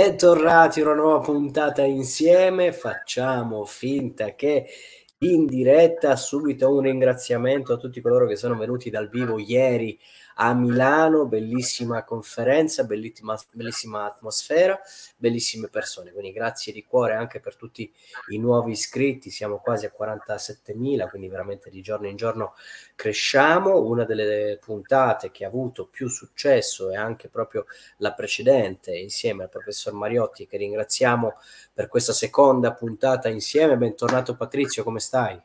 Bentornati a una nuova puntata insieme, facciamo finta che in diretta subito un ringraziamento a tutti coloro che sono venuti dal vivo ieri a Milano, bellissima conferenza, bellissima, bellissima atmosfera, bellissime persone. Quindi grazie di cuore anche per tutti i nuovi iscritti, siamo quasi a 47.000, quindi veramente di giorno in giorno cresciamo. Una delle puntate che ha avuto più successo è anche proprio la precedente, insieme al professor Mariotti, che ringraziamo per questa seconda puntata insieme. Bentornato Patrizio, come stai?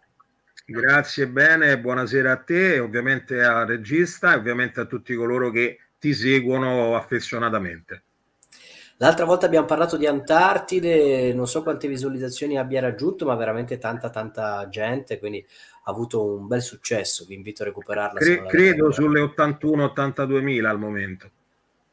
Grazie bene, buonasera a te, ovviamente al regista e ovviamente a tutti coloro che ti seguono affezionatamente. L'altra volta abbiamo parlato di Antartide, non so quante visualizzazioni abbia raggiunto, ma veramente tanta tanta gente, quindi ha avuto un bel successo, vi invito a recuperarla. Cre- credo sulle 81-82 mila al momento.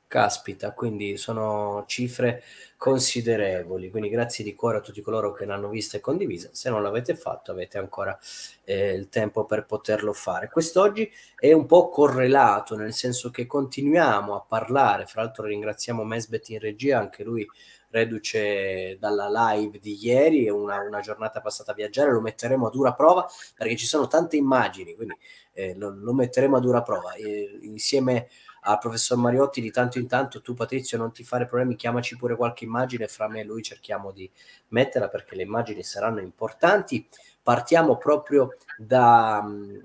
Caspita, quindi sono cifre considerevoli. Quindi grazie di cuore a tutti coloro che l'hanno vista e condivisa. Se non l'avete fatto, avete ancora eh, il tempo per poterlo fare. Quest'oggi è un po' correlato, nel senso che continuiamo a parlare. Fra l'altro, ringraziamo Mesbet in regia, anche lui reduce dalla live di ieri, una, una, giornata passata a viaggiare, lo metteremo a dura prova perché ci sono tante immagini, quindi eh, lo, lo, metteremo a dura prova. E, insieme al professor Mariotti di tanto in tanto tu Patrizio non ti fare problemi, chiamaci pure qualche immagine, fra me e lui cerchiamo di metterla perché le immagini saranno importanti. Partiamo proprio da,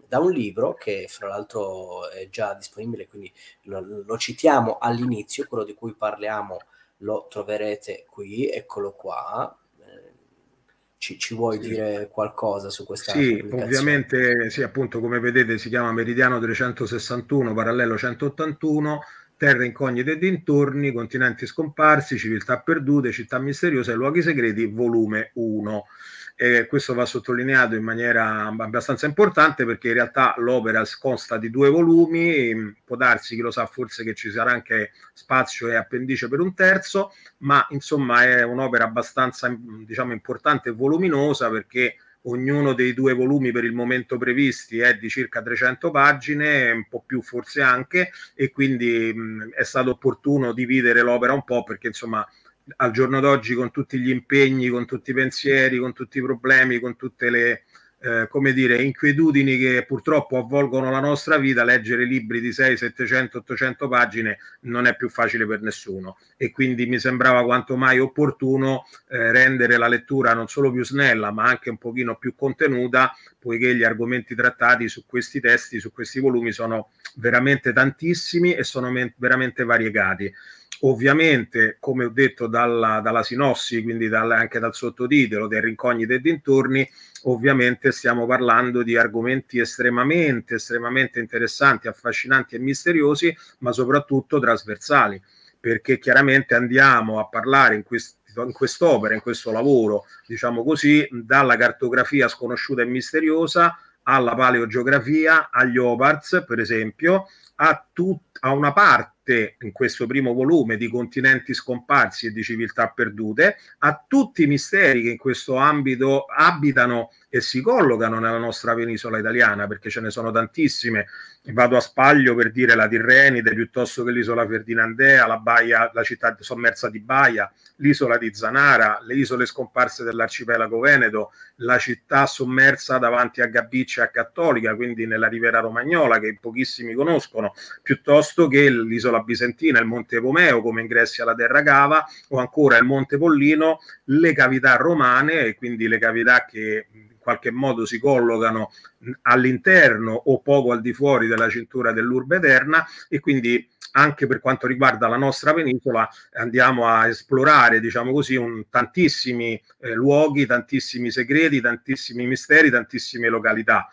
da un libro che fra l'altro è già disponibile, quindi lo, lo citiamo all'inizio, quello di cui parliamo lo troverete qui, eccolo qua, ci, ci vuoi sì. dire qualcosa su questa Sì, ovviamente, sì, appunto, come vedete si chiama Meridiano 361, parallelo 181, terre incognite e dintorni, continenti scomparsi, civiltà perdute, città misteriose, luoghi segreti, volume 1 eh, questo va sottolineato in maniera abbastanza importante perché in realtà l'opera consta di due volumi, può darsi, chi lo sa, forse che ci sarà anche spazio e appendice per un terzo, ma insomma è un'opera abbastanza diciamo, importante e voluminosa perché ognuno dei due volumi per il momento previsti è di circa 300 pagine, un po' più forse anche, e quindi mh, è stato opportuno dividere l'opera un po' perché insomma al giorno d'oggi con tutti gli impegni, con tutti i pensieri, con tutti i problemi, con tutte le eh, come dire, inquietudini che purtroppo avvolgono la nostra vita, leggere libri di 6, 700, 800 pagine non è più facile per nessuno e quindi mi sembrava quanto mai opportuno eh, rendere la lettura non solo più snella ma anche un pochino più contenuta poiché gli argomenti trattati su questi testi, su questi volumi sono veramente tantissimi e sono veramente variegati. Ovviamente, come ho detto dalla, dalla sinossi, quindi dal, anche dal sottotitolo, del rincognito e dintorni, ovviamente stiamo parlando di argomenti estremamente, estremamente interessanti, affascinanti e misteriosi, ma soprattutto trasversali, perché chiaramente andiamo a parlare in questo in quest'opera, in questo lavoro, diciamo così, dalla cartografia sconosciuta e misteriosa alla paleogeografia, agli OPARS, per esempio, a tutti a una parte in questo primo volume di continenti scomparsi e di civiltà perdute, a tutti i misteri che in questo ambito abitano e si collocano nella nostra penisola italiana, perché ce ne sono tantissime. Vado a spaglio per dire la Tirrenide piuttosto che l'isola Ferdinandea, la, Baia, la città sommersa di Baia, l'isola di Zanara, le isole scomparse dell'arcipelago Veneto, la città sommersa davanti a Gabiccia e a Cattolica, quindi nella riviera Romagnola, che pochissimi conoscono, piuttosto piuttosto che l'isola bisentina, il Monte Pomeo come ingressi alla Terra Cava o ancora il Monte Pollino, le cavità romane e quindi le cavità che in qualche modo si collocano all'interno o poco al di fuori della cintura dell'urbe eterna e quindi anche per quanto riguarda la nostra penisola andiamo a esplorare, diciamo così, un, tantissimi eh, luoghi, tantissimi segreti, tantissimi misteri, tantissime località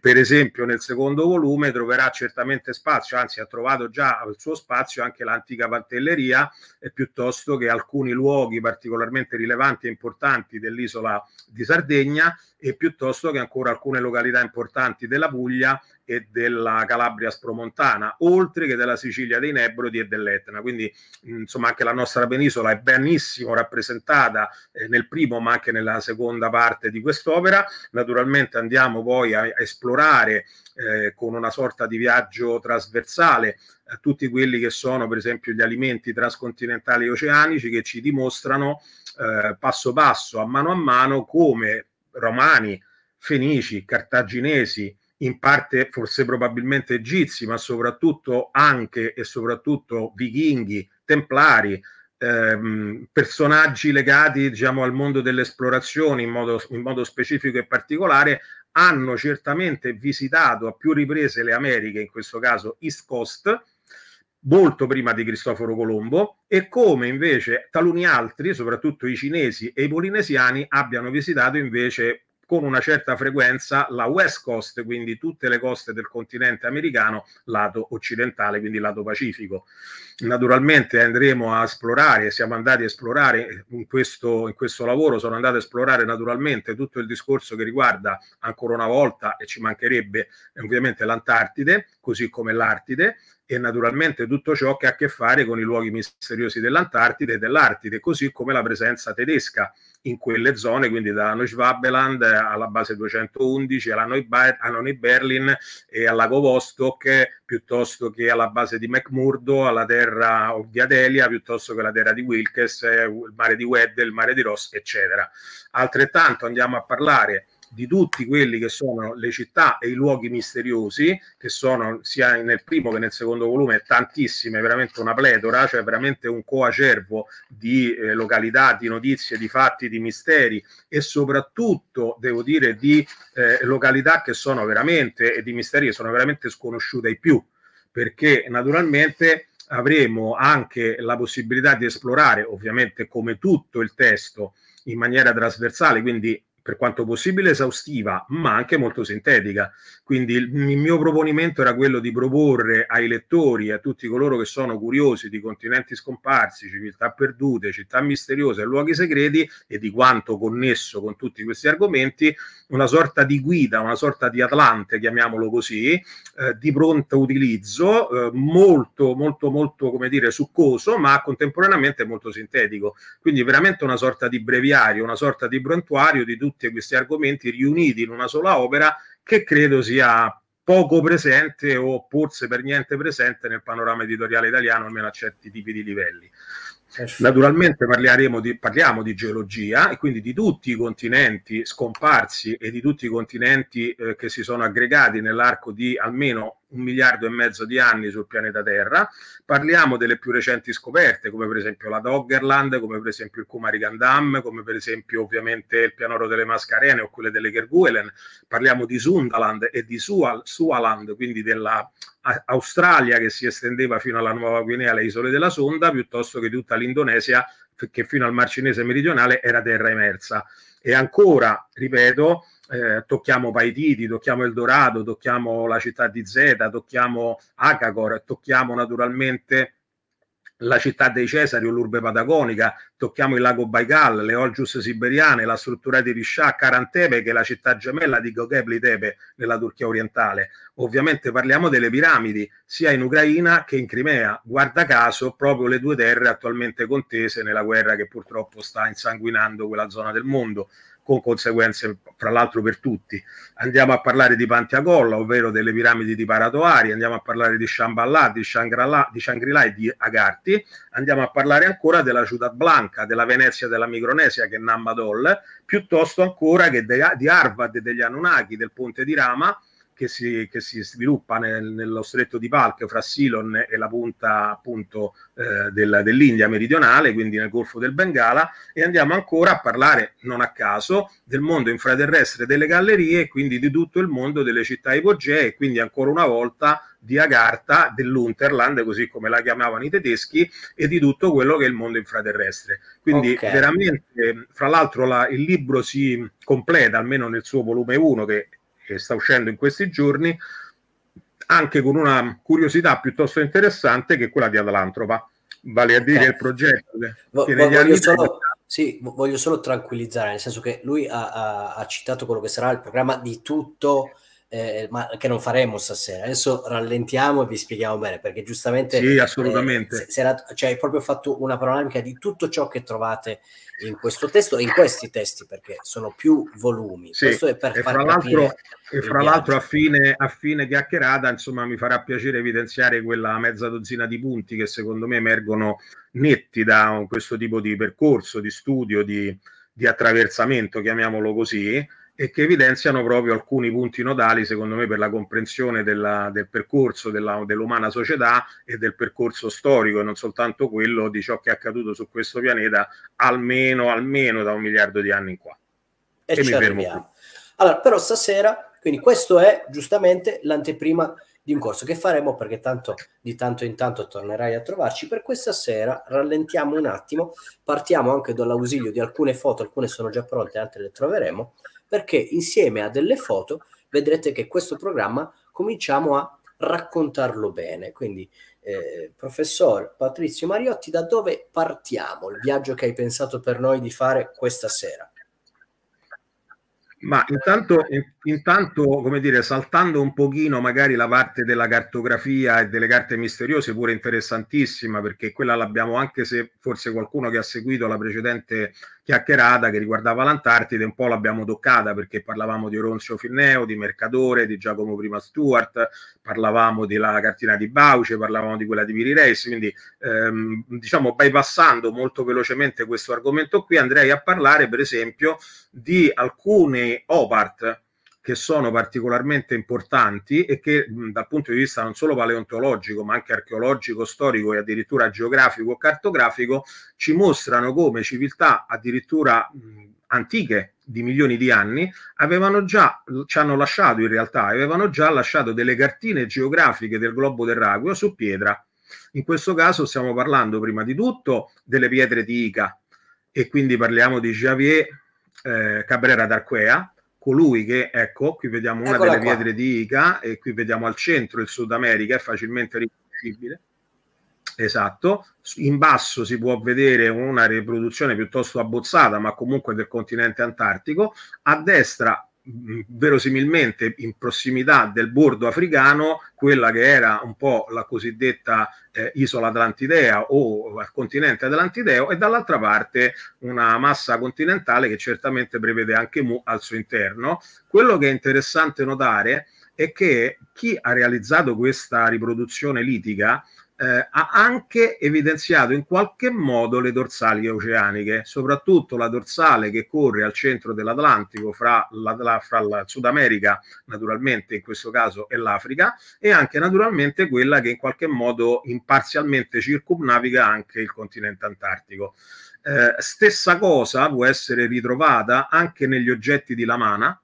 per esempio nel secondo volume troverà certamente spazio, anzi ha trovato già il suo spazio anche l'antica pantelleria e eh, piuttosto che alcuni luoghi particolarmente rilevanti e importanti dell'isola di Sardegna e piuttosto che ancora alcune località importanti della Puglia e della Calabria spromontana, oltre che della Sicilia dei Nebrodi e dell'Etna. Quindi insomma anche la nostra penisola è benissimo rappresentata eh, nel primo ma anche nella seconda parte di quest'opera. Naturalmente andiamo poi a, a esplorare eh, con una sorta di viaggio trasversale eh, tutti quelli che sono per esempio gli alimenti transcontinentali e oceanici che ci dimostrano eh, passo passo, a mano a mano, come romani, fenici, cartaginesi, in parte forse probabilmente egizi, ma soprattutto anche e soprattutto vichinghi, templari, ehm, personaggi legati diciamo, al mondo delle esplorazioni in modo, in modo specifico e particolare, hanno certamente visitato a più riprese le Americhe, in questo caso East Coast, molto prima di Cristoforo Colombo e come invece taluni altri, soprattutto i cinesi e i polinesiani, abbiano visitato invece con una certa frequenza la West Coast, quindi tutte le coste del continente americano, lato occidentale, quindi lato Pacifico. Naturalmente andremo a esplorare, siamo andati a esplorare in questo, in questo lavoro, sono andato a esplorare naturalmente tutto il discorso che riguarda ancora una volta, e ci mancherebbe ovviamente l'Antartide, così come l'Artide, e naturalmente tutto ciò che ha a che fare con i luoghi misteriosi dell'Antartide e dell'Artide, così come la presenza tedesca in quelle zone, quindi da Neuschwabeland alla base 211, alla Neuberlin e al lago Vostok, piuttosto che alla base di McMurdo, alla terra di Adelia, piuttosto che alla terra di Wilkes, il mare di Weddell, il mare di Ross, eccetera. Altrettanto andiamo a parlare di tutti quelli che sono le città e i luoghi misteriosi, che sono sia nel primo che nel secondo volume tantissime, veramente una pletora, cioè veramente un coacervo di eh, località, di notizie, di fatti, di misteri e soprattutto, devo dire, di eh, località che sono veramente e di misteri che sono veramente sconosciute ai più, perché naturalmente avremo anche la possibilità di esplorare, ovviamente come tutto il testo, in maniera trasversale, quindi per quanto possibile esaustiva, ma anche molto sintetica. Quindi il, il mio proponimento era quello di proporre ai lettori, e a tutti coloro che sono curiosi di continenti scomparsi, civiltà perdute, città misteriose, luoghi segreti e di quanto connesso con tutti questi argomenti, una sorta di guida, una sorta di atlante, chiamiamolo così, eh, di pronto utilizzo, eh, molto, molto, molto, come dire, succoso, ma contemporaneamente molto sintetico. Quindi veramente una sorta di breviario, una sorta di brontuario di tutti tutti questi argomenti riuniti in una sola opera che credo sia poco presente o forse per niente presente nel panorama editoriale italiano, almeno a certi tipi di livelli. Naturalmente parleremo di, parliamo di geologia e quindi di tutti i continenti scomparsi e di tutti i continenti eh, che si sono aggregati nell'arco di almeno un miliardo e mezzo di anni sul pianeta Terra, parliamo delle più recenti scoperte, come per esempio la Doggerland, come per esempio il Kumarigan Dam, come per esempio ovviamente il pianoro delle Mascarene o quelle delle Kerguelen, parliamo di Sundaland e di Sual, Sualand, quindi della Australia che si estendeva fino alla Nuova Guinea, le isole della Sonda, piuttosto che tutta l'Indonesia che fino al Mar Cinese meridionale era terra emersa. E ancora, ripeto, eh, tocchiamo Paititi, tocchiamo Eldorado, tocchiamo la città di Zeta, tocchiamo Agagor, tocchiamo naturalmente la città dei Cesari o l'urbe patagonica, tocchiamo il lago Baikal, le Olgius siberiane, la struttura di Rishà, Carantepe, che è la città gemella di Gokebli Tepe nella Turchia orientale. Ovviamente parliamo delle piramidi, sia in Ucraina che in Crimea, guarda caso proprio le due terre attualmente contese nella guerra che purtroppo sta insanguinando quella zona del mondo con conseguenze fra l'altro per tutti. Andiamo a parlare di Pantiagolla, ovvero delle piramidi di Paratoari, andiamo a parlare di Shambhala, di, di Shangri-La e di Agarti, andiamo a parlare ancora della Ciudad Blanca, della Venezia, della Micronesia che è Namadol, piuttosto ancora che di Harvard, degli Anunnaki, del ponte di Rama che si, che si sviluppa nel, nello stretto di Balk fra Silon e la punta appunto eh, del, dell'India meridionale, quindi nel Golfo del Bengala, e andiamo ancora a parlare, non a caso, del mondo infraterrestre delle gallerie e quindi di tutto il mondo delle città ipogee e quindi ancora una volta di Agartha, dell'Unterland, così come la chiamavano i tedeschi, e di tutto quello che è il mondo infraterrestre. Quindi okay. veramente, fra l'altro la, il libro si completa, almeno nel suo volume 1, che che sta uscendo in questi giorni, anche con una curiosità piuttosto interessante che è quella di Atalantropa, vale a dire okay. il progetto che Vo- negli voglio anni solo, 30... Sì, voglio solo tranquillizzare, nel senso che lui ha, ha, ha citato quello che sarà il programma di tutto... Eh, ma che non faremo stasera. Adesso rallentiamo e vi spieghiamo bene perché giustamente sì, assolutamente. Eh, se, se era, cioè, hai proprio fatto una panoramica di tutto ciò che trovate in questo testo e in questi testi perché sono più volumi. Sì, questo è per e far l'altro, e fra l'altro a fine, a fine chiacchierata insomma mi farà piacere evidenziare quella mezza dozzina di punti che secondo me emergono netti da questo tipo di percorso, di studio, di, di attraversamento, chiamiamolo così, e che evidenziano proprio alcuni punti nodali, secondo me, per la comprensione della, del percorso della, dell'umana società e del percorso storico, e non soltanto quello di ciò che è accaduto su questo pianeta almeno, almeno da un miliardo di anni in qua. E, e mi fermo qui. Allora, però stasera, quindi questo è giustamente l'anteprima di un corso che faremo perché tanto di tanto in tanto tornerai a trovarci. Per questa sera rallentiamo un attimo, partiamo anche dall'ausilio di alcune foto, alcune sono già pronte, altre le troveremo perché insieme a delle foto vedrete che questo programma cominciamo a raccontarlo bene. Quindi, eh, professor Patrizio Mariotti, da dove partiamo il viaggio che hai pensato per noi di fare questa sera? Ma intanto, intanto, come dire, saltando un pochino magari la parte della cartografia e delle carte misteriose, pure interessantissima, perché quella l'abbiamo anche se forse qualcuno che ha seguito la precedente chiacchierata che riguardava l'Antartide, un po' l'abbiamo toccata perché parlavamo di Oronzio Finneo, di Mercatore, di Giacomo I Stuart, parlavamo della cartina di Bauce, parlavamo di quella di Viri Reis, quindi ehm, diciamo bypassando molto velocemente questo argomento qui andrei a parlare per esempio di alcune OPART, che sono particolarmente importanti e che dal punto di vista non solo paleontologico, ma anche archeologico, storico e addirittura geografico o cartografico, ci mostrano come civiltà addirittura mh, antiche di milioni di anni avevano già ci hanno lasciato in realtà avevano già lasciato delle cartine geografiche del globo terraqueo su pietra. In questo caso stiamo parlando prima di tutto delle pietre di Ica e quindi parliamo di Javier eh, Cabrera d'Arquea, colui che, ecco, qui vediamo una Eccola delle qua. pietre di Ica e qui vediamo al centro il Sud America, è facilmente riconoscibile. Esatto, in basso si può vedere una riproduzione piuttosto abbozzata, ma comunque del continente antartico, a destra verosimilmente in prossimità del bordo africano quella che era un po' la cosiddetta eh, isola atlantidea o eh, il continente atlantideo e dall'altra parte una massa continentale che certamente prevede anche Mu al suo interno. Quello che è interessante notare è che chi ha realizzato questa riproduzione litica eh, ha anche evidenziato in qualche modo le dorsali oceaniche, soprattutto la dorsale che corre al centro dell'Atlantico fra la, la, fra la Sud America, naturalmente in questo caso, e l'Africa, e anche naturalmente quella che in qualche modo imparzialmente circumnaviga anche il continente antartico. Eh, stessa cosa può essere ritrovata anche negli oggetti di Lamana,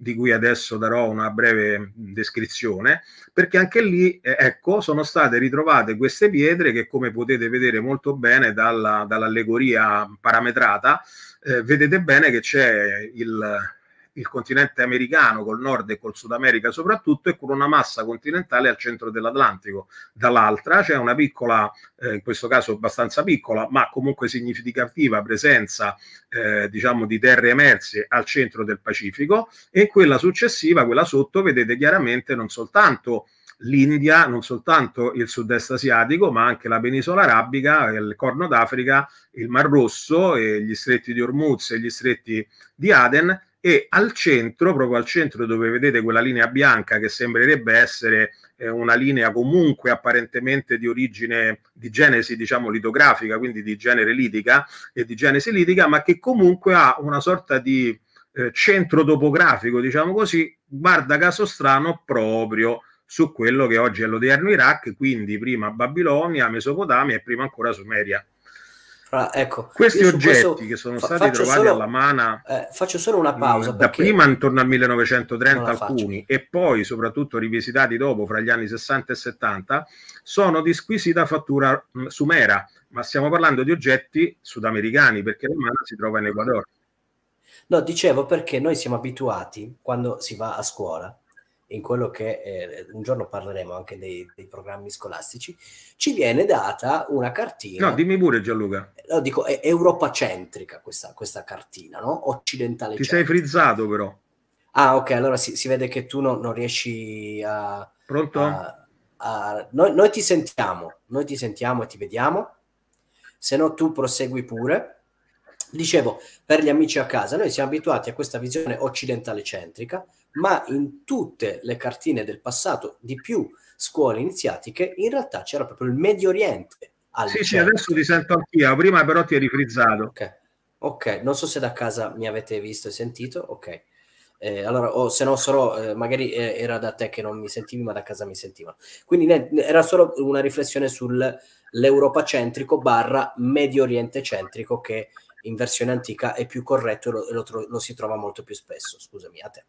di cui adesso darò una breve descrizione, perché anche lì, eh, ecco, sono state ritrovate queste pietre che come potete vedere molto bene dalla, dall'allegoria parametrata, eh, vedete bene che c'è il, il continente americano, col nord e col Sud America soprattutto, e con una massa continentale al centro dell'Atlantico. Dall'altra c'è una piccola, eh, in questo caso abbastanza piccola, ma comunque significativa presenza eh, diciamo di terre emerse al centro del Pacifico e quella successiva, quella sotto, vedete chiaramente non soltanto l'India, non soltanto il sud-est asiatico, ma anche la penisola arabica, il Corno d'Africa, il Mar Rosso, gli stretti di Hormuz e gli stretti di Aden, e al centro, proprio al centro dove vedete quella linea bianca che sembrerebbe essere eh, una linea comunque apparentemente di origine di genesi diciamo litografica, quindi di genere litica e di genesi litica, ma che comunque ha una sorta di eh, centro topografico, diciamo così, guarda caso strano proprio su quello che oggi è l'odierno Iraq, quindi prima Babilonia, Mesopotamia e prima ancora Sumeria. Ah, ecco, Questi oggetti questo... che sono stati trovati solo... alla Mana, eh, faccio solo una pausa. Mh, da prima intorno al 1930 alcuni e poi soprattutto rivisitati dopo fra gli anni 60 e 70, sono di squisita fattura mh, mm, sumera, ma stiamo parlando di oggetti sudamericani perché la Mana si trova in Ecuador. No, dicevo perché noi siamo abituati quando si va a scuola in quello che eh, un giorno parleremo anche dei, dei, programmi scolastici, ci viene data una cartina. No, dimmi pure Gianluca. No, dico, è europacentrica questa, questa cartina, no? Occidentale. Ti sei frizzato però. Ah, ok, allora si, si vede che tu no, non riesci a... Pronto? A, a, noi, noi ti sentiamo, noi ti sentiamo e ti vediamo, se no tu prosegui pure. Dicevo, per gli amici a casa, noi siamo abituati a questa visione occidentale centrica, ma in tutte le cartine del passato di più scuole iniziatiche in realtà c'era proprio il Medio Oriente. Al sì, centro. sì, adesso ti sento anch'io, prima però ti eri frizzato. Okay. ok, non so se da casa mi avete visto e sentito, ok. Eh, allora, o oh, se no, solo eh, magari eh, era da te che non mi sentivi, ma da casa mi sentiva Quindi ne, era solo una riflessione sull'Europa centrico barra Medio Oriente centrico che in versione antica è più corretto e lo, lo, lo si trova molto più spesso. Scusami, a te.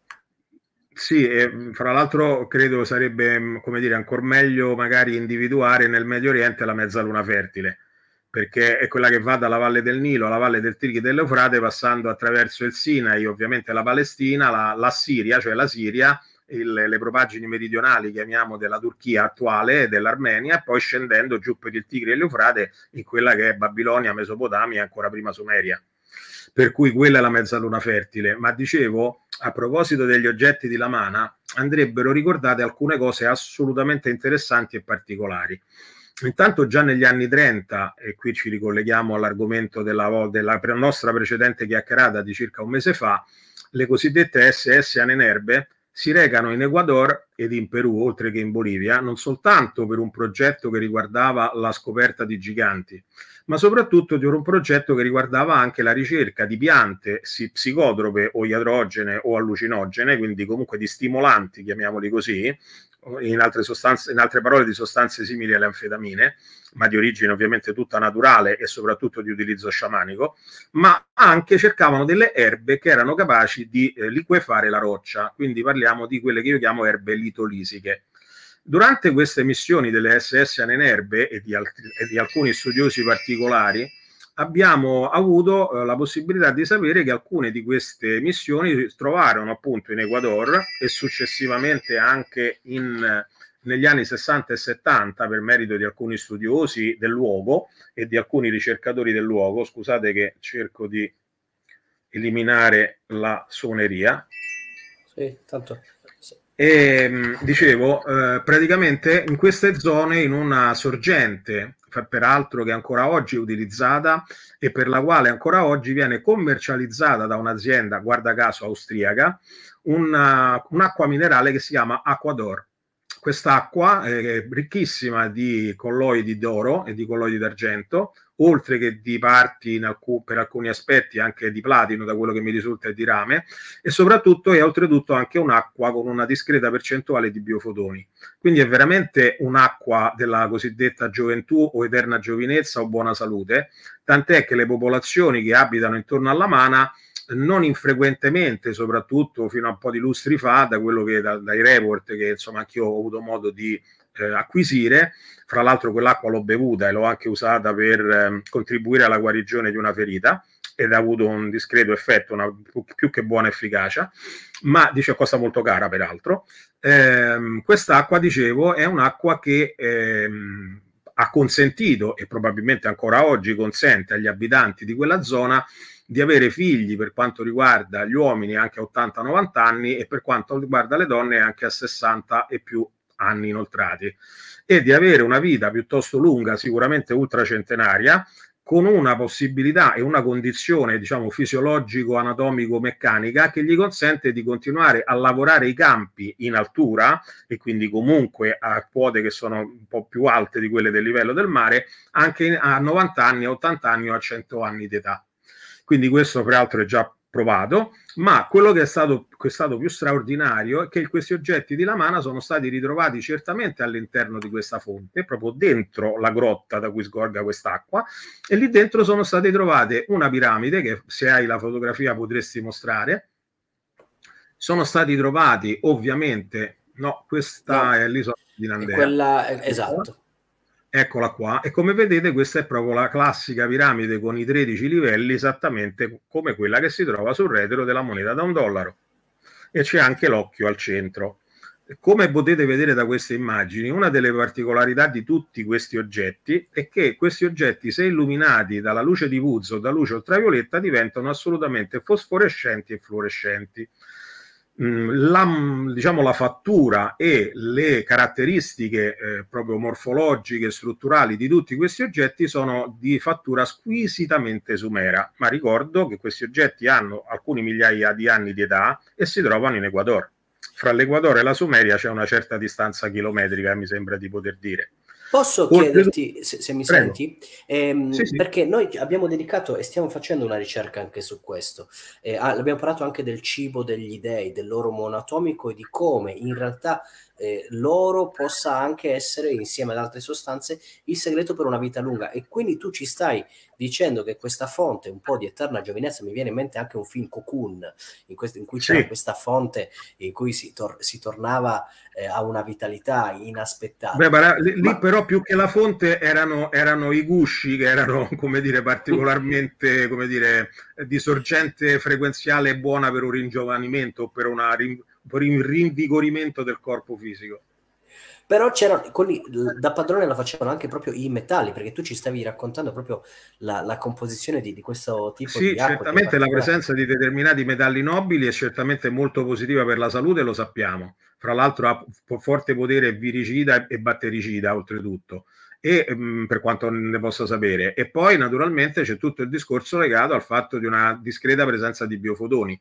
Sì, e mhmm, fra l'altro credo sarebbe, mhmm, come dire, ancora meglio magari individuare nel Medio Oriente la mezzaluna fertile, perché è quella che va dalla valle del Nilo alla valle del Tigri dell'Eufrate, passando attraverso il Sinai, ovviamente la Palestina, la, la Siria, cioè la Siria, il, le propaggini meridionali, chiamiamo, della Turchia attuale e dell'Armenia, poi scendendo giù per il Tigri e l'Eufrate in quella che è Babilonia, Mesopotamia ancora prima Sumeria. Per cui quella è la mezzaluna fertile. Ma dicevo, a proposito degli oggetti di Lamana, andrebbero ricordate alcune cose assolutamente interessanti e particolari. Intanto già negli anni 30, e qui ci ricolleghiamo all'argomento della, della nostra precedente chiacchierata di circa un mese fa, le cosiddette SS Anenerbe si recano in Ecuador ed in Perù, oltre che in Bolivia, non soltanto per un progetto che riguardava la scoperta di giganti, ma soprattutto di un progetto che riguardava anche la ricerca di piante psicotrope o iadrogene o allucinogene, quindi comunque di stimolanti, chiamiamoli così, in altre, sostanze, in altre parole di sostanze simili alle anfetamine, ma di origine ovviamente tutta naturale e soprattutto di utilizzo sciamanico, ma anche cercavano delle erbe che erano capaci di eh, liquefare la roccia, quindi parliamo di quelle che io chiamo erbe litolisiche Durante queste missioni delle SS a Nenerbe e di, altri, e di alcuni studiosi particolari, abbiamo avuto eh, la possibilità di sapere che alcune di queste missioni si trovarono appunto in Ecuador e successivamente anche in, negli anni 60 e 70 per merito di alcuni studiosi del luogo e di alcuni ricercatori del luogo. Scusate che cerco di eliminare la suoneria. Sì, tanto e, mm, dicevo, eh, praticamente in queste zone, in una sorgente, peraltro che ancora oggi è utilizzata e per la quale ancora oggi viene commercializzata da un'azienda, guarda caso austriaca, una, uh, un'acqua minerale che si chiama Aquador. Quest'acqua è ricchissima di colloidi d'oro e di colloidi d'argento, oltre che di parti alcun, per alcuni aspetti anche di platino, da quello che mi risulta è di rame, e soprattutto è oltretutto anche un'acqua con una discreta percentuale di biofotoni. Quindi è veramente un'acqua della cosiddetta gioventù o eterna giovinezza o buona salute, tant'è che le popolazioni che abitano intorno alla Mana non infrequentemente, soprattutto fino a un po' di lustri fa, da quello che da, dai report che insomma anch'io ho avuto modo di eh, acquisire. Fra l'altro quell'acqua l'ho bevuta e l'ho anche usata per eh, contribuire alla guarigione di una ferita ed ha avuto un discreto effetto, una più che buona efficacia, ma dice costa molto cara peraltro. Eh, quest'acqua, dicevo, è un'acqua che ehm, ha consentito e probabilmente ancora oggi consente agli abitanti di quella zona di avere figli per quanto riguarda gli uomini anche a 80-90 anni e per quanto riguarda le donne anche a 60 e più anni inoltrati e di avere una vita piuttosto lunga, sicuramente ultracentenaria, con una possibilità e una condizione, diciamo, fisiologico-anatomico-meccanica che gli consente di continuare a lavorare i campi in altura e quindi comunque a quote che sono un po' più alte di quelle del livello del mare, anche a 90 anni, 80 anni o a 100 anni di età. Quindi questo peraltro è già provato, ma quello che è stato, che è stato più straordinario è che questi oggetti di Lamana sono stati ritrovati certamente all'interno di questa fonte, proprio dentro la grotta da cui sgorga quest'acqua, e lì dentro sono state trovate una piramide, che se hai la fotografia potresti mostrare, sono stati trovati ovviamente, no, questa no. è l'isola di Nandera. Quella, eh, esatto Eccola qua, e come vedete questa è proprio la classica piramide con i 13 livelli, esattamente come quella che si trova sul retro della moneta da un dollaro. E c'è anche l'occhio al centro. Come potete vedere da queste immagini, una delle particolarità di tutti questi oggetti è che questi oggetti, se illuminati dalla luce di Woods o da luce ultravioletta, diventano assolutamente fosforescenti e fluorescenti. Mm, la, diciamo, la, fattura e le caratteristiche eh, proprio morfologiche e strutturali di tutti questi oggetti sono di fattura squisitamente sumera, ma ricordo che questi oggetti hanno alcuni migliaia di anni di età e si trovano in Ecuador. Fra l'Ecuador e la Sumeria c'è una certa distanza chilometrica, eh, mi sembra di poter dire. Posso chiederti, se, se mi Prego. senti, ehm, sì, sì. perché noi abbiamo dedicato e stiamo facendo una ricerca anche su questo. Eh, ah, abbiamo parlato anche del cibo degli dei, dell'oro monatomico e di come in realtà eh, l'oro possa anche essere, insieme ad altre sostanze, il segreto per una vita lunga. E quindi tu ci stai dicendo che questa fonte, un po' di eterna giovinezza, mi viene in mente anche un film Cocoon, in, quest- in cui c'era questa fonte in cui si, tor- si tornava eh, a una vitalità inaspettata. Beh, ma, lì, ma... però più che la fonte erano, erano, i gusci che erano, come dire, particolarmente, come dire, eh, di sorgente frequenziale buona per un ringiovanimento, per una... Rin- un rinvigorimento del corpo fisico. Però c'era, da padrone la facevano anche proprio i metalli, perché tu ci stavi raccontando proprio la, la composizione di, di, questo tipo sì, di... Sì, certamente la presenza di determinati metalli nobili è certamente molto positiva per la salute, lo sappiamo. Fra l'altro ha forte potere viricida e battericida, oltretutto, e, mh, mm, per quanto ne possa sapere. E poi naturalmente c'è tutto il discorso legato al fatto di una discreta presenza di biofotoni.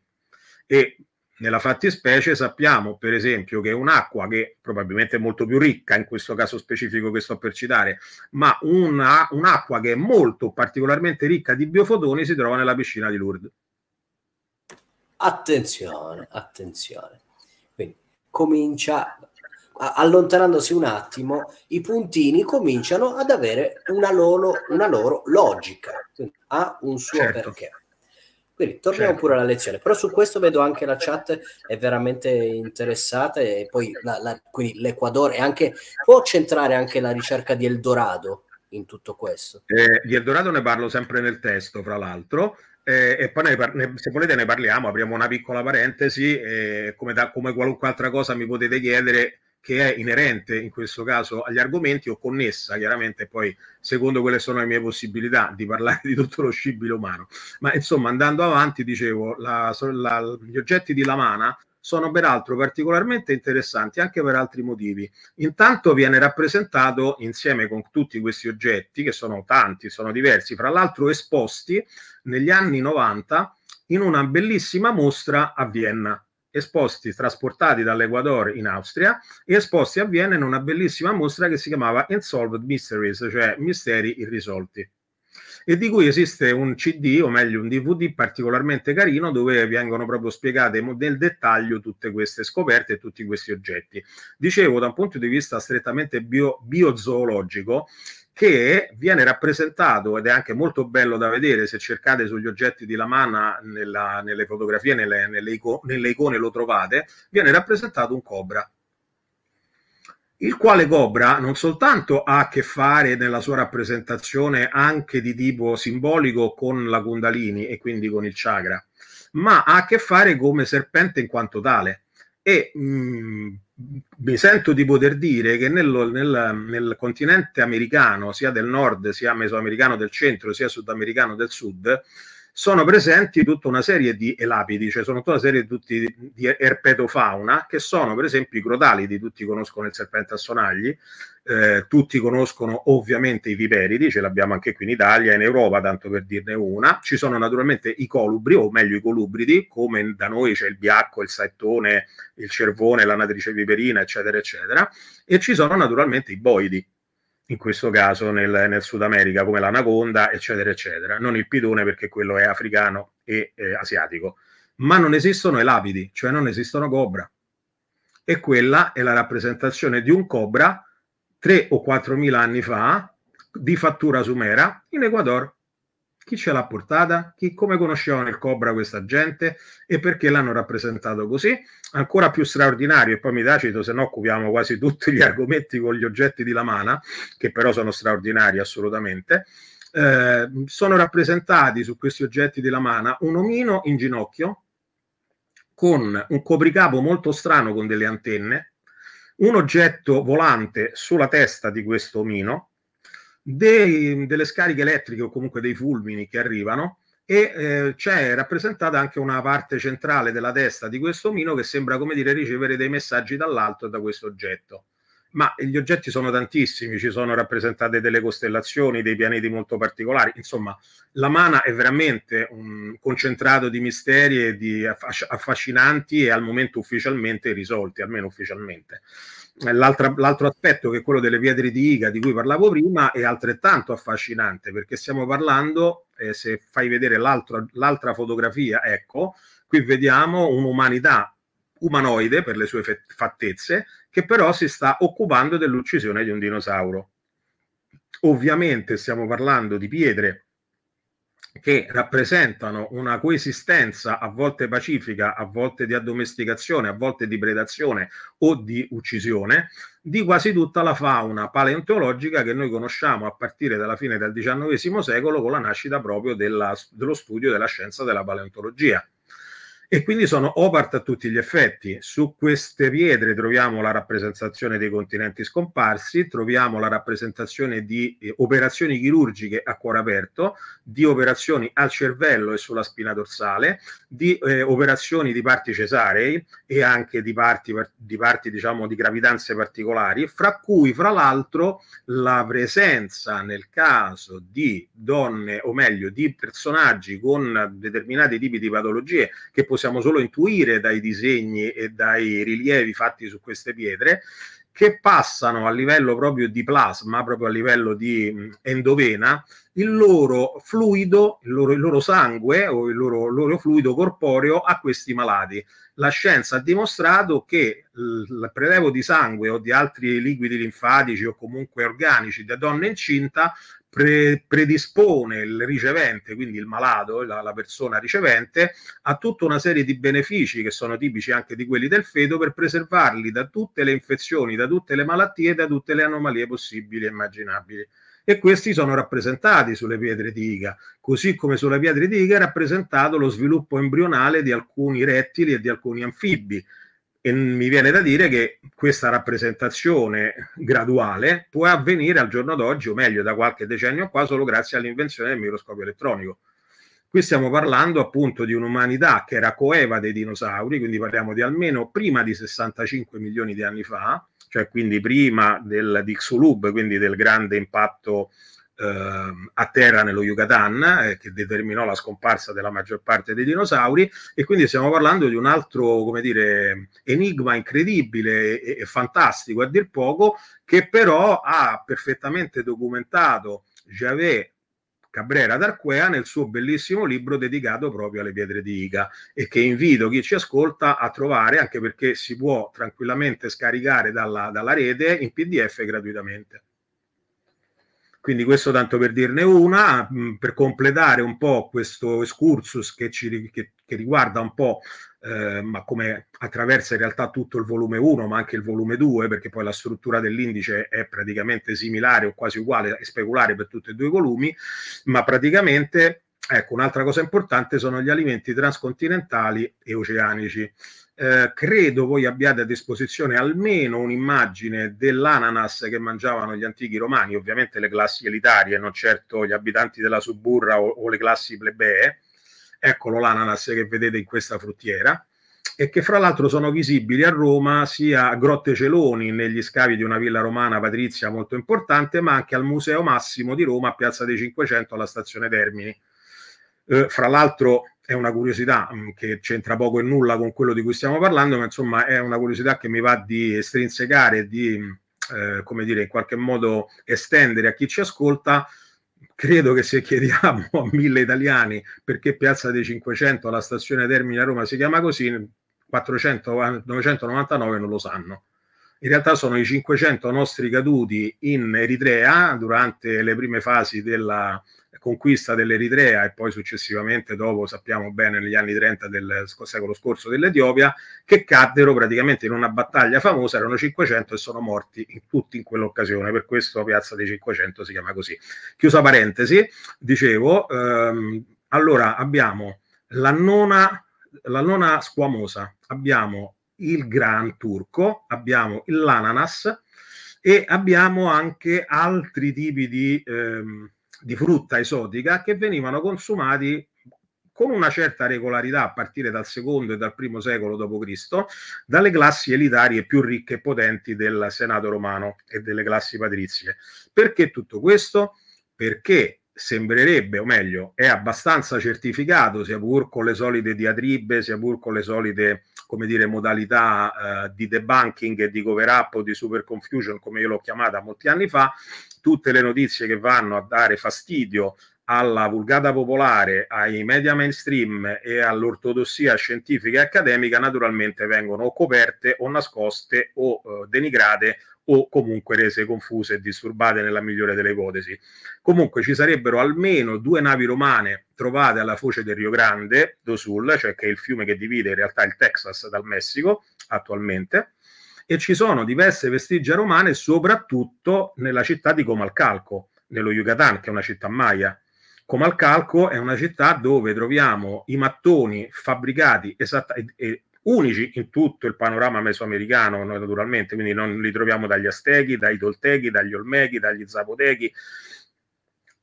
E nella fattispecie sappiamo per esempio che un'acqua che probabilmente è molto più ricca in questo caso specifico che sto per citare, ma una, un'acqua che è molto particolarmente ricca di biofotoni si trova nella piscina di Lourdes. Attenzione, attenzione. Quindi comincia allontanandosi un attimo, i puntini cominciano ad avere una loro, una loro logica, ha un suo certo. perché. Quindi torniamo certo. pure alla lezione, però su questo vedo anche la chat è veramente interessata e poi la, la, quindi l'Equador può centrare anche la ricerca di Eldorado in tutto questo. Eh, di Eldorado ne parlo sempre nel testo, fra l'altro, eh, e poi ne, se volete ne parliamo, apriamo una piccola parentesi, eh, come, da, come qualunque altra cosa mi potete chiedere che è inerente in questo caso agli argomenti o connessa chiaramente poi secondo quelle sono le mie possibilità di parlare di tutto lo scibile umano. Ma insomma andando avanti dicevo, la, la, gli oggetti di Lamana sono peraltro particolarmente interessanti anche per altri motivi. Intanto viene rappresentato insieme con tutti questi oggetti, che sono tanti, sono diversi, fra l'altro esposti negli anni 90 in una bellissima mostra a Vienna esposti, trasportati dall'Ecuador in Austria e esposti a Vienna in una bellissima mostra che si chiamava Insolved Mysteries, cioè Misteri irrisolti e di cui esiste un CD o meglio un DVD particolarmente carino dove vengono proprio spiegate nel dettaglio tutte queste scoperte e tutti questi oggetti. Dicevo, da un punto di vista strettamente bio, biozoologico, che viene rappresentato ed è anche molto bello da vedere se cercate sugli oggetti di Lamanna nella, nelle fotografie, nelle, nelle, ico, nelle icone lo trovate, viene rappresentato un cobra il quale Cobra non soltanto ha a che fare nella sua rappresentazione anche di tipo simbolico con la Kundalini e quindi con il chakra, ma ha a che fare come serpente in quanto tale. E mh, mm, mi sento di poter dire che nel, nel, nel, continente americano, sia del nord, sia mesoamericano del centro, sia sudamericano del sud, sono presenti tutta una serie di elapidi, cioè sono tutta una serie di, di erpetofauna, che sono per esempio i crotalidi, tutti conoscono il serpente a sonagli, eh, tutti conoscono ovviamente i viperidi, ce l'abbiamo anche qui in Italia, in Europa, tanto per dirne una. Ci sono naturalmente i colubri, o meglio i colubridi, come da noi c'è il biacco, il saettone, il cervone, la natrice viperina, eccetera, eccetera. E ci sono naturalmente i boidi, in questo caso nel, nel Sud America, come l'anaconda, eccetera, eccetera. Non il pitone perché quello è africano e eh, asiatico. Ma non esistono i lapidi, cioè non esistono cobra. E quella è la rappresentazione di un cobra 3 o 4 mila anni fa di fattura sumera in Ecuador chi ce l'ha portata, chi, come conoscevano il Cobra questa gente e perché l'hanno rappresentato così. Ancora più straordinario, e poi mi tacito, se no occupiamo quasi tutti gli argomenti con gli oggetti di Lamana, che però sono straordinari assolutamente. Eh, sono rappresentati su questi oggetti di Lamana un omino in ginocchio con un copricapo molto strano con delle antenne, un oggetto volante sulla testa di questo omino dei, delle scariche elettriche o comunque dei fulmini che arrivano e eh, c'è rappresentata anche una parte centrale della testa di questo omino che sembra come dire ricevere dei messaggi dall'alto da questo oggetto ma gli oggetti sono tantissimi, ci sono rappresentate delle costellazioni, dei pianeti molto particolari, insomma la mana è veramente un concentrato di misteri e di affascinanti e al momento ufficialmente risolti, almeno ufficialmente. Eh, l'altro aspetto che è quello delle pietre di Iga di cui parlavo prima è altrettanto affascinante perché stiamo parlando, eh, se fai vedere l'altra fotografia, ecco, qui vediamo un'umanità umanoide per le sue fattezze che però si sta occupando dell'uccisione di un dinosauro. Ovviamente stiamo parlando di pietre che rappresentano una coesistenza a volte pacifica, a volte di addomesticazione, a volte di predazione o di uccisione di quasi tutta la fauna paleontologica che noi conosciamo a partire dalla fine del XIX secolo con la nascita proprio della, dello studio della scienza della paleontologia e quindi sono ovart a tutti gli effetti. Su queste pietre troviamo la rappresentazione dei continenti scomparsi, troviamo la rappresentazione di eh, operazioni chirurgiche a cuore aperto, di operazioni al cervello e sulla spina dorsale, di eh, operazioni di parti cesarei e anche di parti, di parti diciamo, di gravidanze particolari, fra cui fra l'altro la presenza nel caso di donne o meglio di personaggi con determinati tipi di patologie che possiamo possiamo solo intuire dai disegni e dai rilievi fatti su queste pietre, che passano a livello proprio di plasma, proprio a livello di endovena, il loro fluido, il loro, il loro sangue o il loro, loro, fluido corporeo a questi malati. La scienza ha dimostrato che il prelevo di sangue o di altri liquidi linfatici o comunque organici da donna incinta pre- predispone il ricevente, quindi il malato, la, la persona ricevente, a tutta una serie di benefici che sono tipici anche di quelli del feto per preservarli da tutte le infezioni, da tutte le malattie, da tutte le anomalie possibili e immaginabili e questi sono rappresentati sulle pietre di Iga, così come sulle pietre di Iga è rappresentato lo sviluppo embrionale di alcuni rettili e di alcuni anfibi, e mi viene da dire che questa rappresentazione graduale può avvenire al giorno d'oggi, o meglio da qualche decennio qua, solo grazie all'invenzione del microscopio elettronico. Qui stiamo parlando appunto di un'umanità che era coeva dei dinosauri, quindi parliamo di almeno prima di 65 milioni di anni fa, cioè quindi prima del Dixulub, quindi del grande impatto Ehm, a terra nello Yucatan, eh, che determinò la scomparsa della maggior parte dei dinosauri, e quindi stiamo parlando di un altro, come dire, enigma incredibile e, e fantastico a dir poco, che però ha perfettamente documentato Javet Cabrera d'Arquea nel suo bellissimo libro dedicato proprio alle pietre di Ica e che invito chi ci ascolta a trovare anche perché si può tranquillamente scaricare dalla, dalla rete in PDF gratuitamente. Quindi questo tanto per dirne una, mm, per completare un po' questo excursus che, ci, che, che riguarda un po' Eh, ma come attraversa in realtà tutto il volume 1, ma anche il volume 2, perché poi la struttura dell'indice è praticamente similare o quasi uguale e speculare per tutti e due i volumi, ma praticamente, ecco, un'altra cosa importante sono gli alimenti transcontinentali e oceanici. Eh, credo voi abbiate a disposizione almeno un'immagine dell'ananas che mangiavano gli antichi romani, ovviamente le classi elitarie, non certo gli abitanti della suburra o, o le classi plebee. Eccolo l'ananas che vedete in questa fruttiera e che fra l'altro sono visibili a Roma sia a Grotte Celoni negli scavi di una villa romana patrizia molto importante, ma anche al Museo Massimo di Roma a Piazza dei Cinquecento alla stazione Termini. Eh, fra l'altro è una curiosità mm, che c'entra poco e nulla con quello di cui stiamo parlando, ma insomma è una curiosità che mi va di estrinsecare, di mm, eh, come dire, in qualche modo estendere a chi ci ascolta. Credo che se chiediamo a mille italiani perché Piazza dei 500 la stazione Termini Roma si chiama così, 400, 999 eh, non lo sanno. In realtà sono i 500 nostri caduti in Eritrea durante le prime fasi della conquista dell'Eritrea e poi successivamente dopo, sappiamo bene, negli anni 30 del secolo scorso dell'Etiopia, che caddero praticamente in una battaglia famosa, erano 500 e sono morti in, tutti in quell'occasione, per questo Piazza dei 500 si chiama così. Chiusa parentesi, dicevo, ehm, allora abbiamo la nona, la nona squamosa, abbiamo il gran turco, abbiamo l'ananas e abbiamo anche altri tipi di... Ehm, di frutta esotica che venivano consumati con una certa regolarità a partire dal secondo e dal primo secolo d.C. dalle classi elitarie più ricche e potenti del Senato romano e delle classi patrizie. Perché tutto questo? Perché sembrerebbe, o meglio, è abbastanza certificato, sia pur con le solite diatribe, sia pur con le solite come dire, modalità eh, di debunking e di cover up o di super confusion, come io l'ho chiamata molti anni fa, tutte le notizie che vanno a dare fastidio alla vulgata popolare, ai media mainstream e all'ortodossia scientifica e accademica naturalmente vengono o coperte o nascoste o eh, denigrate o comunque rese confuse e disturbate nella migliore delle ipotesi. Comunque ci sarebbero almeno due navi romane trovate alla foce del Rio Grande do Sul, cioè che è il fiume che divide in realtà il Texas dal Messico attualmente, e ci sono diverse vestigia romane soprattutto nella città di Comalcalco, nello Yucatan, che è una città maya. Comalcalco è una città dove troviamo i mattoni fabbricati esatta- e, unici in tutto il panorama mesoamericano, noi naturalmente, quindi non li troviamo dagli Aztechi, dai Toltechi, dagli Olmechi, dagli Zapotechi,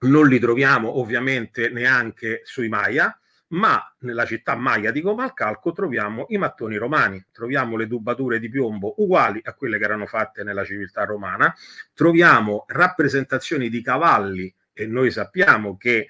non li troviamo ovviamente neanche sui Maya, ma nella città Maya di Comalcalco troviamo i mattoni romani, troviamo le tubature di piombo uguali a quelle che erano fatte nella civiltà romana, troviamo rappresentazioni di cavalli e noi sappiamo che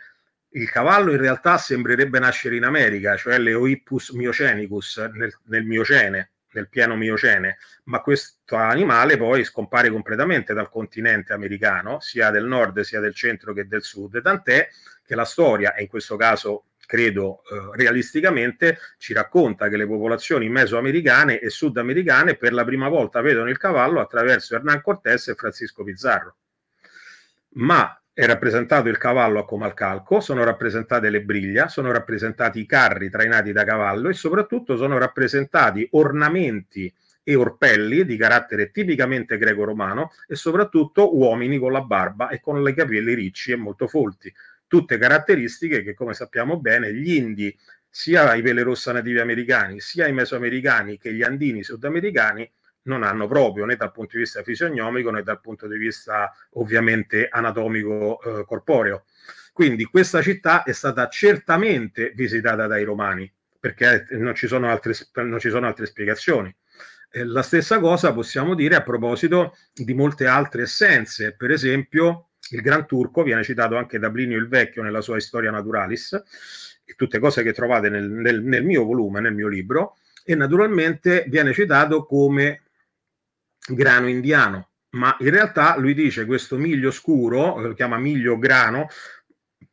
il cavallo in realtà sembrerebbe nascere in America, cioè l'Eoippus miocenicus nel, nel miocene, nel pieno miocene, ma questo animale poi scompare completamente dal continente americano, sia del nord sia del centro che del sud, tant'è che la storia, e in questo caso credo eh, realisticamente, ci racconta che le popolazioni mesoamericane e sudamericane per la prima volta vedono il cavallo attraverso Hernán Cortés e Francisco Pizarro. Ma è rappresentato il cavallo a Comalcalco, sono rappresentate le briglia, sono rappresentati i carri trainati da cavallo e soprattutto sono rappresentati ornamenti e orpelli di carattere tipicamente greco-romano e soprattutto uomini con la barba e con le capelli ricci e molto folti. Tutte caratteristiche che, come sappiamo bene, gli indi, sia i pelerossa nativi americani, sia i mesoamericani che gli andini sudamericani, non hanno proprio né dal punto di vista fisionomico né dal punto di vista ovviamente anatomico eh, corporeo. Quindi questa città è stata certamente visitata dai romani perché eh, non ci sono altre, ci sono altre spiegazioni. Eh, la stessa cosa possiamo dire a proposito di molte altre essenze, per esempio il Gran Turco viene citato anche da Plinio il Vecchio nella sua Historia Naturalis, e tutte cose che trovate nel, nel, nel mio volume, nel mio libro, e naturalmente viene citato come grano indiano, ma in realtà lui dice questo miglio scuro, eh, lo chiama miglio grano,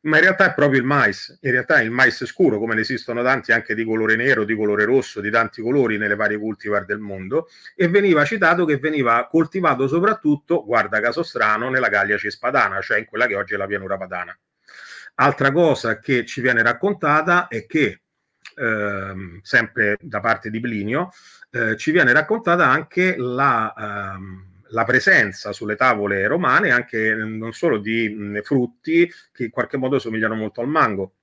ma in realtà è proprio il mais, in realtà è il mais scuro, come ne esistono tanti anche di colore nero, di colore rosso, di tanti colori nelle varie cultivar del mondo, e veniva citato che veniva coltivato soprattutto, guarda caso strano, nella Gallia Cispadana, cioè in quella che oggi è la pianura padana. Altra cosa che ci viene raccontata è che, ehm, sempre da parte di Plinio, eh, ci viene raccontata anche la, ehm, la, presenza sulle tavole romane anche mm, non solo di mh, mm, frutti che in qualche modo somigliano molto al mango.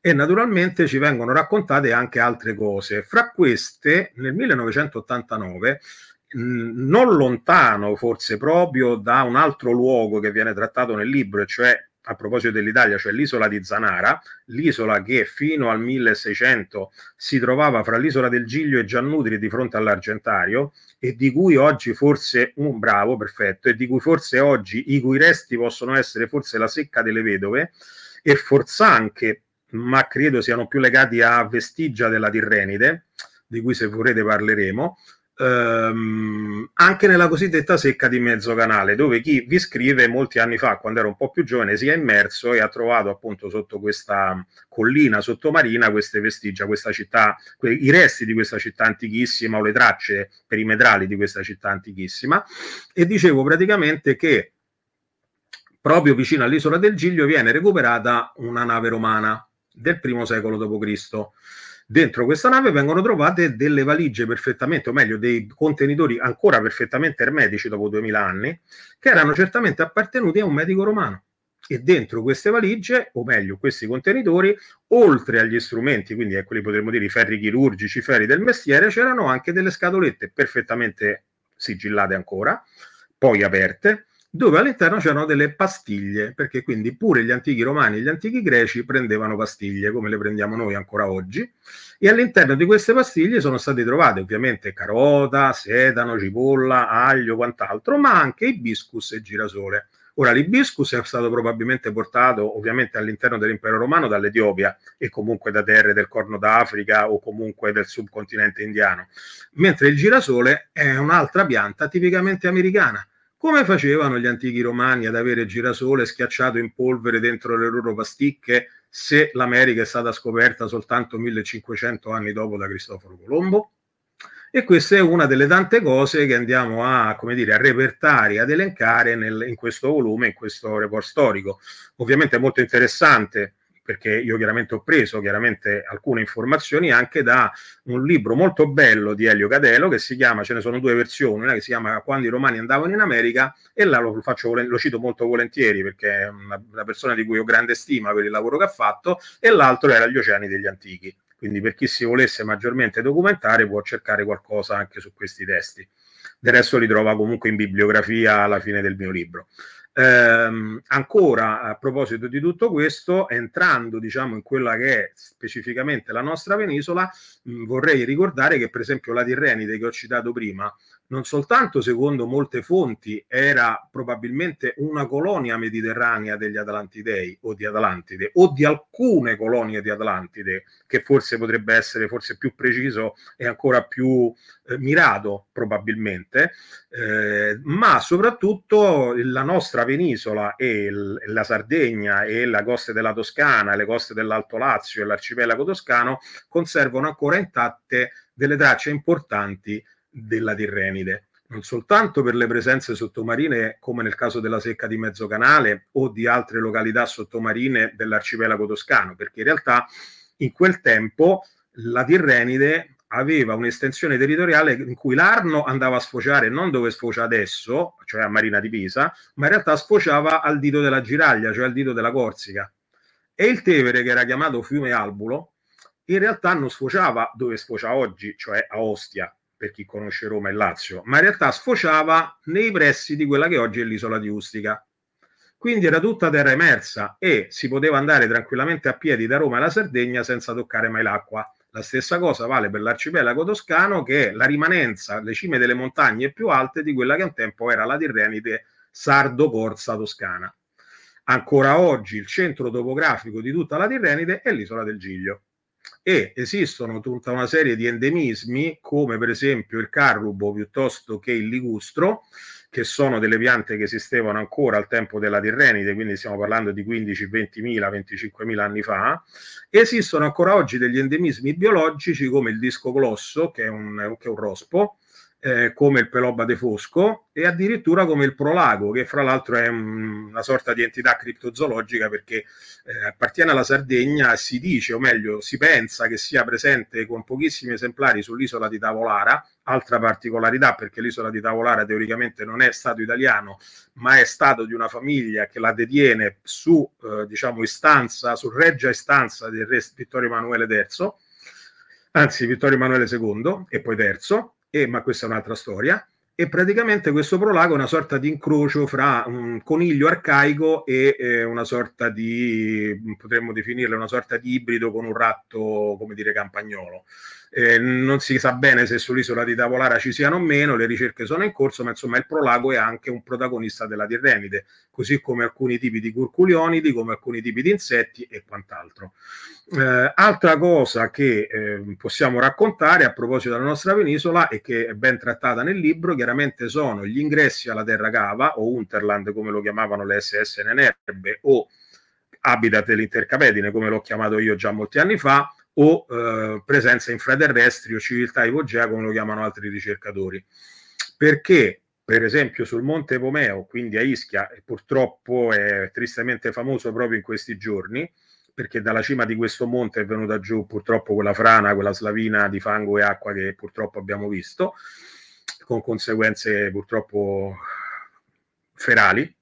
E naturalmente ci vengono raccontate anche altre cose. Fra queste, nel 1989 mm, non lontano forse proprio da un altro luogo che viene trattato nel libro, cioè a proposito dell'Italia, cioè l'isola di Zanara, l'isola che fino al 1600 si trovava fra l'isola del Giglio e Giannutri di fronte all'Argentario e di cui oggi forse un um, bravo, perfetto, e di cui forse oggi i cui resti possono essere forse la secca delle vedove e Forzanche, ma credo siano più legati a vestigia della Tirrenide, di cui se vorrete parleremo, ehm, anche nella cosiddetta secca di mezzo canale, dove chi vi scrive molti anni fa, quando era un po' più giovane, si è immerso e ha trovato appunto sotto questa collina sottomarina queste vestigia, questa città, que- i resti di questa città antichissima o le tracce perimetrali di questa città antichissima. E dicevo praticamente che proprio vicino all'isola del Giglio viene recuperata una nave romana del primo secolo d.C dentro questa nave vengono trovate delle valigie perfettamente, o meglio, dei contenitori ancora perfettamente ermetici dopo 2000 anni, che erano certamente appartenuti a un medico romano e dentro queste valigie, o meglio questi contenitori, oltre agli strumenti, quindi a ecco, quelli potremmo dire i ferri chirurgici, i ferri del mestiere, c'erano anche delle scatolette perfettamente sigillate ancora, poi aperte, dove all'interno c'erano delle pastiglie, perché quindi pure gli antichi romani e gli antichi greci prendevano pastiglie come le prendiamo noi ancora oggi, e all'interno di queste pastiglie sono state trovate ovviamente carota, sedano, cipolla, aglio, quant'altro, ma anche ibiscus e girasole. Ora l'ibiscus è stato probabilmente portato ovviamente all'interno dell'impero romano dall'Etiopia e comunque da terre del Corno d'Africa o comunque del subcontinente indiano, mentre il girasole è un'altra pianta tipicamente americana come facevano gli antichi romani ad avere girasole schiacciato in polvere dentro le loro pasticche se l'America è stata scoperta soltanto 1500 anni dopo da Cristoforo Colombo? E questa è una delle tante cose che andiamo a, come dire, a repertare, ad elencare nel, in questo volume, in questo report storico. Ovviamente è molto interessante perché io chiaramente ho preso chiaramente alcune informazioni anche da un libro molto bello di Elio Cadelo che si chiama, ce ne sono due versioni, una che si chiama Quando i romani andavano in America e là lo, faccio, lo cito molto volentieri perché è una, una persona di cui ho grande stima per il lavoro che ha fatto e l'altro era Gli oceani degli antichi. Quindi per chi si volesse maggiormente documentare può cercare qualcosa anche su questi testi. Del resto li trova comunque in bibliografia alla fine del mio libro. Ehm, ancora a proposito di tutto questo, entrando diciamo in quella che è specificamente la nostra penisola, mh, vorrei ricordare che per esempio la Tirrenide che ho citato prima non soltanto secondo molte fonti era probabilmente una colonia mediterranea degli Atlantidei o di Atlantide o di alcune colonie di Atlantide, che forse potrebbe essere forse più preciso e ancora più eh, mirato probabilmente, eh, ma soprattutto la nostra penisola e il, la Sardegna e la costa della Toscana le coste dell'Alto Lazio e l'arcipelago toscano conservano ancora intatte delle tracce importanti della Tirrenide, non soltanto per le presenze sottomarine come nel caso della secca di Mezzocanale o di altre località sottomarine dell'arcipelago toscano, perché in realtà in quel tempo la Tirrenide aveva un'estensione territoriale in cui l'Arno andava a sfociare non dove sfocia adesso, cioè a Marina di Pisa, ma in realtà sfociava al dito della Giraglia, cioè al dito della Corsica. E il Tevere, che era chiamato fiume Albulo, in realtà non sfociava dove sfocia oggi, cioè a Ostia, per chi conosce Roma e Lazio, ma in realtà sfociava nei pressi di quella che oggi è l'isola di Ustica. Quindi era tutta terra emersa e si poteva andare tranquillamente a piedi da Roma alla Sardegna senza toccare mai l'acqua. La stessa cosa vale per l'arcipelago toscano che è la rimanenza, le cime delle montagne più alte di quella che un tempo era la Tirrenide sardo-corsa toscana. Ancora oggi il centro topografico di tutta la Tirrenide è l'isola del Giglio e esistono tutta una serie di endemismi come per esempio il carrubo piuttosto che il ligustro che sono delle piante che esistevano ancora al tempo della Tirrenide, quindi stiamo parlando di 15, 20.000, 25.000 anni fa, esistono ancora oggi degli endemismi biologici come il disco glosso, che è un, che è un rospo, eh, come il Peloba de Fosco e addirittura come il Prolago, che fra l'altro è un, una sorta di entità criptozoologica perché eh, appartiene alla Sardegna e si dice, o meglio, si pensa che sia presente con pochissimi esemplari sull'isola di Tavolara, altra particolarità perché l'isola di Tavolara teoricamente non è stato italiano, ma è stato di una famiglia che la detiene su, eh, diciamo, istanza, su reggia istanza del re Vittorio Emanuele III, anzi Vittorio Emanuele II e poi III e, eh, ma questa è un'altra storia, e praticamente questo prolago è una sorta di incrocio fra un coniglio arcaico e eh, una sorta di, potremmo definirlo, una sorta di ibrido con un ratto, come dire, campagnolo eh, non si sa bene se sull'isola di Tavolara ci siano o meno, le ricerche sono in corso, ma insomma il prolago è anche un protagonista della tirremide, così come alcuni tipi di curculionidi, come alcuni tipi di insetti e quant'altro. Eh, altra cosa che eh, possiamo raccontare a proposito della nostra penisola e che è ben trattata nel libro, chiaramente sono gli ingressi alla terra cava o Unterland come lo chiamavano le SS Nenerbe o habitat dell'intercapedine come l'ho chiamato io già molti anni fa, o eh, presenza infraterrestri o civiltà ipogea come lo chiamano altri ricercatori. Perché per esempio sul Monte Pomeo, quindi a Ischia, e purtroppo è tristemente famoso proprio in questi giorni, perché dalla cima di questo monte è venuta giù purtroppo quella frana, quella slavina di fango e acqua che purtroppo abbiamo visto, con conseguenze purtroppo ferali.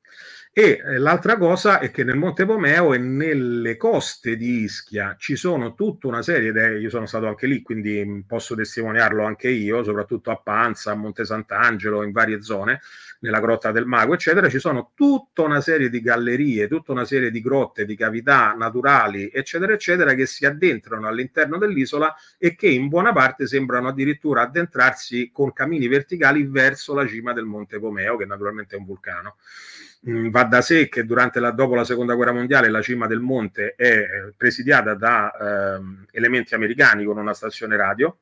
E eh, l'altra cosa è che nel Monte Pomeo e nelle coste di Ischia ci sono tutta una serie, di, io sono stato anche lì, quindi mm, posso testimoniarlo anche io, soprattutto a Panza, a Monte Sant'Angelo, in varie zone, nella Grotta del Mago, eccetera, ci sono tutta una serie di gallerie, tutta una serie di grotte, di cavità naturali, eccetera, eccetera, che si addentrano all'interno dell'isola e che in buona parte sembrano addirittura addentrarsi con cammini verticali verso la cima del Monte Pomeo, che naturalmente è un vulcano. Mm, va da sé che durante la, dopo la seconda guerra mondiale la cima del monte è eh, presidiata da eh, elementi americani con una stazione radio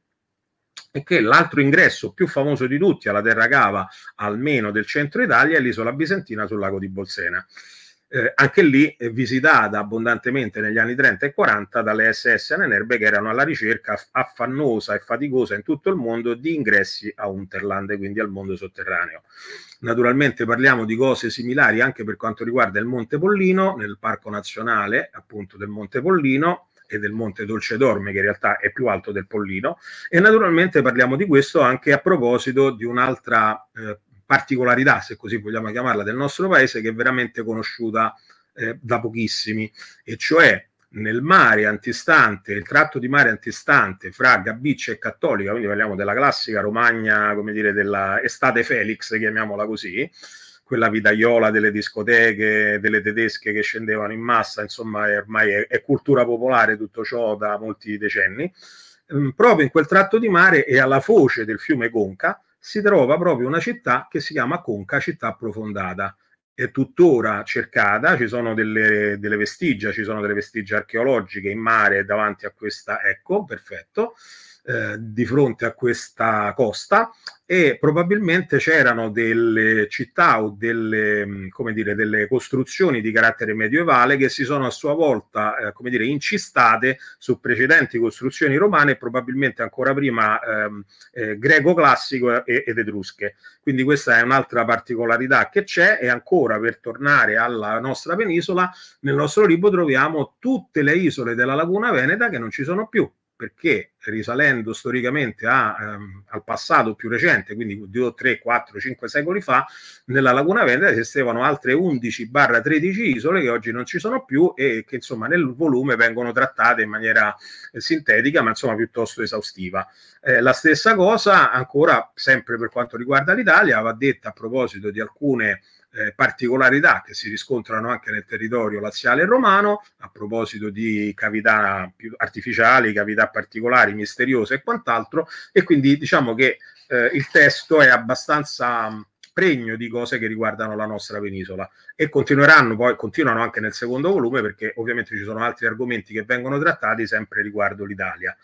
e che l'altro ingresso più famoso di tutti alla terra cava, almeno del centro Italia, è l'isola bisentina sul lago di Bolsena. Eh, anche lì visitata abbondantemente negli anni 30 e 40 dalle SS Nenerbe che erano alla ricerca affannosa e faticosa in tutto il mondo di ingressi a Unterland, quindi al mondo sotterraneo. Naturalmente parliamo di cose similari anche per quanto riguarda il Monte Pollino, nel Parco Nazionale appunto del Monte Pollino e del Monte Dolce Dorme, che in realtà è più alto del Pollino. E naturalmente parliamo di questo anche a proposito di un'altra eh, particolarità, se così vogliamo chiamarla, del nostro paese, che è veramente conosciuta eh, da pochissimi, e cioè nel mare antistante, il tratto di mare antistante fra Gabiccia e Cattolica, quindi parliamo della classica Romagna, come dire, della estate Felix, chiamiamola così, quella vitaiola delle discoteche, delle tedesche che scendevano in massa, insomma, è ormai è, è cultura popolare tutto ciò da molti decenni. Mh, ehm, proprio in quel tratto di mare e alla foce del fiume Conca si trova proprio una città che si chiama Conca, città approfondata è tuttora cercata, ci sono delle, delle, vestigia, ci sono delle vestigia archeologiche in mare davanti a questa, ecco, perfetto eh, di fronte a questa costa e probabilmente c'erano delle città o delle, mm, come dire, delle costruzioni di carattere medievale che si sono a sua volta eh, come dire, incistate su precedenti costruzioni romane, probabilmente ancora prima ehm, eh, greco-classico e, ed etrusche. Quindi questa è un'altra particolarità che c'è e ancora per tornare alla nostra penisola, nel nostro libro troviamo tutte le isole della laguna veneta che non ci sono più perché risalendo storicamente a, ehm, al passato più recente, quindi 2, 3, 4, 5 secoli fa, nella laguna veneta esistevano altre 11-13 isole che oggi non ci sono più e che insomma nel volume vengono trattate in maniera eh, sintetica ma insomma piuttosto esaustiva. Eh, la stessa cosa ancora sempre per quanto riguarda l'Italia va detta a proposito di alcune eh, particolarità che si riscontrano anche nel territorio laziale e romano, a proposito di cavità artificiali, cavità particolari, misteriose e quant'altro, e quindi diciamo che eh, il testo è abbastanza mm, pregno di cose che riguardano la nostra penisola e continueranno poi, continuano anche nel secondo volume perché ovviamente ci sono altri argomenti che vengono trattati sempre riguardo l'Italia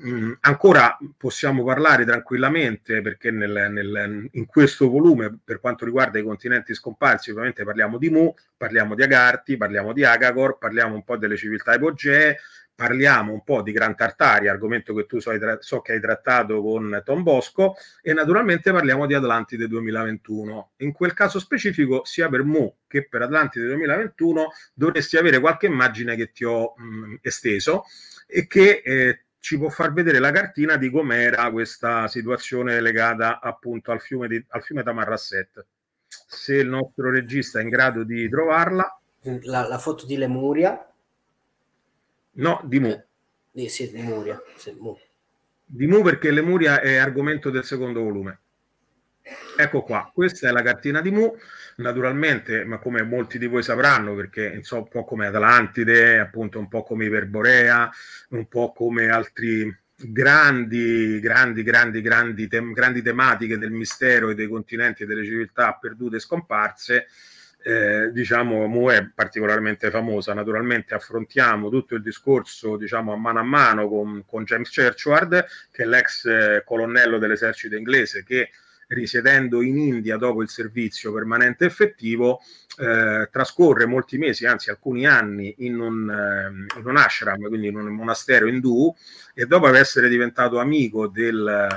mh, mm, ancora possiamo parlare tranquillamente perché nel, nel, in questo volume, per quanto riguarda i continenti scomparsi, ovviamente parliamo di Mu, parliamo di Agarti, parliamo di Agagor, parliamo un po' delle civiltà ipogee, parliamo un po' di Gran Tartaria, argomento che tu so, so, che hai trattato con Tom Bosco, e naturalmente parliamo di Atlantide 2021. In quel caso specifico, sia per Mu che per Atlantide 2021, dovresti avere qualche immagine che ti ho mh, mm, esteso e che eh, ci può far vedere la cartina di com'era questa situazione legata appunto al fiume, di, al fiume Tamarrasset. Se il nostro regista è in grado di trovarla. La, la foto di Lemuria? No, di Mu. Eh, sì, di Muria. Sì, Mu. Di Mu perché Lemuria è argomento del secondo volume. Ecco qua, questa è la cartina di Mu, naturalmente, ma come molti di voi sapranno, perché insomma, un po' come Atlantide, appunto un po' come Iperborea, un po' come altri grandi, grandi, grandi, grandi, tem- grandi tematiche del mistero e dei continenti e delle civiltà perdute e scomparse, eh, diciamo, Mu è particolarmente famosa. Naturalmente affrontiamo tutto il discorso, diciamo, a mano a mano con, con James Churchward, che è l'ex eh, colonnello dell'esercito inglese che risiedendo in India dopo il servizio permanente effettivo, eh, trascorre molti mesi, anzi alcuni anni, in un, eh, in un ashram, quindi in un monastero indù, e dopo essere diventato amico del,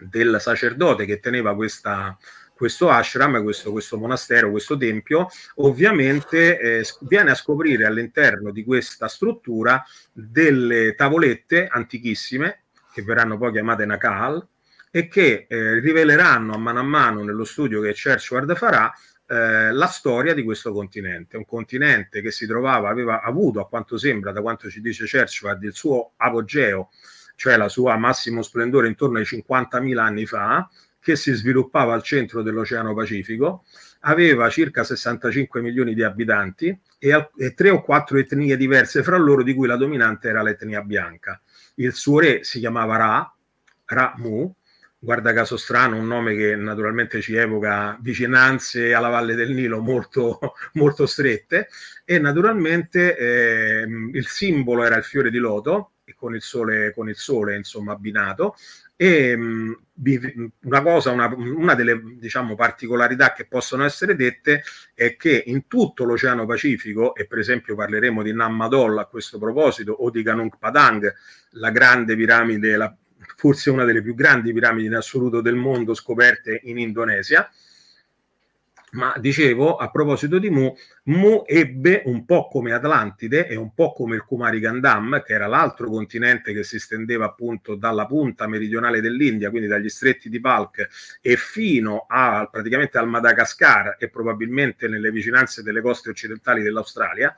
del sacerdote che teneva questa, questo ashram, questo, questo, monastero, questo tempio, ovviamente eh, viene a scoprire all'interno di questa struttura delle tavolette antichissime, che verranno poi chiamate Nakal, e che eh, riveleranno a mano a mano nello studio che Churchward farà eh, la storia di questo continente, un continente che si trovava, aveva avuto a quanto sembra, da quanto ci dice Churchward, il suo apogeo, cioè la sua massimo splendore intorno ai 50.000 anni fa, che si sviluppava al centro dell'Oceano Pacifico, aveva circa 65 milioni di abitanti e, e tre o quattro etnie diverse fra loro, di cui la dominante era l'etnia bianca. Il suo re si chiamava Ra, Ra Mu, guarda caso strano, un nome che naturalmente ci evoca vicinanze alla Valle del Nilo molto, molto strette, e naturalmente eh, il simbolo era il fiore di loto, con il sole, con il sole insomma, abbinato, e mm, una cosa, una, una, delle diciamo, particolarità che possono essere dette è che in tutto l'Oceano Pacifico, e per esempio parleremo di Nam Madol a questo proposito, o di Ganung Padang, la grande piramide, la forse una delle più grandi piramidi in assoluto del mondo scoperte in Indonesia. Ma dicevo, a proposito di Mu, Mu ebbe un po' come Atlantide e un po' come il Kumari Gandam, che era l'altro continente che si stendeva appunto dalla punta meridionale dell'India, quindi dagli stretti di Palk e fino a, praticamente al Madagascar e probabilmente nelle vicinanze delle coste occidentali dell'Australia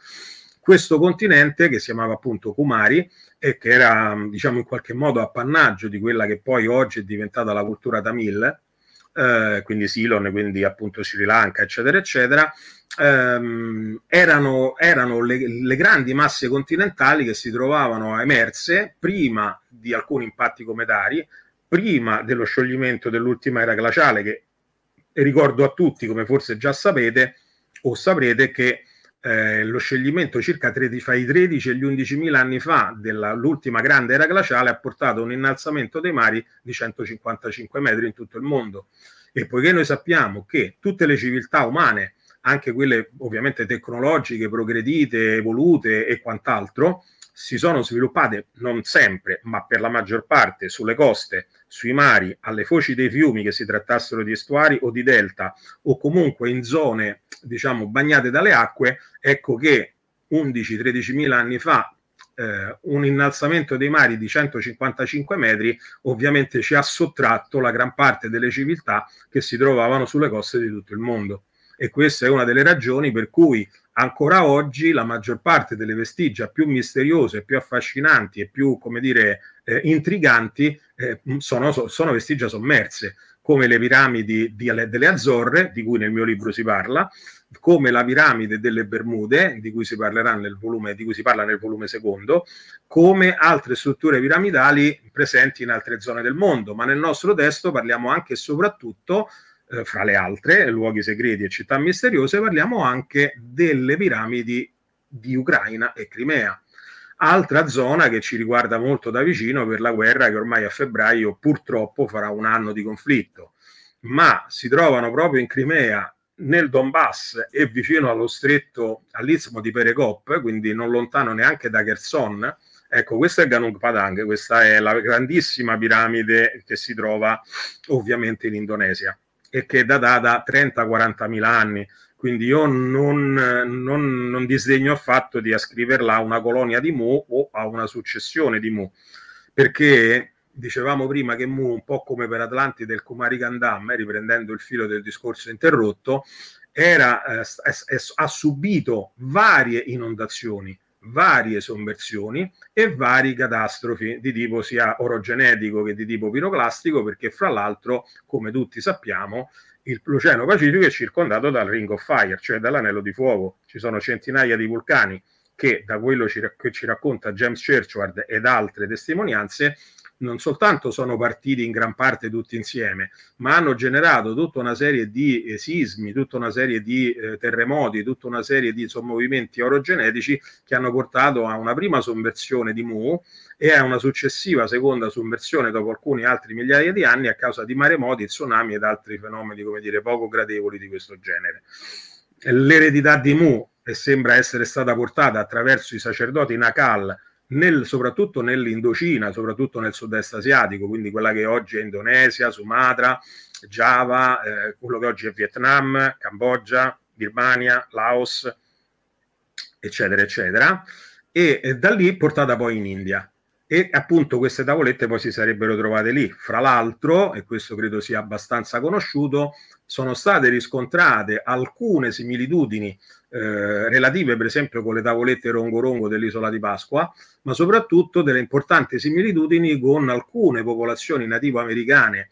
questo continente che si chiamava appunto Kumari e che era diciamo in qualche modo appannaggio di quella che poi oggi è diventata la cultura tamil, eh, quindi Silon, quindi appunto Sri Lanka, eccetera, eccetera, ehm, erano, erano le, le, grandi masse continentali che si trovavano emerse prima di alcuni impatti cometari, prima dello scioglimento dell'ultima era glaciale che ricordo a tutti, come forse già sapete o saprete, che eh, lo scioglimento circa tre, fra i 13 e gli 11.000 anni fa dell'ultima grande era glaciale ha portato a un innalzamento dei mari di 155 metri in tutto il mondo. E poiché noi sappiamo che tutte le civiltà umane, anche quelle ovviamente tecnologiche, progredite, evolute e quant'altro, si sono sviluppate non sempre, ma per la maggior parte sulle coste sui mari, alle foci dei fiumi che si trattassero di estuari o di delta o comunque in zone diciamo bagnate dalle acque, ecco che 11-13 mila anni fa eh, un innalzamento dei mari di 155 metri ovviamente ci ha sottratto la gran parte delle civiltà che si trovavano sulle coste di tutto il mondo. E questa è una delle ragioni per cui ancora oggi la maggior parte delle vestigia più misteriose, più affascinanti e più, come dire, eh, intriganti eh, sono, sono, vestigia sommerse, come le piramidi di, delle Azzorre, di cui nel mio libro si parla, come la piramide delle Bermude, di cui si, volume, di cui si parla nel volume secondo, come altre strutture piramidali presenti in altre zone del mondo. Ma nel nostro testo parliamo anche e soprattutto eh, fra le altre, luoghi segreti e città misteriose, parliamo anche delle piramidi di Ucraina e Crimea. Altra zona che ci riguarda molto da vicino per la guerra che ormai a febbraio purtroppo farà un anno di conflitto, ma si trovano proprio in Crimea, nel Donbass e vicino allo stretto all'istmo di Perekop, quindi non lontano neanche da Kherson. Ecco, questa è Ganung Padang, questa è la grandissima piramide che si trova ovviamente in Indonesia e che è datata da 30-40 mila anni. Quindi io non, non, non, disdegno affatto di ascriverla a una colonia di Mu o a una successione di Mu, perché dicevamo prima che Mu, un po' come per Atlantide del Kumari Gandam, eh, riprendendo il filo del discorso interrotto, era, eh, ha subito varie inondazioni varie sommersioni e vari catastrofi di tipo sia orogenetico che di tipo piroclastico, perché fra l'altro, come tutti sappiamo, l'Oceano Pacifico è circondato dal Ring of Fire, cioè dall'anello di fuoco. Ci sono centinaia di vulcani che, da quello che ci racconta James Churchward ed altre testimonianze, non soltanto sono partiti in gran parte tutti insieme, ma hanno generato tutta una serie di eh, sismi, tutta una serie di eh, terremoti, tutta una serie di sommovimenti orogenetici che hanno portato a una prima sommersione di Mu e a una successiva seconda sommersione dopo alcuni altri migliaia di anni a causa di maremoti, tsunami ed altri fenomeni, come dire, poco gradevoli di questo genere. L'eredità di Mu sembra essere stata portata attraverso i sacerdoti Nakal nel, soprattutto nell'Indocina, soprattutto nel sud-est asiatico, quindi quella che oggi è Indonesia, Sumatra, Giava, eh, quello che oggi è Vietnam, Cambogia, Birmania, Laos, eccetera, eccetera, e, e da lì portata poi in India e appunto queste tavolette poi si sarebbero trovate lì. Fra l'altro, e questo credo sia abbastanza conosciuto, sono state riscontrate alcune similitudini eh, relative per esempio con le tavolette rongorongo dell'isola di Pasqua, ma soprattutto delle importanti similitudini con alcune popolazioni nativo-americane,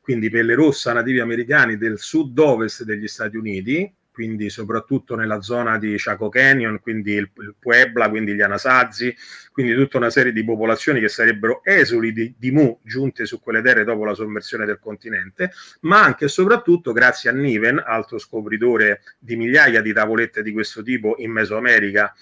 quindi pelle rossa nativi americani del sud-ovest degli Stati Uniti, quindi soprattutto nella zona di Chaco Canyon, quindi il, il Puebla, quindi gli Anasazi, quindi tutta una serie di popolazioni che sarebbero esuli di, di Mu giunte su quelle terre dopo la sommersione del continente, ma anche e soprattutto grazie a Niven, altro scopritore di migliaia di tavolette di questo tipo in Mesoamerica,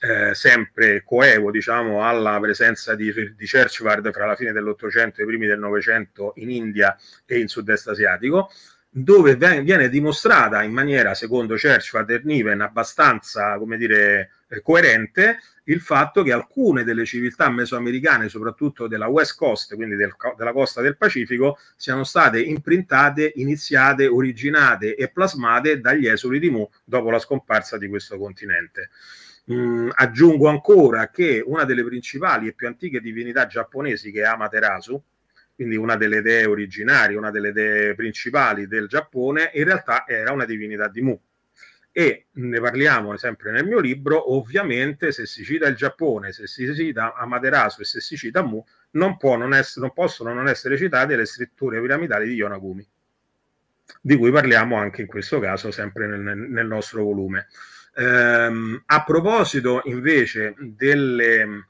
eh, sempre coevo diciamo, alla presenza di, di Churchward fra la fine dell'Ottocento e i primi del Novecento in India e in sud-est asiatico, dove viene dimostrata in maniera, secondo Church e Niven, abbastanza, come dire, eh, coerente il fatto che alcune delle civiltà mesoamericane, soprattutto della West Coast, quindi del, della costa del Pacifico, siano state imprintate, iniziate, originate e plasmate dagli esuli di Mu dopo la scomparsa di questo continente. Mm, aggiungo ancora che una delle principali e più antiche divinità giapponesi, che è Amaterasu, quindi una delle idee originarie, una delle idee principali del Giappone, in realtà era una divinità di Mu. E ne parliamo sempre nel mio libro, ovviamente se si cita il Giappone, se si cita Amaterasu e se si cita Mu, non, non, essere, non possono non essere citate le strutture piramidali di Yonagumi, di cui parliamo anche in questo caso sempre nel, nel nostro volume. Ehm, a proposito invece delle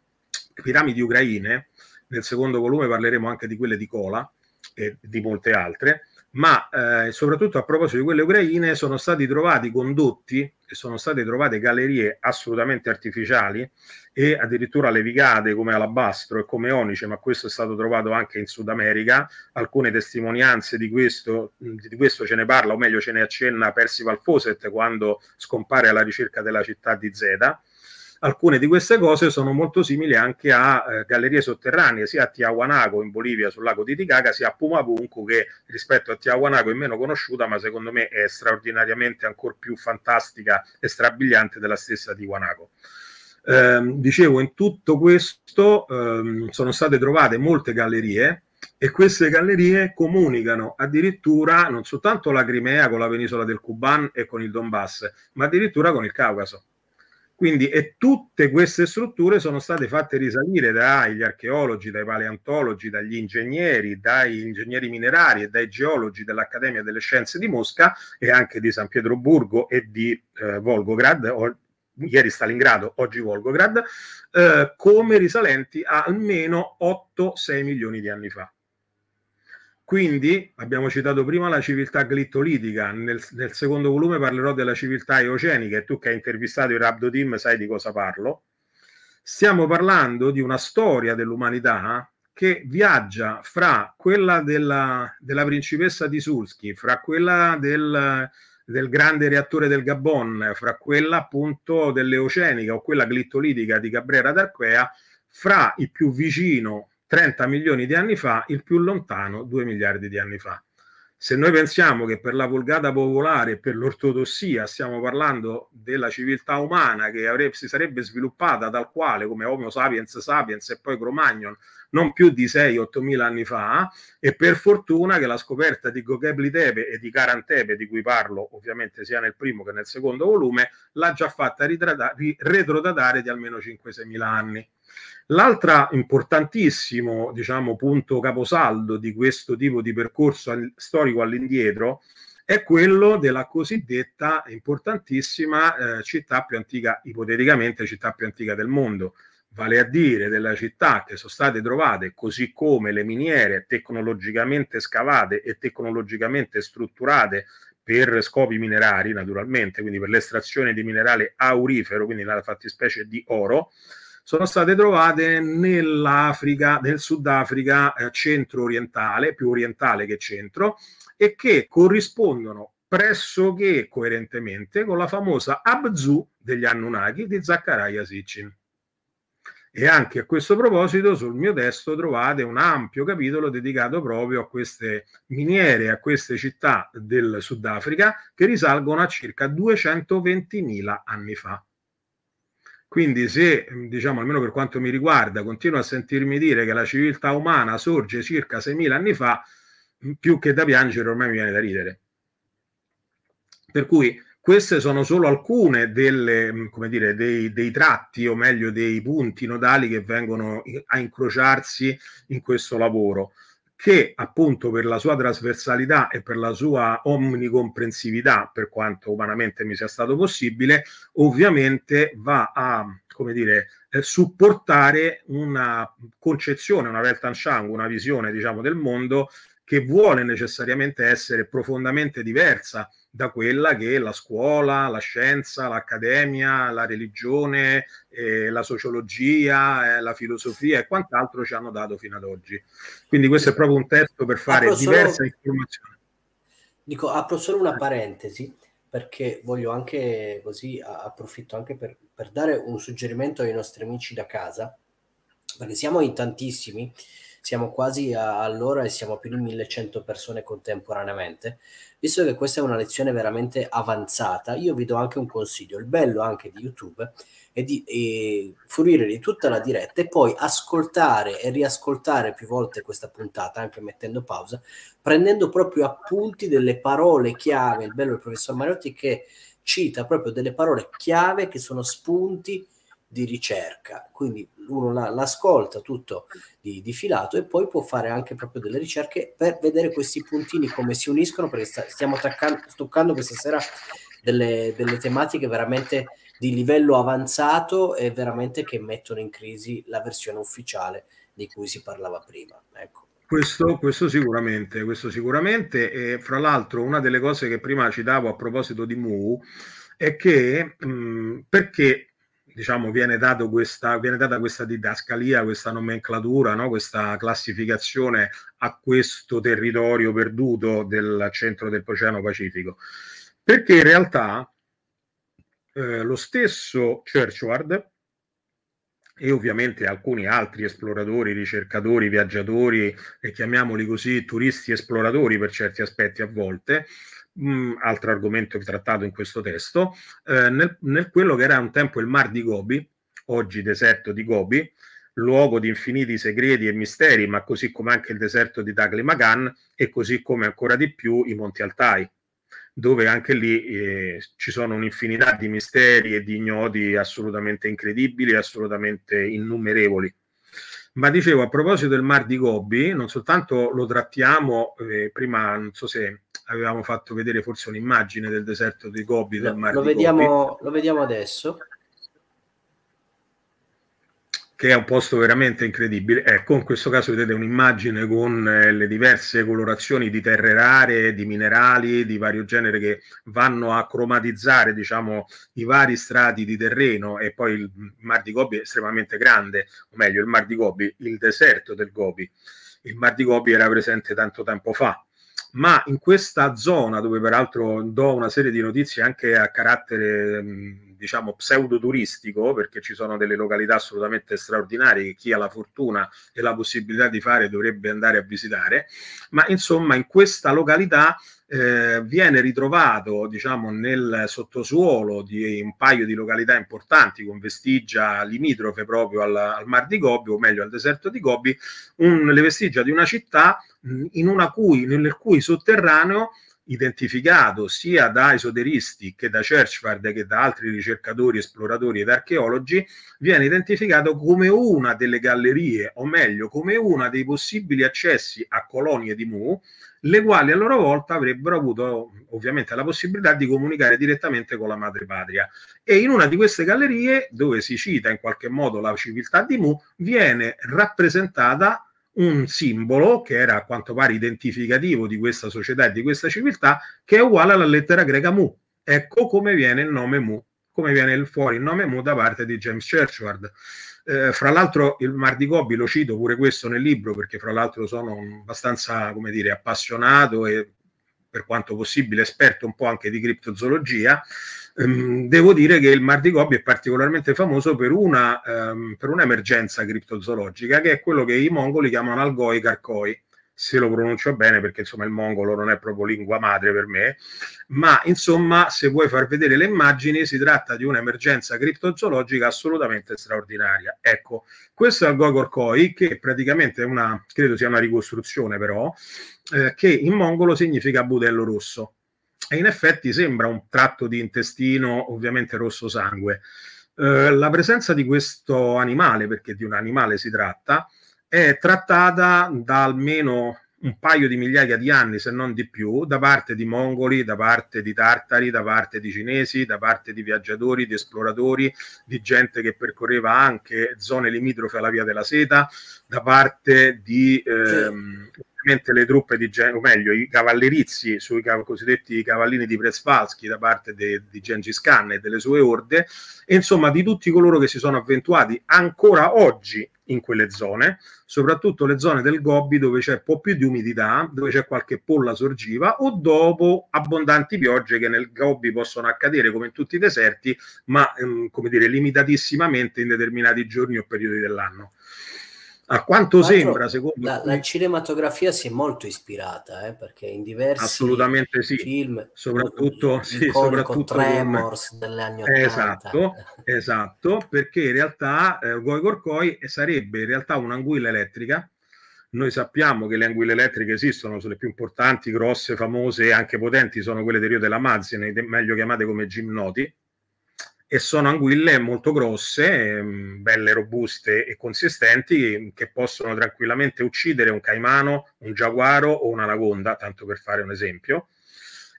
piramidi ucraine, nel secondo volume parleremo anche di quelle di Cola e di molte altre, ma eh, soprattutto a proposito di quelle ucraine sono stati trovati condotti e sono state trovate gallerie assolutamente artificiali e addirittura levigate come alabastro e come onice, ma questo è stato trovato anche in Sud America, alcune testimonianze di questo, di questo ce ne parla o meglio ce ne accenna Percival Fawcett quando scompare alla ricerca della città di Zeta alcune di queste cose sono molto simili anche a eh, gallerie sotterranee, sia a Tiahuanaco in Bolivia sul lago di Titicaca, sia a Pumapunku che rispetto a Tiahuanaco è meno conosciuta, ma secondo me è straordinariamente ancora più fantastica e strabiliante della stessa Tiahuanaco. Eh, dicevo, in tutto questo eh, sono state trovate molte gallerie e queste gallerie comunicano addirittura non soltanto la Crimea con la penisola del Kuban e con il Donbass, ma addirittura con il Caucaso. Quindi, e tutte queste strutture sono state fatte risalire dagli archeologi, dai paleontologi, dagli ingegneri, dagli ingegneri minerari e dai geologi dell'Accademia delle Scienze di Mosca e anche di San Pietroburgo e di eh, Volgograd, o, ieri Stalingrado, oggi Volgograd, eh, come risalenti a almeno 8-6 milioni di anni fa. Quindi abbiamo citato prima la civiltà glittolitica, nel, nel secondo volume parlerò della civiltà eocenica e tu che hai intervistato il Rabdo Team sai di cosa parlo. Stiamo parlando di una storia dell'umanità eh, che viaggia fra quella della, della principessa di Sulski, fra quella del, del grande reattore del Gabon, fra quella appunto dell'eocenica o quella glittolitica di Cabrera d'Arquea, fra il più vicino 30 milioni di anni fa, il più lontano 2 miliardi di anni fa. Se noi pensiamo che per la volgata popolare e per l'ortodossia stiamo parlando della civiltà umana che avrebbe, si sarebbe sviluppata tal quale come Homo sapiens sapiens e poi Cro-Magnon non più di 6-8 mila anni fa e per fortuna che la scoperta di Gokebli Tepe e di Carantepe di cui parlo ovviamente sia nel primo che nel secondo volume l'ha già fatta ritrata, retrodatare di almeno 5-6 mila anni. L'altra importantissimo diciamo, punto caposaldo di questo tipo di percorso storico all'indietro è quello della cosiddetta importantissima eh, città più antica, ipoteticamente città più antica del mondo, vale a dire della città che sono state trovate, così come le miniere tecnologicamente scavate e tecnologicamente strutturate per scopi minerari, naturalmente, quindi per l'estrazione di minerale aurifero, quindi la fattispecie di oro, sono state trovate nell'Africa, nel Sudafrica eh, centro-orientale, più orientale che centro, e che corrispondono pressoché coerentemente con la famosa Abzu degli Anunnaki di Zaccaria Sitchin. E anche a questo proposito sul mio testo trovate un ampio capitolo dedicato proprio a queste miniere, a queste città del Sudafrica che risalgono a circa 220.000 anni fa. Quindi se, mm, diciamo, almeno per quanto mi riguarda, continuo a sentirmi dire che la civiltà umana sorge circa 6.000 anni fa, mm, più che da piangere ormai mi viene da ridere. Per cui queste sono solo alcune delle, mm, come dire, dei, dei tratti, o meglio dei punti nodali che vengono a incrociarsi in questo lavoro che appunto per la sua trasversalità e per la sua omnicomprensività, per quanto umanamente mi sia stato possibile, ovviamente va a, come dire, eh, supportare una concezione, una Weltanschauung, una visione, diciamo, del mondo che vuole necessariamente essere profondamente diversa da quella che la scuola, la scienza, l'accademia, la religione, eh, la sociologia, eh, la filosofia e quant'altro ci hanno dato fino ad oggi. Quindi questo è proprio un testo per fare apro diversa solo... informazione. Dico, apro solo una parentesi perché voglio anche così approfitto anche per, per dare un suggerimento ai nostri amici da casa perché siamo in tantissimi siamo quasi a, all'ora e siamo più di 1100 persone contemporaneamente. Visto che questa è una lezione veramente avanzata, io vi do anche un consiglio. Il bello anche di YouTube è di è fruire di tutta la diretta e poi ascoltare e riascoltare più volte questa puntata, anche mettendo pausa, prendendo proprio appunti delle parole chiave. Il bello del professor Mariotti che cita proprio delle parole chiave che sono spunti di ricerca, quindi uno la, l'ascolta tutto di, di, filato e poi può fare anche proprio delle ricerche per vedere questi puntini come si uniscono, perché sta, stiamo taccando, toccando questa sera delle, delle, tematiche veramente di livello avanzato e veramente che mettono in crisi la versione ufficiale di cui si parlava prima. Ecco. Questo, questo, sicuramente, questo sicuramente, e fra l'altro una delle cose che prima citavo a proposito di Mu è che mh, perché diciamo, viene, questa, viene, data questa didascalia, questa nomenclatura, no? questa classificazione a questo territorio perduto del centro dell'Oceano Pacifico. Perché in realtà eh, lo stesso Churchward e ovviamente alcuni altri esploratori, ricercatori, viaggiatori e chiamiamoli così turisti esploratori per certi aspetti a volte, mh, mm, altro argomento trattato in questo testo, eh, nel, nel quello che era un tempo il mar di Gobi, oggi deserto di Gobi, luogo di infiniti segreti e misteri, ma così come anche il deserto di Tagli Magan e così come ancora di più i Monti Altai, dove anche lì eh, ci sono un'infinità di misteri e di ignoti assolutamente incredibili e assolutamente innumerevoli. Ma dicevo, a proposito del Mar di Gobbi, non soltanto lo trattiamo, eh, prima non so se avevamo fatto vedere forse un'immagine del deserto di Gobi, del Mar lo di vediamo, Gobi. Lo vediamo adesso. Che è un posto veramente incredibile. Ecco, eh, in questo caso vedete un'immagine con eh, le diverse colorazioni di terre rare, di minerali di vario genere che vanno a cromatizzare, diciamo, i vari strati di terreno e poi il Mar di Gobi è estremamente grande, o meglio, il Mar di Gobi, il deserto del Gobi. Il Mar di Gobi era presente tanto tempo fa, ma in questa zona, dove peraltro do una serie di notizie anche a carattere mh, mm, diciamo pseudoturistico perché ci sono delle località assolutamente straordinarie che chi ha la fortuna e la possibilità di fare dovrebbe andare a visitare, ma insomma in questa località eh, viene ritrovato diciamo, nel sottosuolo di un paio di località importanti con vestigia limitrofe proprio al, al mar di Gobi o meglio al deserto di Gobi un, le vestigia di una città in una cui, nel cui sotterraneo identificato sia da esoteristi che da Churchward che da altri ricercatori, esploratori ed archeologi, viene identificato come una delle gallerie, o meglio, come una dei possibili accessi a colonie di Mu, le quali a loro volta avrebbero avuto ovviamente la possibilità di comunicare direttamente con la madre patria. E in una di queste gallerie, dove si cita in qualche modo la civiltà di Mu, viene rappresentata un simbolo che era a quanto pare identificativo di questa società e di questa civiltà, che è uguale alla lettera greca mu. Ecco come viene il nome mu, come viene il fuori il nome mu da parte di James Churchward. Eh, fra l'altro il Mardi Gobbi lo cito pure questo nel libro perché fra l'altro sono abbastanza, come dire, appassionato e per quanto possibile esperto un po' anche di criptozoologia. Ehm, devo dire che il Mar di Gobi è particolarmente famoso per, una, ehm, per un'emergenza criptozoologica che è quello che i mongoli chiamano Algoi Carcoi se lo pronuncio bene perché insomma il mongolo non è proprio lingua madre per me, ma insomma se vuoi far vedere le immagini si tratta di un'emergenza criptozoologica assolutamente straordinaria. Ecco, questo è il Gogorkoi che praticamente è una, credo sia una ricostruzione però, eh, che in mongolo significa budello rosso e in effetti sembra un tratto di intestino ovviamente rosso sangue. Eh, la presenza di questo animale, perché di un animale si tratta, è trattata da almeno un paio di migliaia di anni, se non di più, da parte di mongoli, da parte di tartari, da parte di cinesi, da parte di viaggiatori, di esploratori, di gente che percorreva anche zone limitrofe alla Via della Seta, da parte di ehm, sì probabilmente le truppe di Gen- o meglio i cavallerizi sui cav- cosiddetti cavallini di Presvaschi da parte de- di Gengis Khan e delle sue orde e insomma di tutti coloro che si sono avventuati ancora oggi in quelle zone, soprattutto le zone del Gobi dove c'è un po' più di umidità, dove c'è qualche polla sorgiva o dopo abbondanti piogge che nel Gobi possono accadere come in tutti i deserti, ma ehm, come dire limitatissimamente in determinati giorni o periodi dell'anno. A quanto Quattro, sembra, secondo la, me... La cinematografia si è molto ispirata, eh, perché in diversi sì. film... Soprattutto, sì, soprattutto Tremors come... degli anni 80. Esatto, esatto perché in realtà eh, Goi Gorkoi sarebbe in realtà un'anguilla elettrica. Noi sappiamo che le anguille elettriche esistono, sono le più importanti, grosse, famose e anche potenti, sono quelle del Rio della Mazzine, meglio chiamate come gimnoti e sono anguille molto grosse, ehm, belle, robuste e consistenti che possono tranquillamente uccidere un caimano, un giaguaro o una lagonda, tanto per fare un esempio,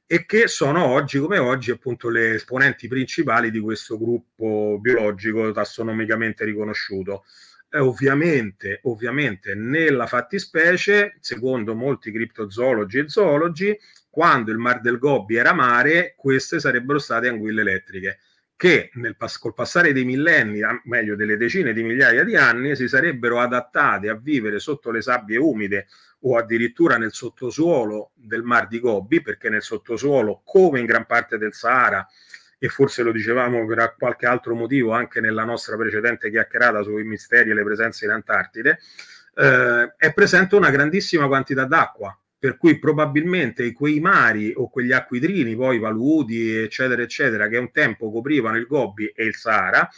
e che sono oggi come oggi appunto le esponenti principali di questo gruppo biologico tassonomicamente riconosciuto. Eh, ovviamente, ovviamente nella fattispecie, secondo molti criptozoologi e zoologi, quando il Mar del Gobbi era mare, queste sarebbero state anguille elettriche che nel, col passare dei millenni, a- meglio delle decine di migliaia di anni, si sarebbero adattate a vivere sotto le sabbie umide o addirittura nel sottosuolo del Mar di Gobi, perché nel sottosuolo, come in gran parte del Sahara, e forse lo dicevamo per qualche altro motivo anche nella nostra precedente chiacchierata sui misteri e le presenze in Antartide, eh, è presente una grandissima quantità d'acqua per cui probabilmente quei mari o quegli acquitrini, poi paludi, eccetera, eccetera, che un tempo coprivano il Gobi e il Sahara,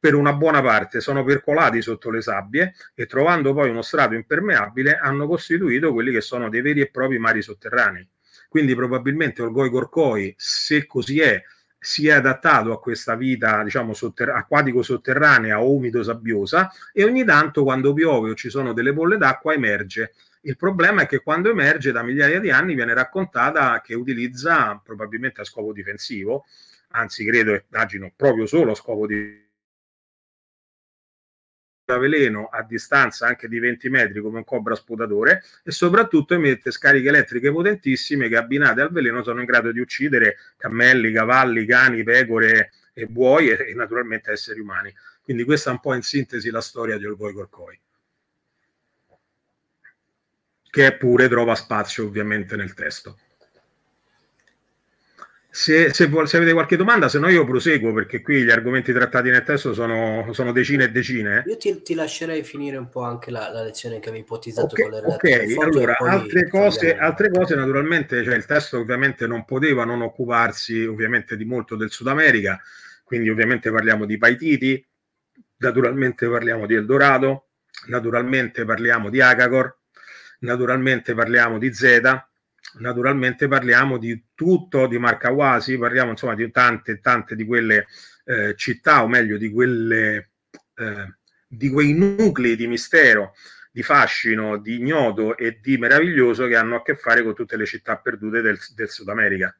per una buona parte sono percolati sotto le sabbie e trovando poi uno strato impermeabile hanno costituito quelli che sono dei veri e propri mari sotterranei. Quindi probabilmente Orgoi Gorkoi, se così è, si è adattato a questa vita diciamo sotter- acquatico sotterranea o umido sabbiosa e ogni tanto quando piove o ci sono delle bolle d'acqua emerge il problema è che quando emerge da migliaia di anni viene raccontata che utilizza probabilmente a scopo difensivo, anzi credo e immagino proprio solo a scopo di veleno a distanza anche di 20 metri come un cobra sputatore e soprattutto emette scariche elettriche potentissime che abbinate al veleno sono in grado di uccidere cammelli, cavalli, cani, pecore e buoi e, e naturalmente esseri umani. Quindi questa è un po' in sintesi la storia di Orgoi Corcoi che pure trova spazio ovviamente nel testo. Se, se, se, avete qualche domanda, se no io proseguo perché qui gli argomenti trattati nel testo sono, sono decine e decine. Io ti, ti, lascerei finire un po' anche la, la lezione che avevi ipotizzato okay, con le relazioni. Ok, allora, altre cose, altre cose, naturalmente, cioè il testo ovviamente non poteva non occuparsi ovviamente di molto del Sud America, quindi ovviamente parliamo di Paititi, naturalmente parliamo di Eldorado, naturalmente parliamo di Agagor, naturalmente parliamo di Zeta, naturalmente parliamo di tutto, di Marcahuasi, parliamo insomma di tante tante di quelle eh, città, o meglio di quelle... Eh, di quei nuclei di mistero, di fascino, di ignoto e di meraviglioso che hanno a che fare con tutte le città perdute del, del Sud America.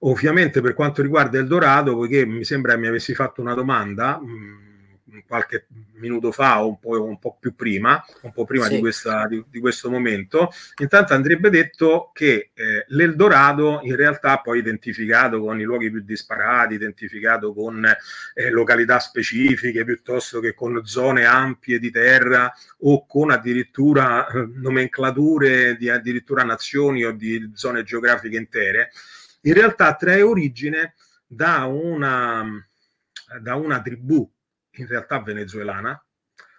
Ovviamente per quanto riguarda il Dorado, poiché mi sembra mi avessi fatto una domanda, mh, mm, qualche minuto fa o un po', un po più prima, un po' prima sì. di, questa, di, di, questo momento, intanto andrebbe detto che eh, l'Eldorado in realtà poi identificato con i luoghi più disparati, identificato con eh, località specifiche piuttosto che con zone ampie di terra o con addirittura eh, nomenclature di addirittura nazioni o di zone geografiche intere, in realtà trae origine da una, da una tribù in realtà venezuelana,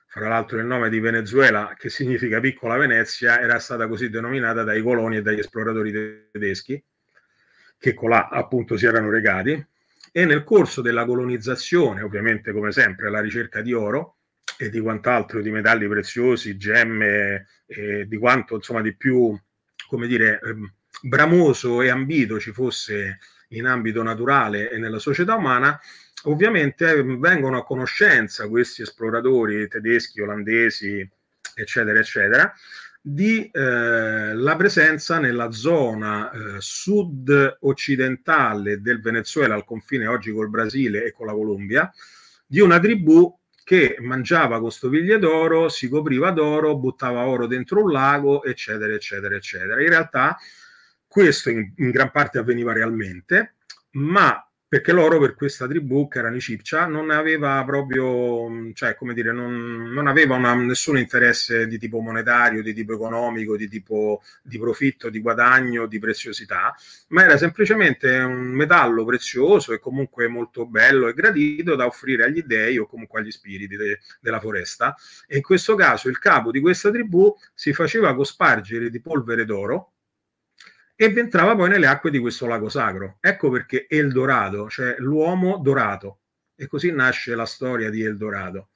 fra l'altro il nome di Venezuela, che significa piccola Venezia, era stata così denominata dai coloni e dagli esploratori tedeschi, che colà appunto si erano recati, e nel corso della colonizzazione, ovviamente come sempre, alla ricerca di oro e di quant'altro, di metalli preziosi, gemme, eh, di quanto insomma di più, come dire, ehm, bramoso e ambito ci fosse in ambito naturale e nella società umana, ovviamente eh, vengono a conoscenza questi esploratori tedeschi, olandesi, eccetera, eccetera, di eh, la presenza nella zona eh, sud-occidentale del Venezuela, al confine oggi col Brasile e con la Colombia, di una tribù che mangiava costoviglie d'oro, si copriva d'oro, buttava oro dentro un lago, eccetera, eccetera, eccetera. In realtà questo in, in gran parte avveniva realmente, ma perché loro per questa tribù, che erano i Cipcia, non aveva proprio, cioè, come dire, non, non aveva una, nessun interesse di tipo monetario, di tipo economico, di tipo di profitto, di guadagno, di preziosità, ma era semplicemente un metallo prezioso e comunque molto bello e gradito da offrire agli dei o comunque agli spiriti de, della foresta. E in questo caso il capo di questa tribù si faceva cospargere di polvere d'oro e entrava poi nelle acque di questo lago sacro. Ecco perché Eldorado, cioè l'uomo dorato. E così nasce la storia di Eldorado.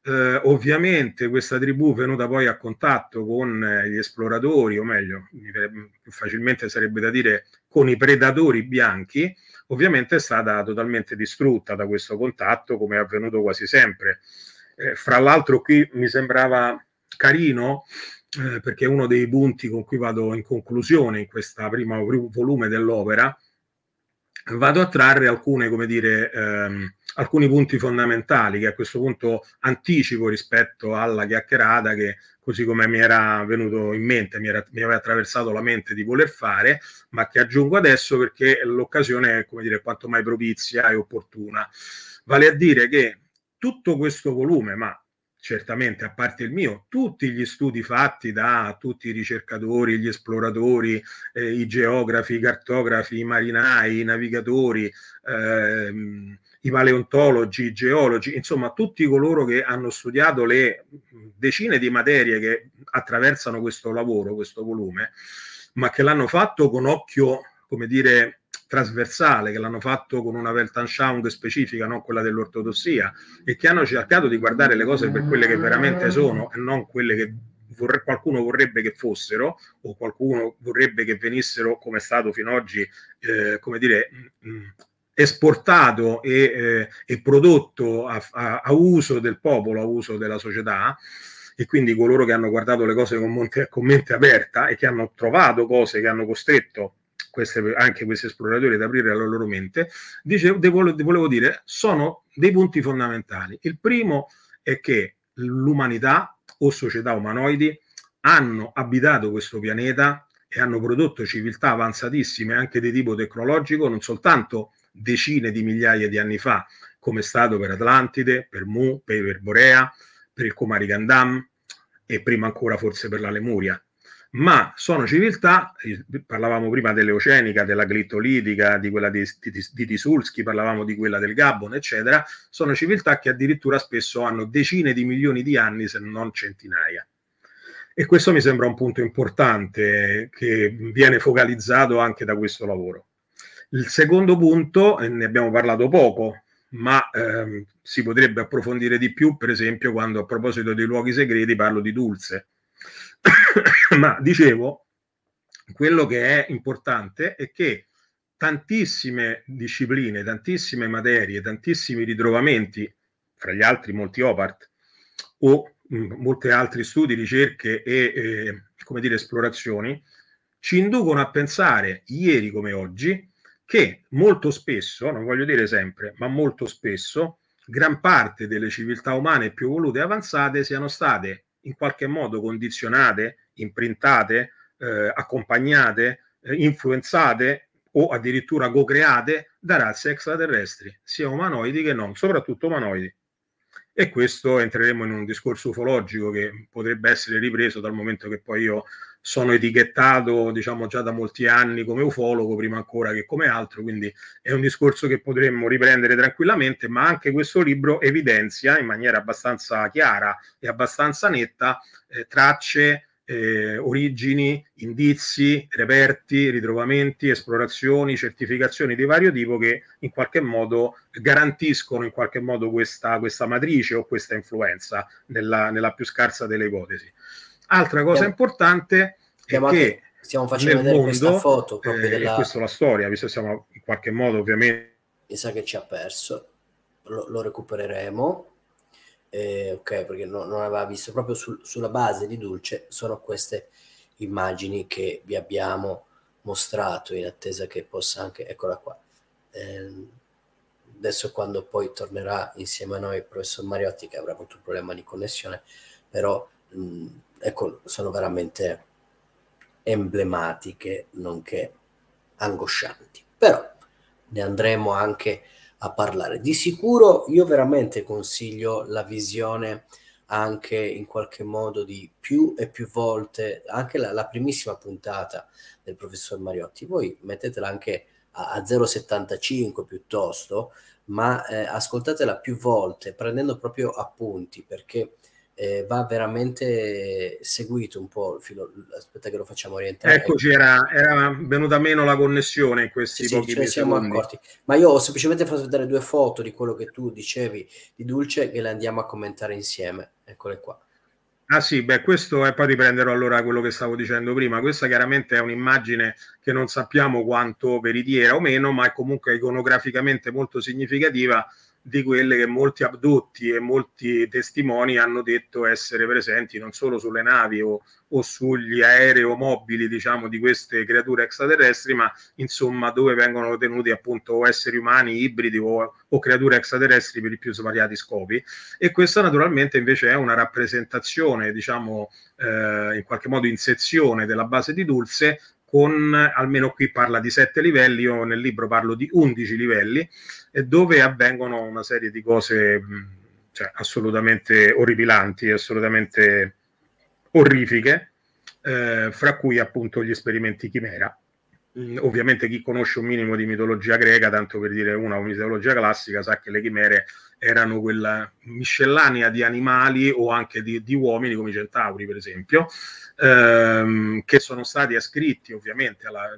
Eh, ovviamente questa tribù venuta poi a contatto con eh, gli esploratori, o meglio, eh, più facilmente sarebbe da dire con i predatori bianchi, ovviamente è stata totalmente distrutta da questo contatto, come è avvenuto quasi sempre. Eh, fra l'altro qui mi sembrava carino eh, perché è uno dei punti con cui vado in conclusione in questo primo volume dell'opera, vado a trarre alcune, come dire, ehm, alcuni punti fondamentali che a questo punto anticipo rispetto alla chiacchierata che così come mi era venuto in mente, mi, era, mi aveva attraversato la mente di voler fare, ma che aggiungo adesso perché l'occasione è, come dire, quanto mai propizia e opportuna. Vale a dire che tutto questo volume, ma certamente a parte il mio, tutti gli studi fatti da tutti i ricercatori, gli esploratori, eh, i geografi, i cartografi, i marinai, i navigatori, ehm, i paleontologi, i geologi, insomma tutti coloro che hanno studiato le decine di materie che attraversano questo lavoro, questo volume, ma che l'hanno fatto con occhio, come dire, trasversale che l'hanno fatto con una Weltanschauung specifica, non quella dell'ortodossia, e che hanno cercato di guardare le cose per quelle che veramente sono e non quelle che vorre- qualcuno vorrebbe che fossero o qualcuno vorrebbe che venissero, come è stato fino ad oggi, eh, come dire, mh, mm, mm, esportato e, eh, e prodotto a, a, a, uso del popolo, a uso della società e quindi coloro che hanno guardato le cose con, monte, con mente aperta e che hanno trovato cose che hanno costretto queste, anche questi esploratori ad aprire la loro mente, dicevo, volevo dire, sono dei punti fondamentali. Il primo è che l'umanità o società umanoidi hanno abitato questo pianeta e hanno prodotto civiltà avanzatissime anche di tipo tecnologico, non soltanto decine di migliaia di anni fa, come è stato per Atlantide, per Mu, per Borea, per il Comari Gandam e prima ancora forse per la Lemuria ma sono civiltà, parlavamo prima dell'ocenica, della glittolidica, di quella di, di, di Tisulski, parlavamo di quella del Gabon, eccetera, sono civiltà che addirittura spesso hanno decine di milioni di anni, se non centinaia. E questo mi sembra un punto importante che viene focalizzato anche da questo lavoro. Il secondo punto, ne abbiamo parlato poco, ma ehm, si potrebbe approfondire di più, per esempio, quando a proposito dei luoghi segreti parlo di Dulce. Ma dicevo, quello che è importante è che tantissime discipline, tantissime materie, tantissimi ritrovamenti, fra gli altri molti OPART o mh, mm, molti altri studi, ricerche e eh, come dire, esplorazioni, ci inducono a pensare ieri come oggi che molto spesso, non voglio dire sempre, ma molto spesso, gran parte delle civiltà umane più volute e avanzate siano state in qualche modo condizionate, imprintate, eh, accompagnate, eh, influenzate o addirittura co-create da razze extraterrestri, sia umanoidi che non, soprattutto umanoidi. E questo entreremo in un discorso ufologico che potrebbe essere ripreso dal momento che poi io sono etichettato, diciamo, già da molti anni come ufologo, prima ancora che come altro, quindi è un discorso che potremmo riprendere tranquillamente, ma anche questo libro evidenzia in maniera abbastanza chiara e abbastanza netta eh, tracce eh, origini, indizi, reperti, ritrovamenti, esplorazioni, certificazioni di vario tipo che in qualche modo garantiscono in qualche modo questa, questa matrice o questa influenza nella, nella, più scarsa delle ipotesi. Altra cosa stiamo, importante è che stiamo facendo vedere mondo, questa foto proprio eh, della... questa è la storia, visto che siamo in qualche modo ovviamente... Mi sa che ci ha perso, lo, lo recupereremo eh, ok, perché no, non aveva visto, proprio sul, sulla base di Dulce sono queste immagini che vi abbiamo mostrato in attesa che possa anche, eccola qua, eh, adesso quando poi tornerà insieme a noi il professor Mariotti che avrà avuto un problema di connessione, però mh, mm, ecco, sono veramente emblematiche, nonché angoscianti. Però ne andremo anche a parlare. Di sicuro io veramente consiglio la visione anche in qualche modo di più e più volte, anche la, la primissima puntata del professor Mariotti, voi mettetela anche a, a 0,75 piuttosto, ma eh, ascoltatela più volte prendendo proprio appunti perché eh, va veramente seguito un po' il filo. Aspetta che lo facciamo rientrare. Eccoci, era, era venuta meno la connessione in questi sì, pochi sì, siamo accorti. Ma io ho semplicemente fatto vedere due foto di quello che tu dicevi di Dulce e le andiamo a commentare insieme. Eccole qua. Ah sì, beh, questo è poi riprenderò allora quello che stavo dicendo prima. Questa chiaramente è un'immagine che non sappiamo quanto veritiera o meno, ma è comunque iconograficamente molto significativa di quelle che molti abdotti e molti testimoni hanno detto essere presenti non solo sulle navi o, o sugli aeromobili diciamo, di queste creature extraterrestri, ma insomma dove vengono tenuti appunto esseri umani ibridi o, o creature extraterrestri per i più svariati scopi. E questa naturalmente invece è una rappresentazione, diciamo, eh, in qualche modo in sezione della base di Dulce, con almeno qui parla di sette livelli, io nel libro parlo di undici livelli, eh, dove avvengono una serie di cose cioè, assolutamente orripilanti, assolutamente orrifiche, eh, fra cui appunto gli esperimenti chimera. ovviamente chi conosce un minimo di mitologia greca, tanto per dire una mitologia classica, sa che le chimere erano quella miscellanea di animali o anche di, di uomini come i centauri, per esempio, ehm, che sono stati ascritti ovviamente alla,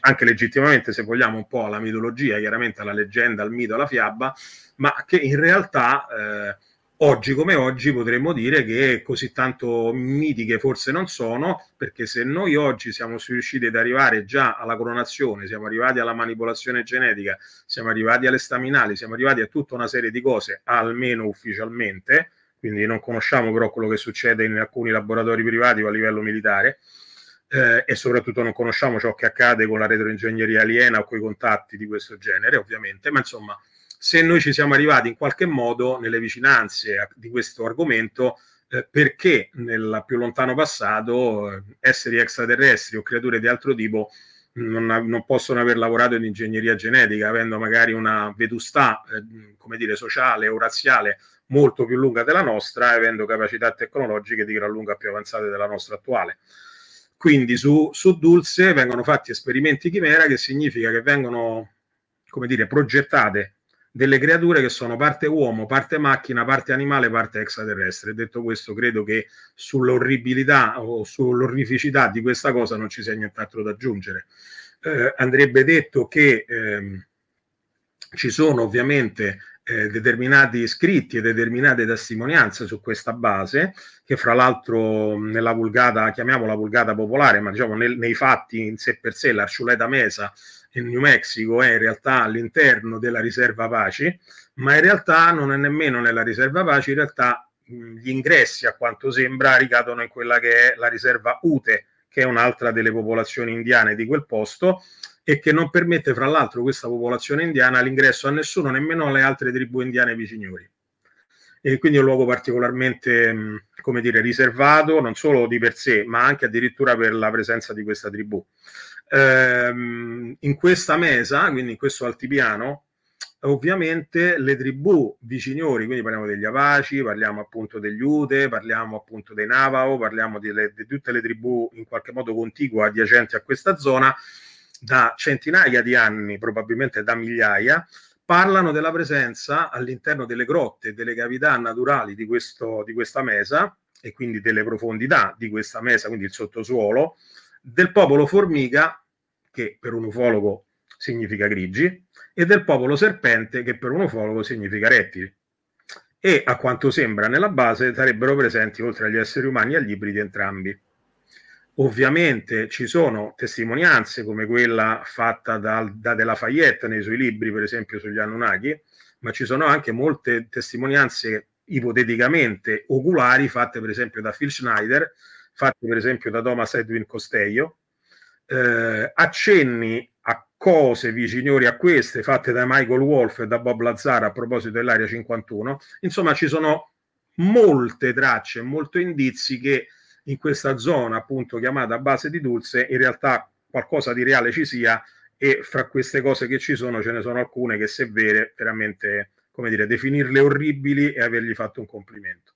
anche legittimamente se vogliamo un po' alla mitologia, chiaramente alla leggenda, al mito, alla fiaba, ma che in realtà eh, oggi come oggi potremmo dire che così tanto mitiche forse non sono, perché se noi oggi siamo riusciti ad arrivare già alla clonazione, siamo arrivati alla manipolazione genetica, siamo arrivati alle staminali, siamo arrivati a tutta una serie di cose, almeno ufficialmente, quindi non conosciamo però quello che succede in alcuni laboratori privati o a livello militare eh, e soprattutto non conosciamo ciò che accade con la retroingegneria aliena o con i contatti di questo genere ovviamente, ma insomma se noi ci siamo arrivati in qualche modo nelle vicinanze a, di questo argomento eh, perché nel più lontano passato eh, esseri extraterrestri o creature di altro tipo non, non, possono aver lavorato in ingegneria genetica, avendo magari una vetustà, eh, come dire, sociale o razziale molto più lunga della nostra, avendo capacità tecnologiche di gran lunga più avanzate della nostra attuale. Quindi su, su Dulce vengono fatti esperimenti chimera, che significa che vengono, come dire, progettate delle creature che sono parte uomo, parte macchina, parte animale, parte extraterrestre. Detto questo, credo che sull'orribilità o sull'orrificità di questa cosa non ci sia nient'altro da aggiungere. Eh, andrebbe detto che ehm, ci sono ovviamente eh, determinati scritti e determinate testimonianze su questa base, che fra l'altro nella vulgata, chiamiamola vulgata popolare, ma diciamo nel, nei fatti in sé per sé, l'arciuleta mesa in New Mexico è in realtà all'interno della riserva Paci, ma in realtà non è nemmeno nella riserva Paci, in realtà gli ingressi, a quanto sembra, ricadono in quella che è la riserva Ute, che è un'altra delle popolazioni indiane di quel posto, e che non permette, fra l'altro, questa popolazione indiana l'ingresso a nessuno, nemmeno alle altre tribù indiane viciniori. E quindi è un luogo particolarmente, mm, come dire, riservato, non solo di per sé, ma anche addirittura per la presenza di questa tribù. Ehm, in questa mesa, quindi in questo altipiano, ovviamente le tribù viciniori, quindi parliamo degli Apaci, parliamo appunto degli Ute, parliamo appunto dei Navao, parliamo di, le, di tutte le tribù in qualche modo contigua adiacenti a questa zona, da centinaia di anni, probabilmente da migliaia, parlano della presenza all'interno delle grotte, e delle cavità naturali di, questo, di questa mesa e quindi delle profondità di questa mesa, quindi il sottosuolo, del popolo formica, che per un ufologo significa grigi, e del popolo serpente, che per un ufologo significa rettili. E a quanto sembra nella base sarebbero presenti, oltre agli esseri umani, agli ibridi entrambi. Ovviamente ci sono testimonianze come quella fatta da, da De La Fayette nei suoi libri, per esempio sugli Anunnaki, ma ci sono anche molte testimonianze ipoteticamente oculari fatte per esempio da Phil Schneider, fatte per esempio da Thomas Edwin Costeio, eh, accenni a cose viciniori a queste fatte da Michael Wolf e da Bob Lazzara a proposito dell'area 51. Insomma, ci sono molte tracce, molti indizi che in questa zona appunto chiamata base di Dulce in realtà qualcosa di reale ci sia e fra queste cose che ci sono ce ne sono alcune che se vere veramente come dire definirle orribili e avergli fatto un complimento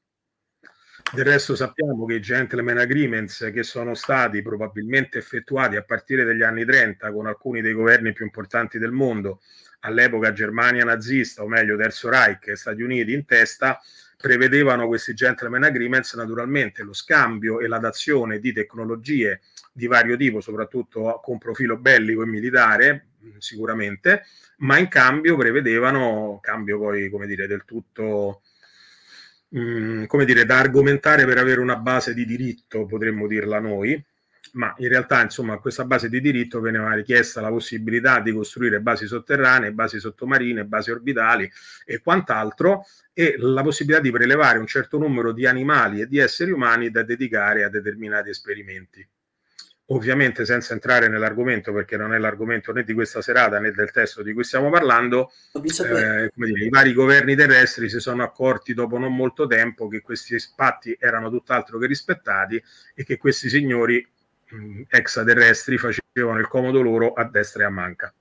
del resto sappiamo che i gentleman agreements che sono stati probabilmente effettuati a partire dagli anni 30 con alcuni dei governi più importanti del mondo, all'epoca Germania nazista, o meglio Terzo Reich, e Stati Uniti in testa, prevedevano questi gentleman agreements naturalmente lo scambio e la dazione di tecnologie di vario tipo, soprattutto con profilo bellico e militare, mm, sicuramente, ma in cambio prevedevano, cambio poi come dire del tutto mm, come dire, da argomentare per avere una base di diritto, potremmo dirla noi, ma in realtà insomma, a questa base di diritto veniva richiesta la possibilità di costruire basi sotterranee, basi sottomarine, basi orbitali e quant'altro e la possibilità di prelevare un certo numero di animali e di esseri umani da dedicare a determinati esperimenti. Ovviamente senza entrare nell'argomento, perché non è l'argomento né di questa serata né del testo di cui stiamo parlando, eh, dire, i vari governi terrestri si sono accorti dopo non molto tempo che questi patti erano tutt'altro che rispettati e che questi signori Mm, extraterrestri facevano il comodo loro a destra e a manca.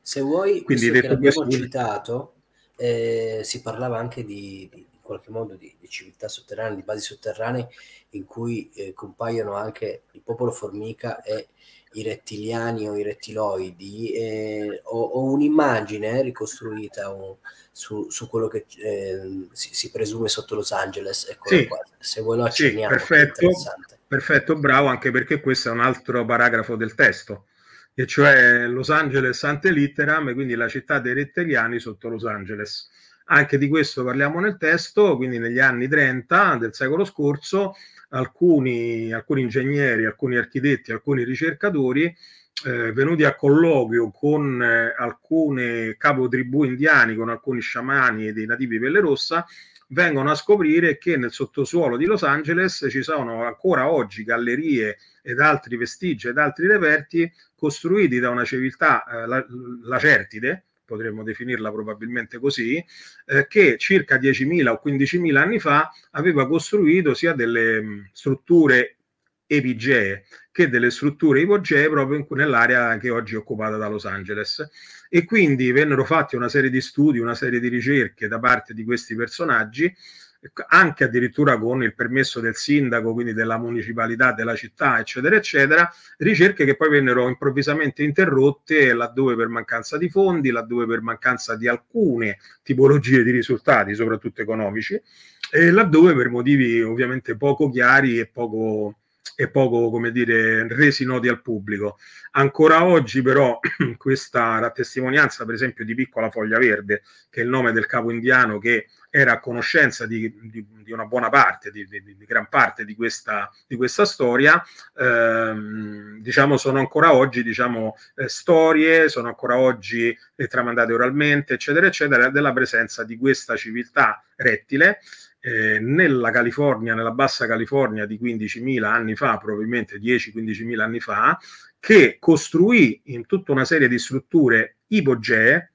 Se vuoi, Quindi detto questo... citato, eh, si parlava anche di, di in qualche modo di, di, civiltà sotterranee, di basi sotterranee in cui eh, compaiono anche il popolo formica e i rettiliani o i rettiloidi eh, o, o, un'immagine ricostruita o, su, su, quello che eh, si, si, presume sotto Los Angeles. Ecco, sì, qua. Se vuoi lo accenniamo, sì, perfetto. È interessante. Perfetto, bravo, anche perché questo è un altro paragrafo del testo, e cioè Los Angeles ante litteram, quindi la città dei rettiliani sotto Los Angeles. Anche di questo parliamo nel testo, quindi negli anni 30 del secolo scorso alcuni, alcuni ingegneri, alcuni architetti, alcuni ricercatori eh, venuti a colloquio con eh, alcune capotribù indiani, con alcuni sciamani e dei nativi Pelle Rossa, vengono a scoprire che nel sottosuolo di Los Angeles ci sono ancora oggi gallerie ed altri vestigi ed altri reperti costruiti da una civiltà eh, lacertide, potremmo definirla probabilmente così, eh, che circa 10.000 o 15.000 anni fa aveva costruito sia delle mh, mm, strutture epigee che delle strutture ipogee proprio in, nell'area che oggi è occupata da Los Angeles e quindi vennero fatti una serie di studi, una serie di ricerche da parte di questi personaggi anche addirittura con il permesso del sindaco, quindi della municipalità, della città, eccetera, eccetera, ricerche che poi vennero improvvisamente interrotte laddove per mancanza di fondi, laddove per mancanza di alcune tipologie di risultati, soprattutto economici, e laddove per motivi ovviamente poco chiari e poco e poco, come dire, resi noti al pubblico. Ancora oggi però questa testimonianza, per esempio, di Piccola Foglia Verde, che è il nome del capo indiano che era a conoscenza di, di, di una buona parte, di, di, gran parte di questa, questa storia, ehm, diciamo, sono ancora oggi diciamo, eh, storie, sono ancora oggi eh, tramandate oralmente, eccetera, eccetera, della presenza di questa civiltà rettile. Eh, nella California, nella bassa California di 15.000 anni fa, probabilmente 10-15.000 anni fa, che costruì in tutta una serie di strutture ipogee,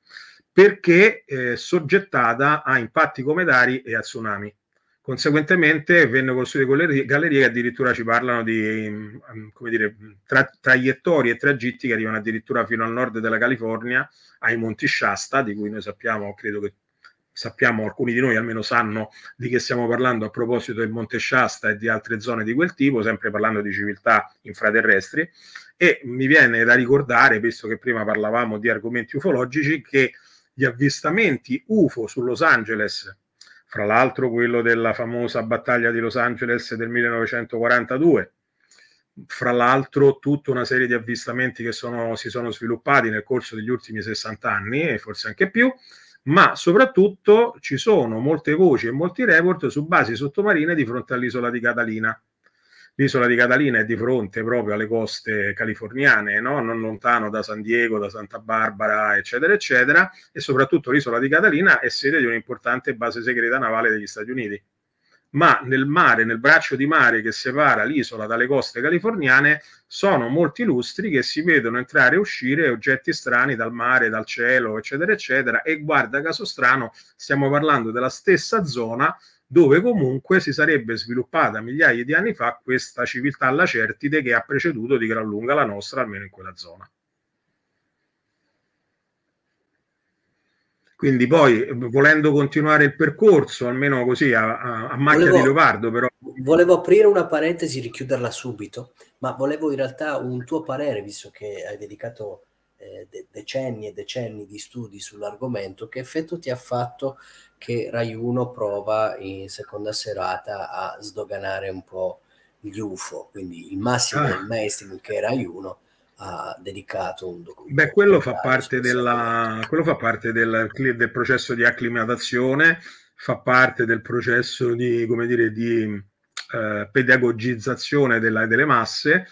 perché eh, soggettata a impatti cometari e a tsunami. Conseguentemente vennero costruite gallerie che addirittura ci parlano di mm, mm, dire, mm, tra, traiettorie e tragitti che arrivano addirittura fino al nord della California, ai Monti Shasta, di cui noi sappiamo, credo che sappiamo, alcuni di noi almeno sanno di che stiamo parlando a proposito del Monte Shasta e di altre zone di quel tipo, sempre parlando di civiltà infraterrestri. E mi viene da ricordare, visto che prima parlavamo di argomenti ufologici, che gli avvistamenti UFO su Los Angeles, fra l'altro quello della famosa battaglia di Los Angeles del 1942, fra l'altro tutta una serie di avvistamenti che sono, si sono sviluppati nel corso degli ultimi 60 anni e forse anche più, ma soprattutto ci sono molte voci e molti report su basi sottomarine di fronte all'isola di Catalina l'isola di Catalina è di fronte proprio alle coste californiane, no? non lontano da San Diego, da Santa Barbara, eccetera, eccetera, e soprattutto l'isola di Catalina è sede di un'importante base segreta navale degli Stati Uniti. Ma nel mare, nel braccio di mare che separa l'isola dalle coste californiane, sono molti lustri che si vedono entrare e uscire oggetti strani dal mare, dal cielo, eccetera, eccetera. E guarda caso strano, stiamo parlando della stessa zona dove comunque si sarebbe sviluppata migliaia di anni fa questa civiltà lacertide che ha preceduto di gran lunga la nostra, almeno in quella zona. Quindi poi, volendo continuare il percorso, almeno così a, a, a macchia volevo, di leopardo, però... Volevo aprire una parentesi, richiuderla subito, ma volevo in realtà un tuo parere, visto che hai dedicato eh, de- decenni e decenni di studi sull'argomento, che effetto ti ha fatto che Rai 1 prova in seconda serata a sdoganare un po' gli UFO, quindi il massimo ah. del mainstream che era Rai 1 ha dedicato un documento. Beh, quello fa parte, della, quello fa parte del, del, processo di acclimatazione, fa parte del processo di, come dire, di eh, pedagogizzazione della, delle masse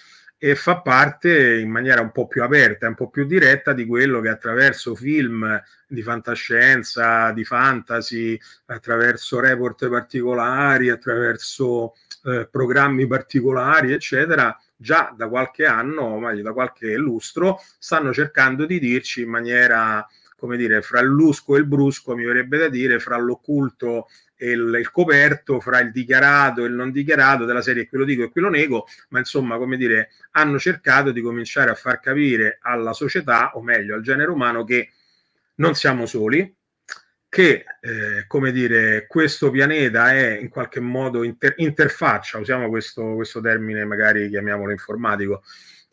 e fa parte in maniera un po' più aperta, un po' più diretta di quello che attraverso film di fantascienza, di fantasy, attraverso report particolari, attraverso eh, programmi particolari, eccetera, già da qualche anno, o meglio da qualche lustro, stanno cercando di dirci in maniera come dire, fra il lusco e il brusco, mi verrebbe da dire, fra l'occulto il, il, coperto fra il dichiarato e il non dichiarato della serie quello dico e quello nego, ma insomma, come dire, hanno cercato di cominciare a far capire alla società, o meglio al genere umano, che non siamo soli, che eh, come dire, questo pianeta è in qualche modo inter- interfaccia, usiamo questo, questo termine magari chiamiamolo informatico,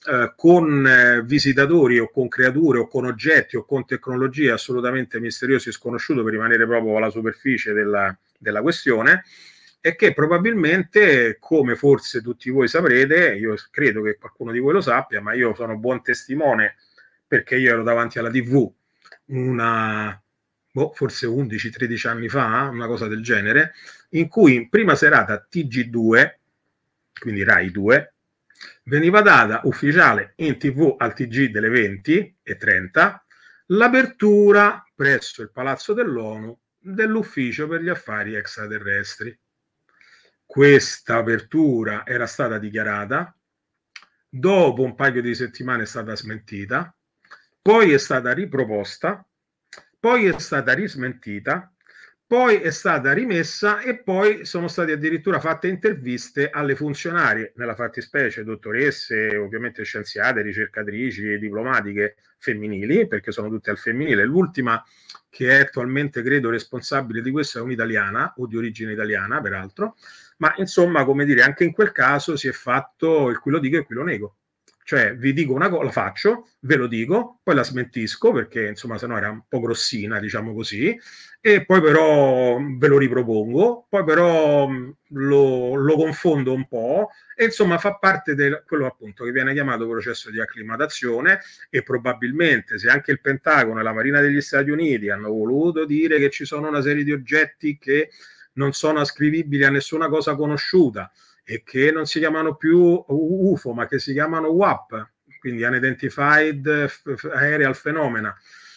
eh, con eh, visitatori o con creature o con oggetti o con tecnologie assolutamente misteriosi e sconosciute per rimanere proprio alla superficie della, della questione e che probabilmente, come forse tutti voi saprete, io credo che qualcuno di voi lo sappia, ma io sono buon testimone perché io ero davanti alla TV una boh, forse 11-13 anni fa, una cosa del genere, in cui in prima serata TG2, quindi Rai 2, veniva data ufficiale in tv al TG delle 20 e 30 l'apertura presso il Palazzo dell'ONU dell'ufficio per gli affari extraterrestri. Questa apertura era stata dichiarata, dopo un paio di settimane è stata smentita, poi è stata riproposta, poi è stata rismentita poi è stata rimessa e poi sono state addirittura fatte interviste alle funzionarie, nella fattispecie dottoresse, ovviamente scienziate, ricercatrici, e diplomatiche femminili, perché sono tutte al femminile. L'ultima che è attualmente, credo, responsabile di questo è un'italiana o di origine italiana, peraltro, ma insomma, come dire, anche in quel caso si è fatto il cui lo dico e il cui lo nego. Cioè, vi dico una cosa, la faccio, ve lo dico, poi la smentisco perché insomma, se no era un po' grossina, diciamo così, e poi però mm, ve lo ripropongo, poi però mm, lo, lo confondo un po', e insomma fa parte di quello appunto che viene chiamato processo di acclimatazione e probabilmente se anche il Pentagono e la Marina degli Stati Uniti hanno voluto dire che ci sono una serie di oggetti che non sono ascrivibili a nessuna cosa conosciuta, e che non si chiamano più UFO, ma che si chiamano WAP, quindi Unidentified Aerial Phenomena,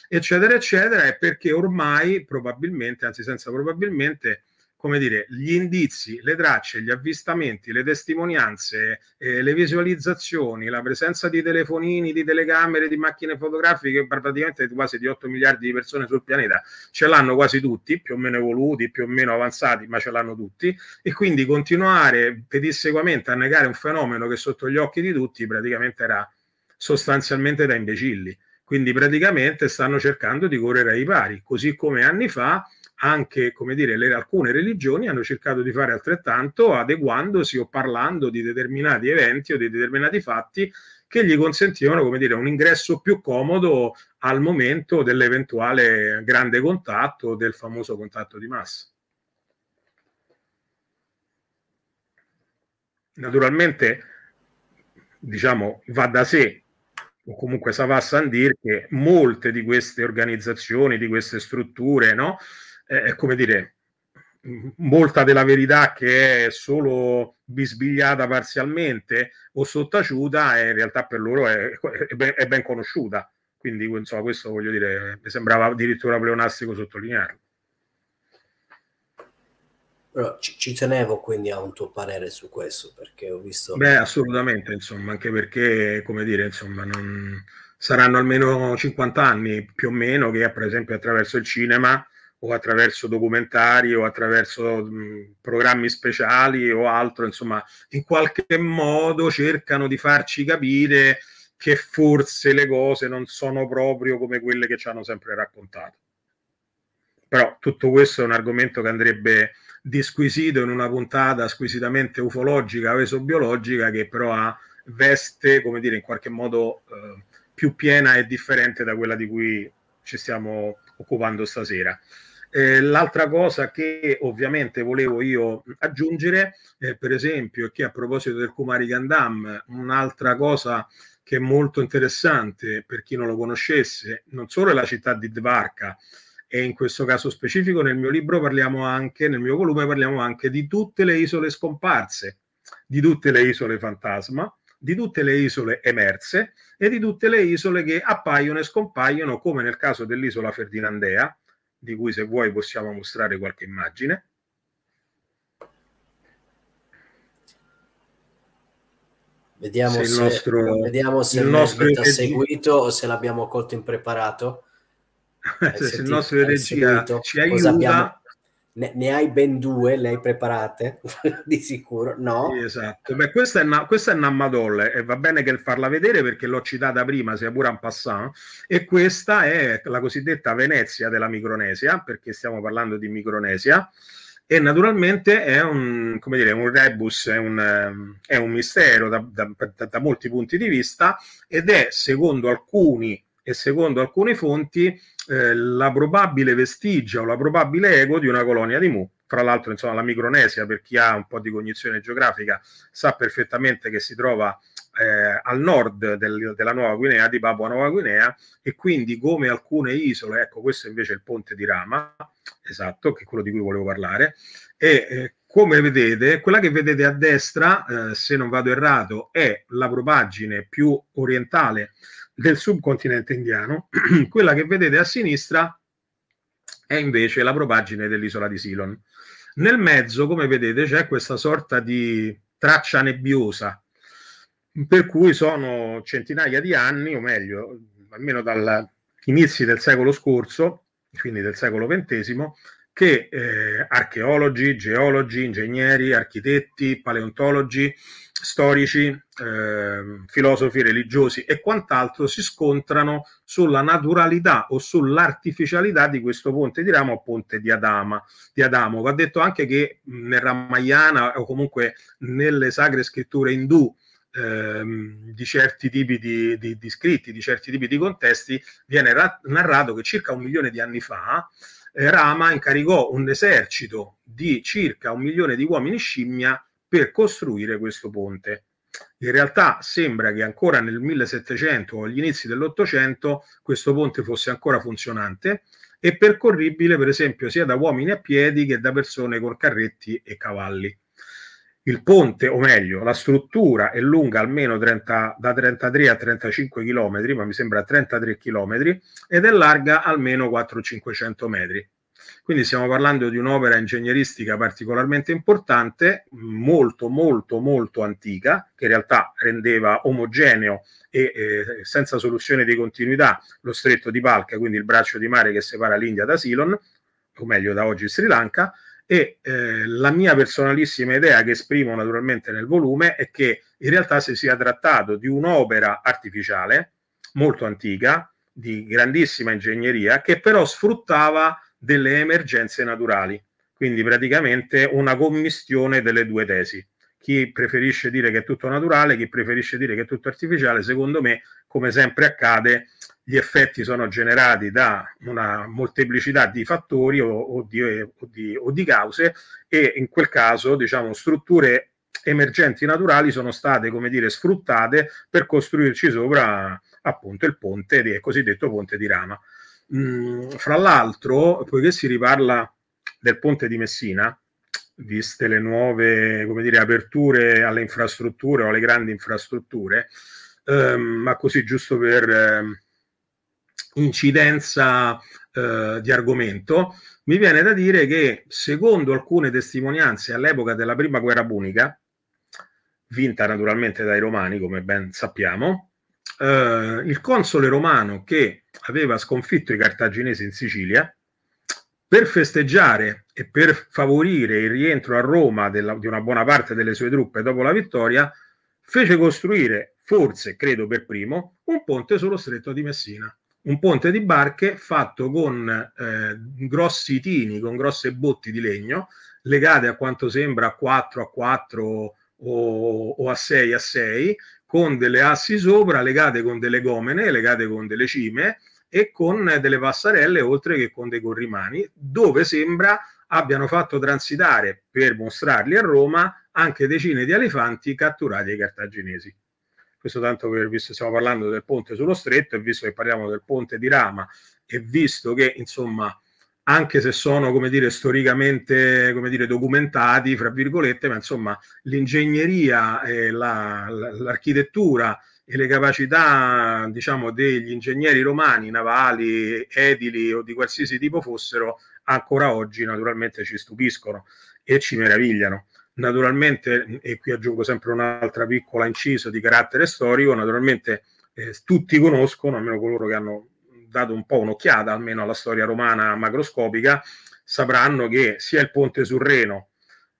eccetera, eccetera, è perché ormai probabilmente, anzi senza probabilmente, come dire, gli indizi, le tracce, gli avvistamenti, le testimonianze, eh, le visualizzazioni, la presenza di telefonini, di telecamere, di macchine fotografiche, praticamente quasi di 8 miliardi di persone sul pianeta, ce l'hanno quasi tutti, più o meno evoluti, più o meno avanzati, ma ce l'hanno tutti, e quindi continuare pedissequamente a negare un fenomeno che sotto gli occhi di tutti praticamente era sostanzialmente da imbecilli. Quindi praticamente stanno cercando di correre ai pari, così come anni fa anche come dire, le, alcune religioni hanno cercato di fare altrettanto adeguandosi o parlando di determinati eventi o di determinati fatti che gli consentivano come dire, un ingresso più comodo al momento dell'eventuale grande contatto, del famoso contatto di massa. Naturalmente, diciamo, va da sé, o comunque Savassan dire che molte di queste organizzazioni, di queste strutture, no? eh, come dire, molta della verità che è solo bisbigliata parzialmente o sottaciuta, in realtà per loro è, è, ben, è ben, conosciuta. Quindi, insomma, questo voglio dire, mi sembrava addirittura pleonastico sottolinearlo. ci, tenevo quindi a un tuo parere su questo perché ho visto. Beh, assolutamente, insomma, anche perché, come dire, insomma, non... saranno almeno 50 anni più o meno che, per esempio, attraverso il cinema o attraverso documentari o attraverso mh, programmi speciali o altro, insomma, in qualche modo cercano di farci capire che forse le cose non sono proprio come quelle che ci hanno sempre raccontato. Però tutto questo è un argomento che andrebbe disquisito in una puntata squisitamente ufologica o esobiologica che però ha veste, come dire, in qualche modo eh, più piena e differente da quella di cui ci stiamo occupando stasera. Eh, l'altra cosa che ovviamente volevo io aggiungere, eh, per esempio, è che a proposito del Kumari Gandam, un'altra cosa che è molto interessante per chi non lo conoscesse, non solo è la città di Dvarka, e in questo caso specifico nel mio libro parliamo anche, nel mio volume parliamo anche di tutte le isole scomparse, di tutte le isole fantasma, di tutte le isole emerse e di tutte le isole che appaiono e scompaiono, come nel caso dell'isola Ferdinandea, di cui se vuoi possiamo mostrare qualche immagine. Vediamo se il se, nostro, vediamo se il nostro ha seguito o se l'abbiamo colto impreparato. se, eh, se il nostro regia ci aiuta, abbiamo... Ne, ne, hai ben due, le hai preparate di sicuro, no? Sì, esatto, Beh, questa è una, questa è una Madolle e va bene che farla vedere perché l'ho citata prima, sia pure un passant, e questa è la cosiddetta Venezia della Micronesia, perché stiamo parlando di Micronesia, e naturalmente è un, come dire, un rebus, è un, è un mistero da, da, da, da molti punti di vista ed è, secondo alcuni e secondo alcune fonti eh, la probabile vestigia o la probabile ego di una colonia di Mu. Fra l'altro, insomma, la Micronesia, per chi ha un po' di cognizione geografica, sa perfettamente che si trova eh, al nord del, della Nuova Guinea, di Papua Nuova Guinea, e quindi come alcune isole, ecco questo invece è il ponte di Rama, esatto, che è quello di cui volevo parlare, e eh, come vedete, quella che vedete a destra, eh, se non vado errato, è la propaggine più orientale del subcontinente indiano. Quella che vedete a sinistra è invece la propaggine dell'isola di Silon. Nel mezzo, come vedete, c'è questa sorta di traccia nebbiosa, per cui sono centinaia di anni, o meglio, almeno dagli inizi del secolo scorso, quindi del secolo XX, che eh, archeologi, geologi, ingegneri, architetti, paleontologi, storici, eh, filosofi religiosi e quant'altro si scontrano sulla naturalità o sull'artificialità di questo ponte di Ramo o ponte di, Adama, di Adamo. Va detto anche che nel Ramayana o comunque nelle sacre scritture indù ehm, di certi tipi di, di, di, scritti, di certi tipi di contesti, viene ra- narrato che circa un milione di anni fa eh, Rama incaricò un esercito di circa un milione di uomini scimmia per costruire questo ponte. In realtà sembra che ancora nel 1700 o agli inizi dell'Ottocento questo ponte fosse ancora funzionante e percorribile per esempio sia da uomini a piedi che da persone con carretti e cavalli il ponte, o meglio, la struttura è lunga almeno 30, da 33 a 35 km, ma mi sembra 33 km, ed è larga almeno 400-500 metri. Quindi stiamo parlando di un'opera ingegneristica particolarmente importante, molto molto molto antica, che in realtà rendeva omogeneo e eh, senza soluzione di continuità lo stretto di Palca, quindi il braccio di mare che separa l'India da Ceylon, o meglio da oggi Sri Lanka, e eh, la mia personalissima idea che esprimo naturalmente nel volume è che in realtà si sia trattato di un'opera artificiale molto antica, di grandissima ingegneria, che però sfruttava delle emergenze naturali, quindi praticamente una commistione delle due tesi chi preferisce dire che è tutto naturale, chi preferisce dire che è tutto artificiale, secondo me, come sempre accade, gli effetti sono generati da una molteplicità di fattori o, o, di, o, di, o di cause e in quel caso, diciamo, strutture emergenti naturali sono state, come dire, sfruttate per costruirci sopra appunto il ponte, il cosiddetto ponte di Rama. Mm, fra l'altro, poiché si riparla del ponte di Messina, viste le nuove dire, aperture alle infrastrutture o alle grandi infrastrutture, ehm, ma così giusto per ehm, incidenza eh, di argomento, mi viene da dire che secondo alcune testimonianze all'epoca della prima guerra punica, vinta naturalmente dai romani, come ben sappiamo, eh, il console romano che aveva sconfitto i cartaginesi in Sicilia, per festeggiare e per favorire il rientro a Roma della, di una buona parte delle sue truppe dopo la vittoria, fece costruire, forse credo per primo, un ponte sullo stretto di Messina. Un ponte di barche fatto con eh, grossi tini, con grosse botti di legno, legate a quanto sembra a 4 a 4 o, o a 6 a 6, con delle assi sopra, legate con delle gomene, legate con delle cime, e con delle passarelle oltre che con dei corrimani, dove sembra abbiano fatto transitare per mostrarli a Roma anche decine di elefanti catturati ai cartaginesi. Questo tanto per visto che stiamo parlando del ponte sullo stretto e visto che parliamo del ponte di Rama e visto che insomma anche se sono come dire storicamente come dire, documentati fra virgolette ma insomma l'ingegneria e la, l'architettura e le capacità diciamo, degli ingegneri romani, navali, edili o di qualsiasi tipo fossero, ancora oggi naturalmente ci stupiscono e ci meravigliano. Naturalmente, e qui aggiungo sempre un'altra piccola inciso di carattere storico, naturalmente eh, tutti conoscono, almeno coloro che hanno dato un po' un'occhiata almeno alla storia romana macroscopica, sapranno che sia il ponte sul Reno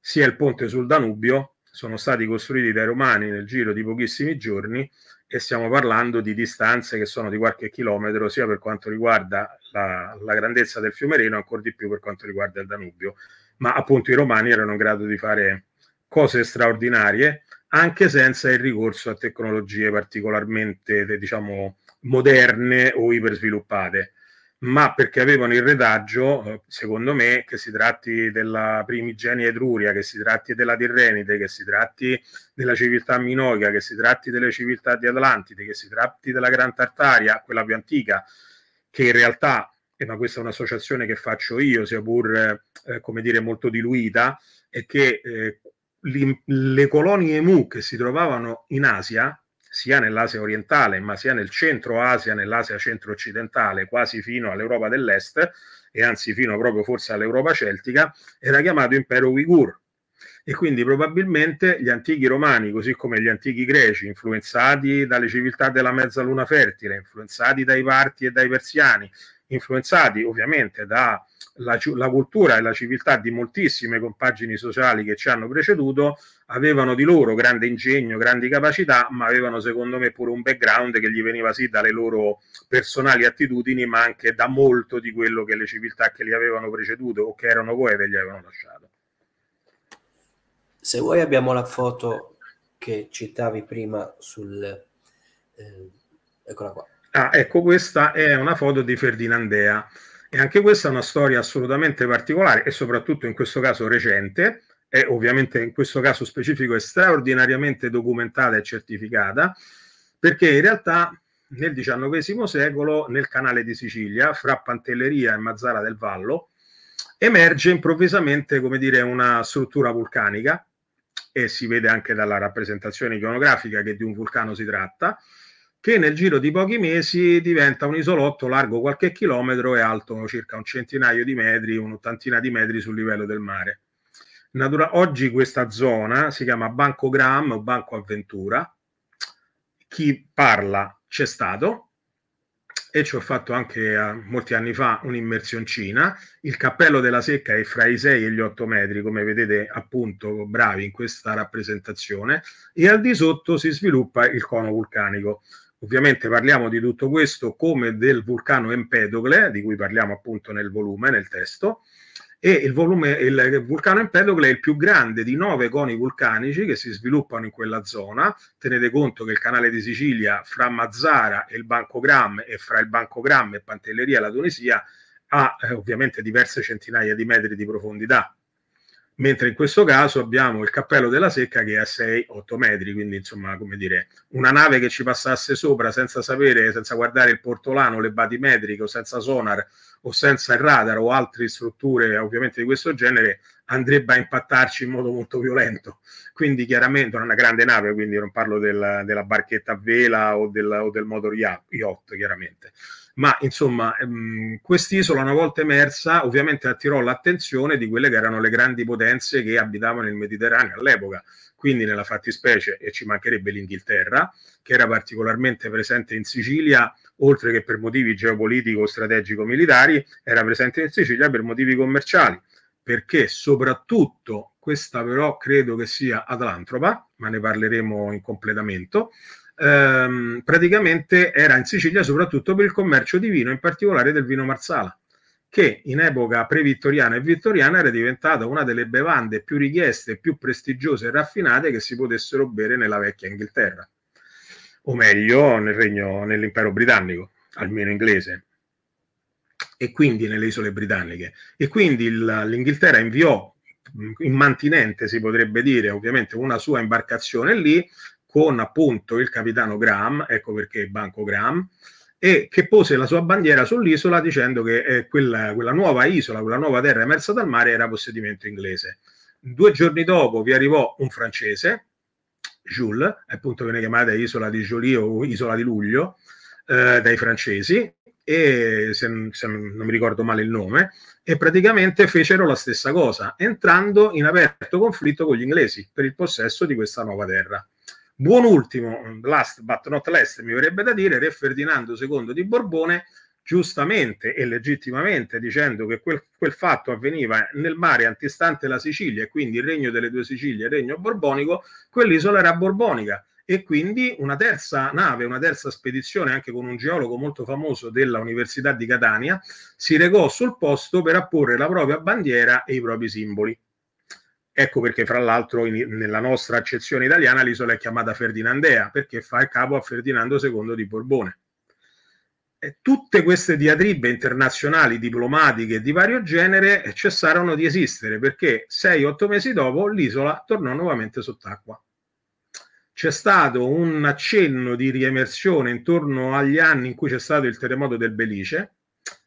sia il ponte sul Danubio sono stati costruiti dai romani nel giro di pochissimi giorni e stiamo parlando di distanze che sono di qualche chilometro sia per quanto riguarda la, la grandezza del fiume Reno, ancora di più per quanto riguarda il Danubio. Ma appunto i romani erano in grado di fare cose straordinarie anche senza il ricorso a tecnologie particolarmente diciamo moderne o ipersviluppate ma perché avevano il redaggio, eh, secondo me, che si tratti della primigenia etruria, che si tratti della Tirrenide, che si tratti della civiltà minoica, che si tratti delle civiltà di Atlantide, che si tratti della Gran Tartaria, quella più antica, che in realtà, eh, ma questa è un'associazione che faccio io, sia pur, eh, come dire, molto diluita, è che eh, li, le colonie Mu che si trovavano in Asia sia nell'Asia orientale, ma sia nel centro Asia, nell'Asia centro-occidentale, quasi fino all'Europa dell'Est, e anzi fino proprio forse all'Europa celtica, era chiamato impero Uigur. E quindi probabilmente gli antichi romani, così come gli antichi greci, influenzati dalle civiltà della mezzaluna fertile, influenzati dai parti e dai persiani, influenzati ovviamente da la, la, cultura e la civiltà di moltissime compagini sociali che ci hanno preceduto avevano di loro grande ingegno, grandi capacità, ma avevano secondo me pure un background che gli veniva sì dalle loro personali attitudini, ma anche da molto di quello che le civiltà che li avevano preceduto o che erano coeve gli avevano lasciato. Se vuoi abbiamo la foto che citavi prima sul... Eh, eccola qua. Ah, ecco, questa è una foto di Ferdinandea e anche questa è una storia assolutamente particolare e soprattutto in questo caso recente, e ovviamente in questo caso specifico è straordinariamente documentata e certificata, perché in realtà nel XIX secolo nel canale di Sicilia, fra Pantelleria e Mazzara del Vallo, emerge improvvisamente come dire, una struttura vulcanica e si vede anche dalla rappresentazione iconografica che di un vulcano si tratta, che nel giro di pochi mesi diventa un isolotto largo qualche chilometro e alto circa un centinaio di metri, un'ottantina di metri sul livello del mare. Natura- oggi questa zona si chiama Banco Gram o Banco Avventura. Chi parla c'è stato e ci ho fatto anche eh, molti anni fa un'immersioncina. Il cappello della secca è fra i 6 e gli 8 metri, come vedete appunto bravi in questa rappresentazione, e al di sotto si sviluppa il cono vulcanico Ovviamente parliamo di tutto questo come del vulcano Empedocle, di cui parliamo appunto nel volume, nel testo, e il, volume, il vulcano Empedocle è il più grande di nove coni vulcanici che si sviluppano in quella zona. Tenete conto che il canale di Sicilia fra Mazzara e il Bancogram e fra il Bancogram e Pantelleria e la Tunisia ha eh, ovviamente diverse centinaia di metri di profondità mentre in questo caso abbiamo il cappello della secca che è a 6-8 metri, quindi insomma, come dire, una nave che ci passasse sopra senza sapere, senza guardare il portolano, le batimetriche o senza sonar o senza il radar o altre strutture ovviamente di questo genere andrebbe a impattarci in modo molto violento. Quindi chiaramente non è una grande nave, quindi non parlo della, della barchetta a vela o del, o del motor yacht, chiaramente ma insomma ehm, quest'isola una volta emersa ovviamente attirò l'attenzione di quelle che erano le grandi potenze che abitavano il Mediterraneo all'epoca, quindi nella fattispecie e ci mancherebbe l'Inghilterra, che era particolarmente presente in Sicilia, oltre che per motivi geopolitico, strategico, militari, era presente in Sicilia per motivi commerciali, perché soprattutto questa però credo che sia Atlantropa, ma ne parleremo in completamento, ehm, praticamente era in Sicilia soprattutto per il commercio di vino, in particolare del vino Marsala, che in epoca pre-vittoriana e vittoriana era diventata una delle bevande più richieste, più prestigiose e raffinate che si potessero bere nella vecchia Inghilterra, o meglio nel regno, nell'impero britannico, almeno inglese e quindi nelle isole britanniche. E quindi il, l'Inghilterra inviò mm, immantinente, si potrebbe dire, ovviamente una sua imbarcazione lì con appunto il capitano Graham, ecco perché Banco Graham, e che pose la sua bandiera sull'isola dicendo che eh, quella, quella, nuova isola, quella nuova terra emersa dal mare era possedimento inglese. Due giorni dopo vi arrivò un francese, Jules, appunto viene chiamata isola di Jolie o isola di Luglio, eh, dai francesi, e se, se, non mi ricordo male il nome, e praticamente fecero la stessa cosa, entrando in aperto conflitto con gli inglesi per il possesso di questa nuova terra. Buon ultimo, last but not least, mi verrebbe da dire, Re Ferdinando II di Borbone, giustamente e legittimamente dicendo che quel, quel, fatto avveniva nel mare antistante la Sicilia e quindi il regno delle due Sicilie, il regno borbonico, quell'isola era borbonica e quindi una terza nave, una terza spedizione anche con un geologo molto famoso dell'Università di Catania si recò sul posto per apporre la propria bandiera e i propri simboli. Ecco perché, fra l'altro, in, nella nostra accezione italiana l'isola è chiamata Ferdinandea, perché fa il capo a Ferdinando II di Borbone. E tutte queste diatribe internazionali, diplomatiche di vario genere eh, cessarono di esistere perché 6-8 mesi dopo l'isola tornò nuovamente sott'acqua. C'è stato un accenno di riemersione intorno agli anni in cui c'è stato il terremoto del Belice,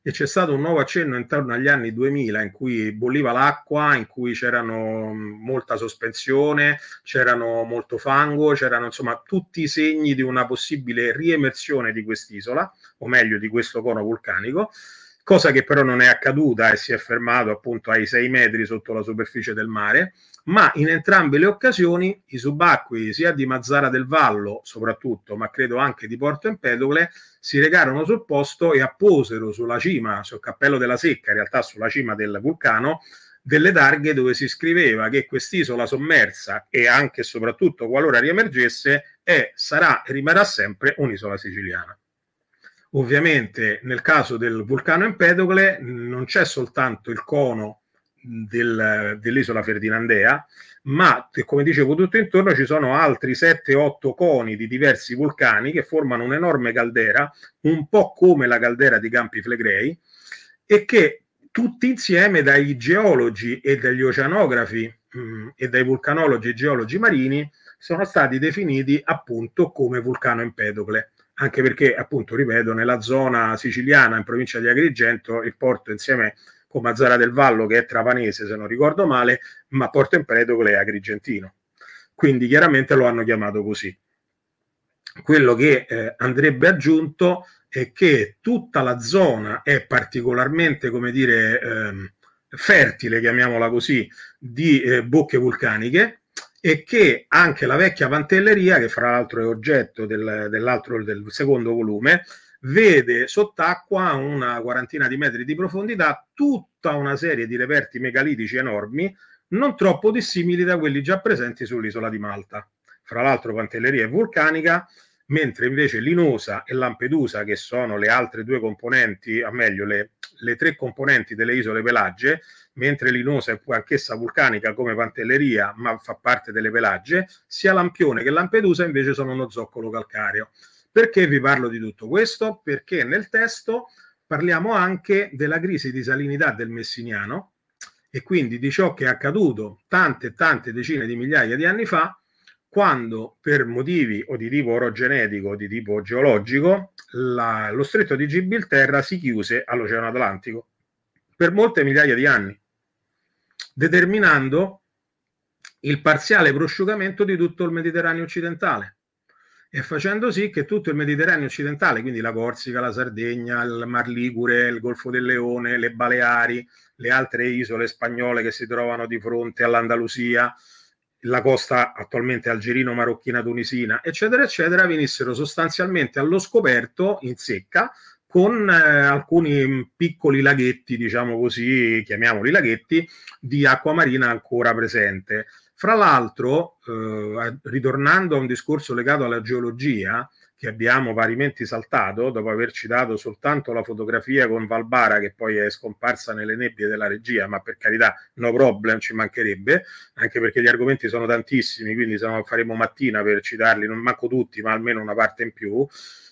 e c'è stato un nuovo accenno intorno agli anni 2000 in cui bolliva l'acqua, in cui c'erano mm, molta sospensione, c'erano molto fango, c'erano insomma tutti i segni di una possibile riemersione di quest'isola, o meglio di questo cono vulcanico, cosa che però non è accaduta e si è fermato appunto ai 6 metri sotto la superficie del mare ma in entrambe le occasioni i subacquei sia di Mazzara del Vallo soprattutto, ma credo anche di Porto Empedocle, si recarono sul posto e apposero sulla cima, sul cappello della secca, in realtà sulla cima del vulcano, delle targhe dove si scriveva che quest'isola sommersa e anche e soprattutto qualora riemergesse è, sarà e rimarrà sempre un'isola siciliana. Ovviamente nel caso del vulcano Empedocle non c'è soltanto il cono del, dell'isola Ferdinandea, ma come dicevo tutto intorno ci sono altri 7-8 coni di diversi vulcani che formano un'enorme caldera, un po' come la caldera di Campi Flegrei, e che tutti insieme dai geologi e dagli oceanografi mh, mm, e dai vulcanologi e geologi marini sono stati definiti appunto come vulcano Empedocle anche perché appunto ripeto nella zona siciliana in provincia di Agrigento il porto insieme o Mazzara del Vallo che è trapanese se non ricordo male, ma Porto Empedocle è agrigentino. Quindi chiaramente lo hanno chiamato così. Quello che eh, andrebbe aggiunto è che tutta la zona è particolarmente, come dire, ehm, fertile, chiamiamola così, di eh, bocche vulcaniche e che anche la vecchia Pantelleria, che fra l'altro è oggetto del, dell'altro, del secondo volume, vede sott'acqua a una quarantina di metri di profondità tutta una serie di reperti megalitici enormi, non troppo dissimili da quelli già presenti sull'isola di Malta. Fra l'altro Pantelleria è vulcanica, mentre invece Linosa e Lampedusa, che sono le altre due componenti, o meglio le, le tre componenti delle isole Pelagge, mentre Linosa è anch'essa vulcanica come Pantelleria, ma fa parte delle Pelagge, sia Lampione che Lampedusa invece sono uno zoccolo calcareo. Perché vi parlo di tutto questo? Perché nel testo parliamo anche della crisi di salinità del messiniano e quindi di ciò che è accaduto tante e tante decine di migliaia di anni fa quando per motivi o di tipo orogenetico o di tipo geologico la, lo stretto di Gibilterra si chiuse all'Oceano Atlantico per molte migliaia di anni, determinando il parziale prosciugamento di tutto il Mediterraneo occidentale e facendo sì che tutto il Mediterraneo occidentale, quindi la Corsica, la Sardegna, il Mar Ligure, il Golfo del Leone, le Baleari, le altre isole spagnole che si trovano di fronte all'Andalusia, la costa attualmente algerino-marocchina-tunisina, eccetera, eccetera, venissero sostanzialmente allo scoperto in secca con eh, alcuni mm, piccoli laghetti, diciamo così, chiamiamoli laghetti, di acqua marina ancora presente fra l'altro, eh, ritornando a un discorso legato alla geologia, che abbiamo parimenti saltato dopo aver citato soltanto la fotografia con Valbara che poi è scomparsa nelle nebbie della regia, ma per carità no problem, ci mancherebbe, anche perché gli argomenti sono tantissimi, quindi se no faremo mattina per citarli, non manco tutti, ma almeno una parte in più.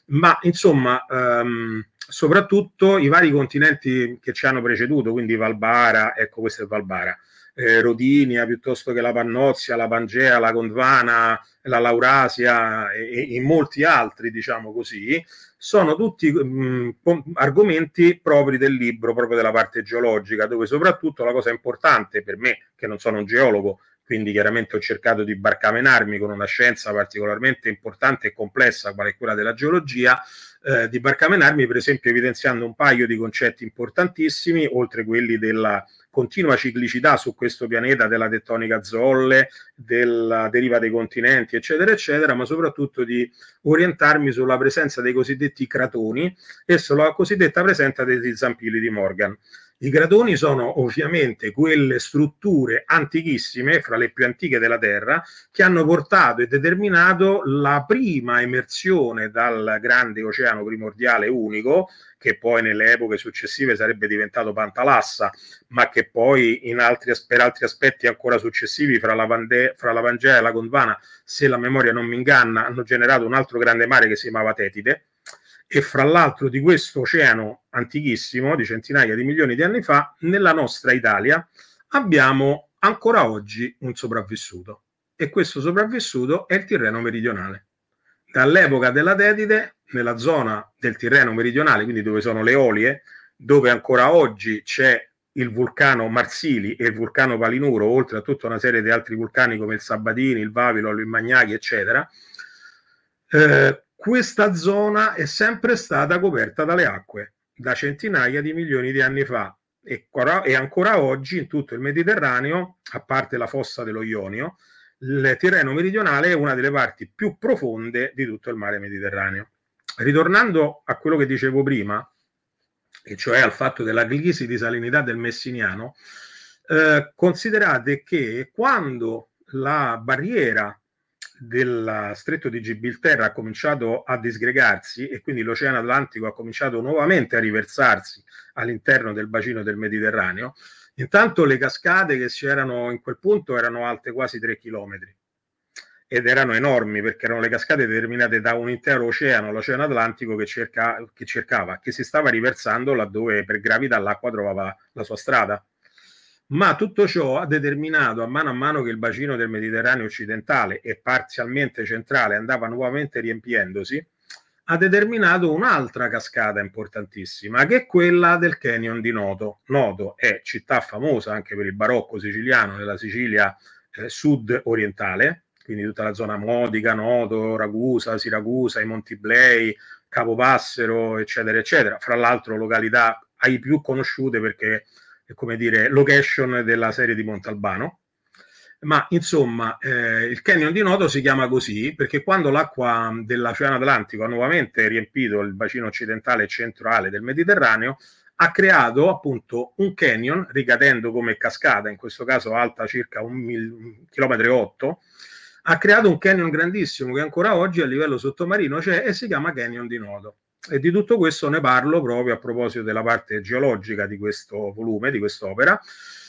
Ma insomma, ehm, soprattutto i vari continenti che ci hanno preceduto, quindi Valbara, ecco questo è Valbara eh, Rodinia eh, piuttosto che la Pannozia, la Pangea, la Gondwana, la Laurasia e, e molti altri, diciamo così, sono tutti mh, mm, argomenti propri del libro, proprio della parte geologica, dove soprattutto la cosa importante per me, che non sono un geologo, quindi chiaramente ho cercato di barcamenarmi con una scienza particolarmente importante e complessa quale è quella della geologia, eh, di Barcamenarmi, per esempio evidenziando un paio di concetti importantissimi, oltre quelli della continua ciclicità su questo pianeta della tettonica zolle, della deriva dei continenti, eccetera, eccetera, ma soprattutto di orientarmi sulla presenza dei cosiddetti cratoni e sulla cosiddetta presenza dei zampilli di Morgan. I gradoni sono ovviamente quelle strutture antichissime, fra le più antiche della Terra, che hanno portato e determinato la prima emersione dal grande oceano primordiale unico, che poi nelle epoche successive sarebbe diventato Pantalassa, ma che poi altri, per altri aspetti ancora successivi, fra la, Vande, fra la Pangea e la Gondwana, se la memoria non mi inganna, hanno generato un altro grande mare che si chiamava Tetide e fra l'altro di questo oceano antichissimo di centinaia di milioni di anni fa, nella nostra Italia abbiamo ancora oggi un sopravvissuto e questo sopravvissuto è il Tirreno meridionale. Dall'epoca della Dedide, nella zona del Tirreno meridionale, quindi dove sono le olie, dove ancora oggi c'è il vulcano Marsili e il vulcano Palinuro, oltre a tutta una serie di altri vulcani come il Sabatini, il Vavilo, il Magnachi, eccetera, eh, questa zona è sempre stata coperta dalle acque da centinaia di milioni di anni fa e, e ancora oggi in tutto il Mediterraneo, a parte la fossa dello Ionio, il terreno meridionale è una delle parti più profonde di tutto il mare Mediterraneo. Ritornando a quello che dicevo prima, e cioè al fatto della glisi di salinità del Messiniano, eh, considerate che quando la barriera del stretto di Gibilterra ha cominciato a disgregarsi e quindi l'Oceano Atlantico ha cominciato nuovamente a riversarsi all'interno del bacino del Mediterraneo, intanto le cascate che c'erano in quel punto erano alte quasi 3 chilometri ed erano enormi perché erano le cascate determinate da un intero oceano, l'oceano Atlantico, che, cerca, che cercava, che si stava riversando laddove per gravità l'acqua trovava la sua strada ma tutto ciò ha determinato a mano a mano che il bacino del Mediterraneo occidentale e parzialmente centrale andava nuovamente riempiendosi, ha determinato un'altra cascata importantissima, che è quella del Canyon di Noto. Noto è città famosa anche per il barocco siciliano nella Sicilia eh, sud-orientale, quindi tutta la zona Modica, Noto, Ragusa, Siracusa, i Monti Blei, Capopassero, eccetera, eccetera. Fra l'altro località ai più conosciute perché come dire, location della serie di Montalbano. Ma insomma, eh, il canyon di Noto si chiama così perché quando l'acqua dell'Oceano Atlantico ha nuovamente riempito il bacino occidentale e centrale del Mediterraneo, ha creato appunto un canyon, ricadendo come cascata, in questo caso alta circa 1,8 km, ha creato un canyon grandissimo che ancora oggi a livello sottomarino c'è e si chiama Canyon di Noto. E di tutto questo ne parlo proprio a proposito della parte geologica di questo volume, di quest'opera.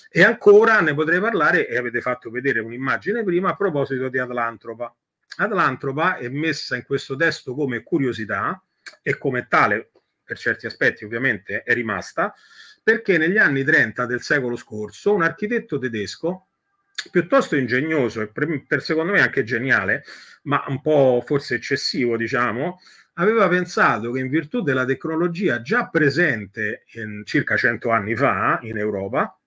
E ancora ne potrei parlare, e avete fatto vedere un'immagine prima, a proposito di Atlantropa. Atlantropa è messa in questo testo come curiosità e come tale, per certi aspetti ovviamente, è rimasta, perché negli anni 30 del secolo scorso un architetto tedesco, piuttosto ingegnoso e per, per secondo me anche geniale, ma un po' forse eccessivo, diciamo, aveva pensato che in virtù della tecnologia già presente ehm, circa 100 anni fa in Europa,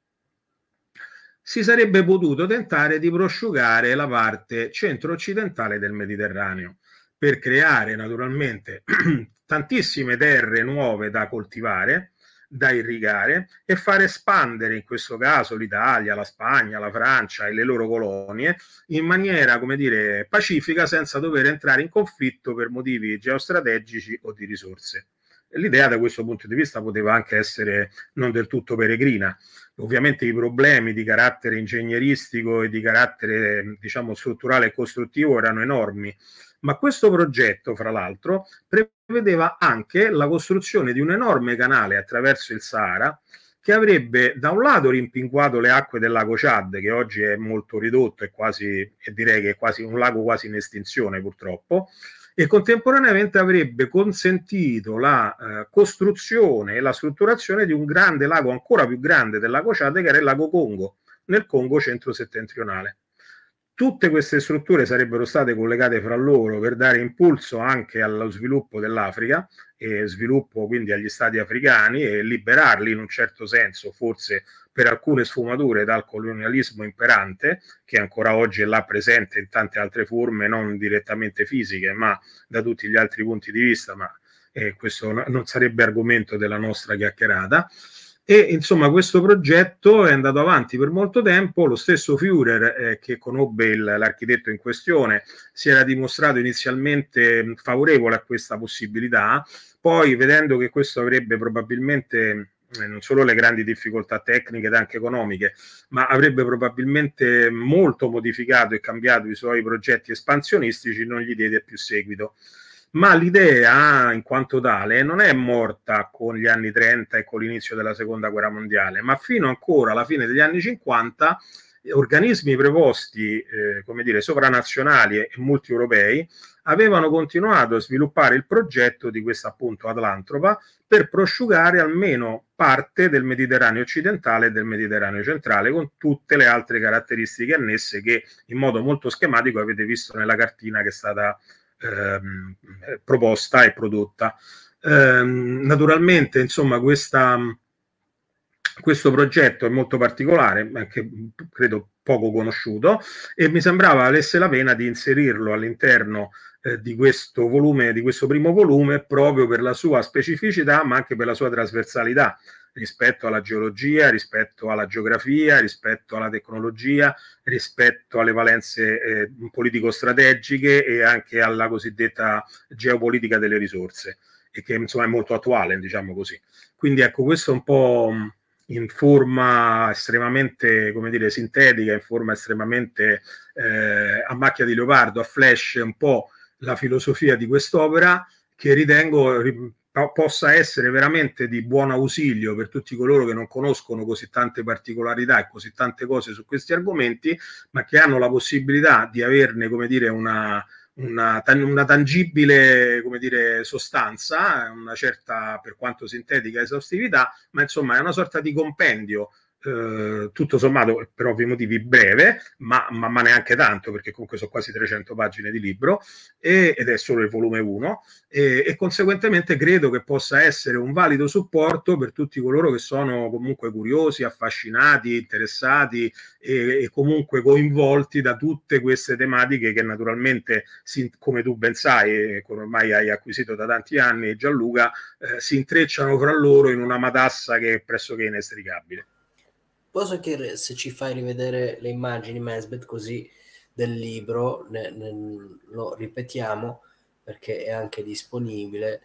si sarebbe potuto tentare di prosciugare la parte centro-occidentale del Mediterraneo per creare naturalmente tantissime terre nuove da coltivare, da irrigare e far espandere in questo caso l'Italia, la Spagna, la Francia e le loro colonie in maniera, come dire, pacifica senza dover entrare in conflitto per motivi geostrategici o di risorse. L'idea da questo punto di vista poteva anche essere non del tutto peregrina. Ovviamente i problemi di carattere ingegneristico e di carattere diciamo strutturale e costruttivo erano enormi ma questo progetto, fra l'altro, prevedeva anche la costruzione di un enorme canale attraverso il Sahara che avrebbe da un lato rimpinguato le acque del lago Chad, che oggi è molto ridotto e quasi, e direi che è quasi un lago quasi in estinzione purtroppo, e contemporaneamente avrebbe consentito la eh, costruzione e la strutturazione di un grande lago ancora più grande del lago Chad, che era il lago Congo, nel Congo centro-settentrionale. Tutte queste strutture sarebbero state collegate fra loro per dare impulso anche allo sviluppo dell'Africa e sviluppo quindi agli stati africani e liberarli in un certo senso, forse per alcune sfumature dal colonialismo imperante, che ancora oggi è là presente in tante altre forme, non direttamente fisiche, ma da tutti gli altri punti di vista, ma eh, questo non sarebbe argomento della nostra chiacchierata. E insomma questo progetto è andato avanti per molto tempo, lo stesso Führer eh, che conobbe il, l'architetto in questione si era dimostrato inizialmente mm, favorevole a questa possibilità, poi vedendo che questo avrebbe probabilmente mm, non solo le grandi difficoltà tecniche ed anche economiche, ma avrebbe probabilmente molto modificato e cambiato i suoi progetti espansionistici, non gli diede più seguito ma l'idea in quanto tale non è morta con gli anni 30 e con l'inizio della seconda guerra mondiale, ma fino ancora alla fine degli anni 50 eh, organismi preposti, eh, come dire, sovranazionali e multieuropei avevano continuato a sviluppare il progetto di questa appunto Atlantropa per prosciugare almeno parte del Mediterraneo occidentale e del Mediterraneo centrale con tutte le altre caratteristiche annesse che in modo molto schematico avete visto nella cartina che è stata ehm, proposta e prodotta. Ehm, naturalmente, insomma, questa, questo progetto è molto particolare, anche credo poco conosciuto, e mi sembrava valesse la pena di inserirlo all'interno eh, di questo volume, di questo primo volume, proprio per la sua specificità, ma anche per la sua trasversalità rispetto alla geologia, rispetto alla geografia, rispetto alla tecnologia, rispetto alle valenze eh, politico-strategiche e anche alla cosiddetta geopolitica delle risorse, e che insomma è molto attuale, diciamo così. Quindi ecco, questo è un po' in forma estremamente, come dire, sintetica, in forma estremamente eh, a macchia di leopardo, a flash, un po' la filosofia di quest'opera che ritengo possa essere veramente di buon ausilio per tutti coloro che non conoscono così tante particolarità e così tante cose su questi argomenti, ma che hanno la possibilità di averne, come dire, una, una, una, tangibile come dire, sostanza, una certa, per quanto sintetica, esaustività, ma insomma è una sorta di compendio eh, tutto sommato per ovvi motivi breve, ma, ma, ma, neanche tanto, perché comunque sono quasi 300 pagine di libro, e, ed è solo il volume 1, e, e, conseguentemente credo che possa essere un valido supporto per tutti coloro che sono comunque curiosi, affascinati, interessati e, e comunque coinvolti da tutte queste tematiche che naturalmente, si, come tu ben sai, e come ormai hai acquisito da tanti anni, Gianluca, eh, si intrecciano fra loro in una matassa che è pressoché inestricabile. Posso che se ci fai rivedere le immagini, Mesbet, così del libro, ne, ne, lo ripetiamo perché è anche disponibile.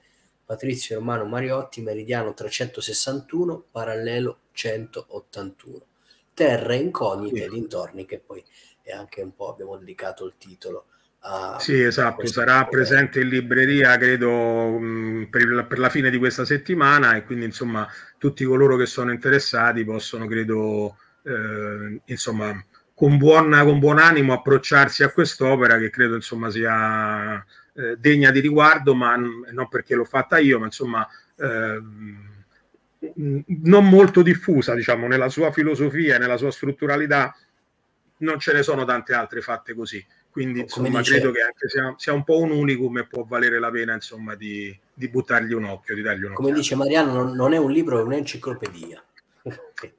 Patrizio Romano Mariotti, Meridiano 361, parallelo 181. Terre incognite e sì. dintorni, che poi è anche un po' abbiamo dedicato il titolo Ah, sì, esatto, sarà presente in libreria credo mm, per, il, per, la fine di questa settimana e quindi insomma tutti coloro che sono interessati possono credo eh, insomma con buon, con buon, animo approcciarsi a quest'opera che credo insomma sia eh, degna di riguardo, ma non perché l'ho fatta io, ma insomma... Eh, mm, non molto diffusa, diciamo, nella sua filosofia e nella sua strutturalità, non ce ne sono tante altre fatte così. Quindi insomma, dice... credo che anche sia, sia, un po' un unicum e può valere la pena insomma, di, di buttargli un occhio, di dargli un occhio. Come dice Mariano, non, non è un libro, è un'enciclopedia.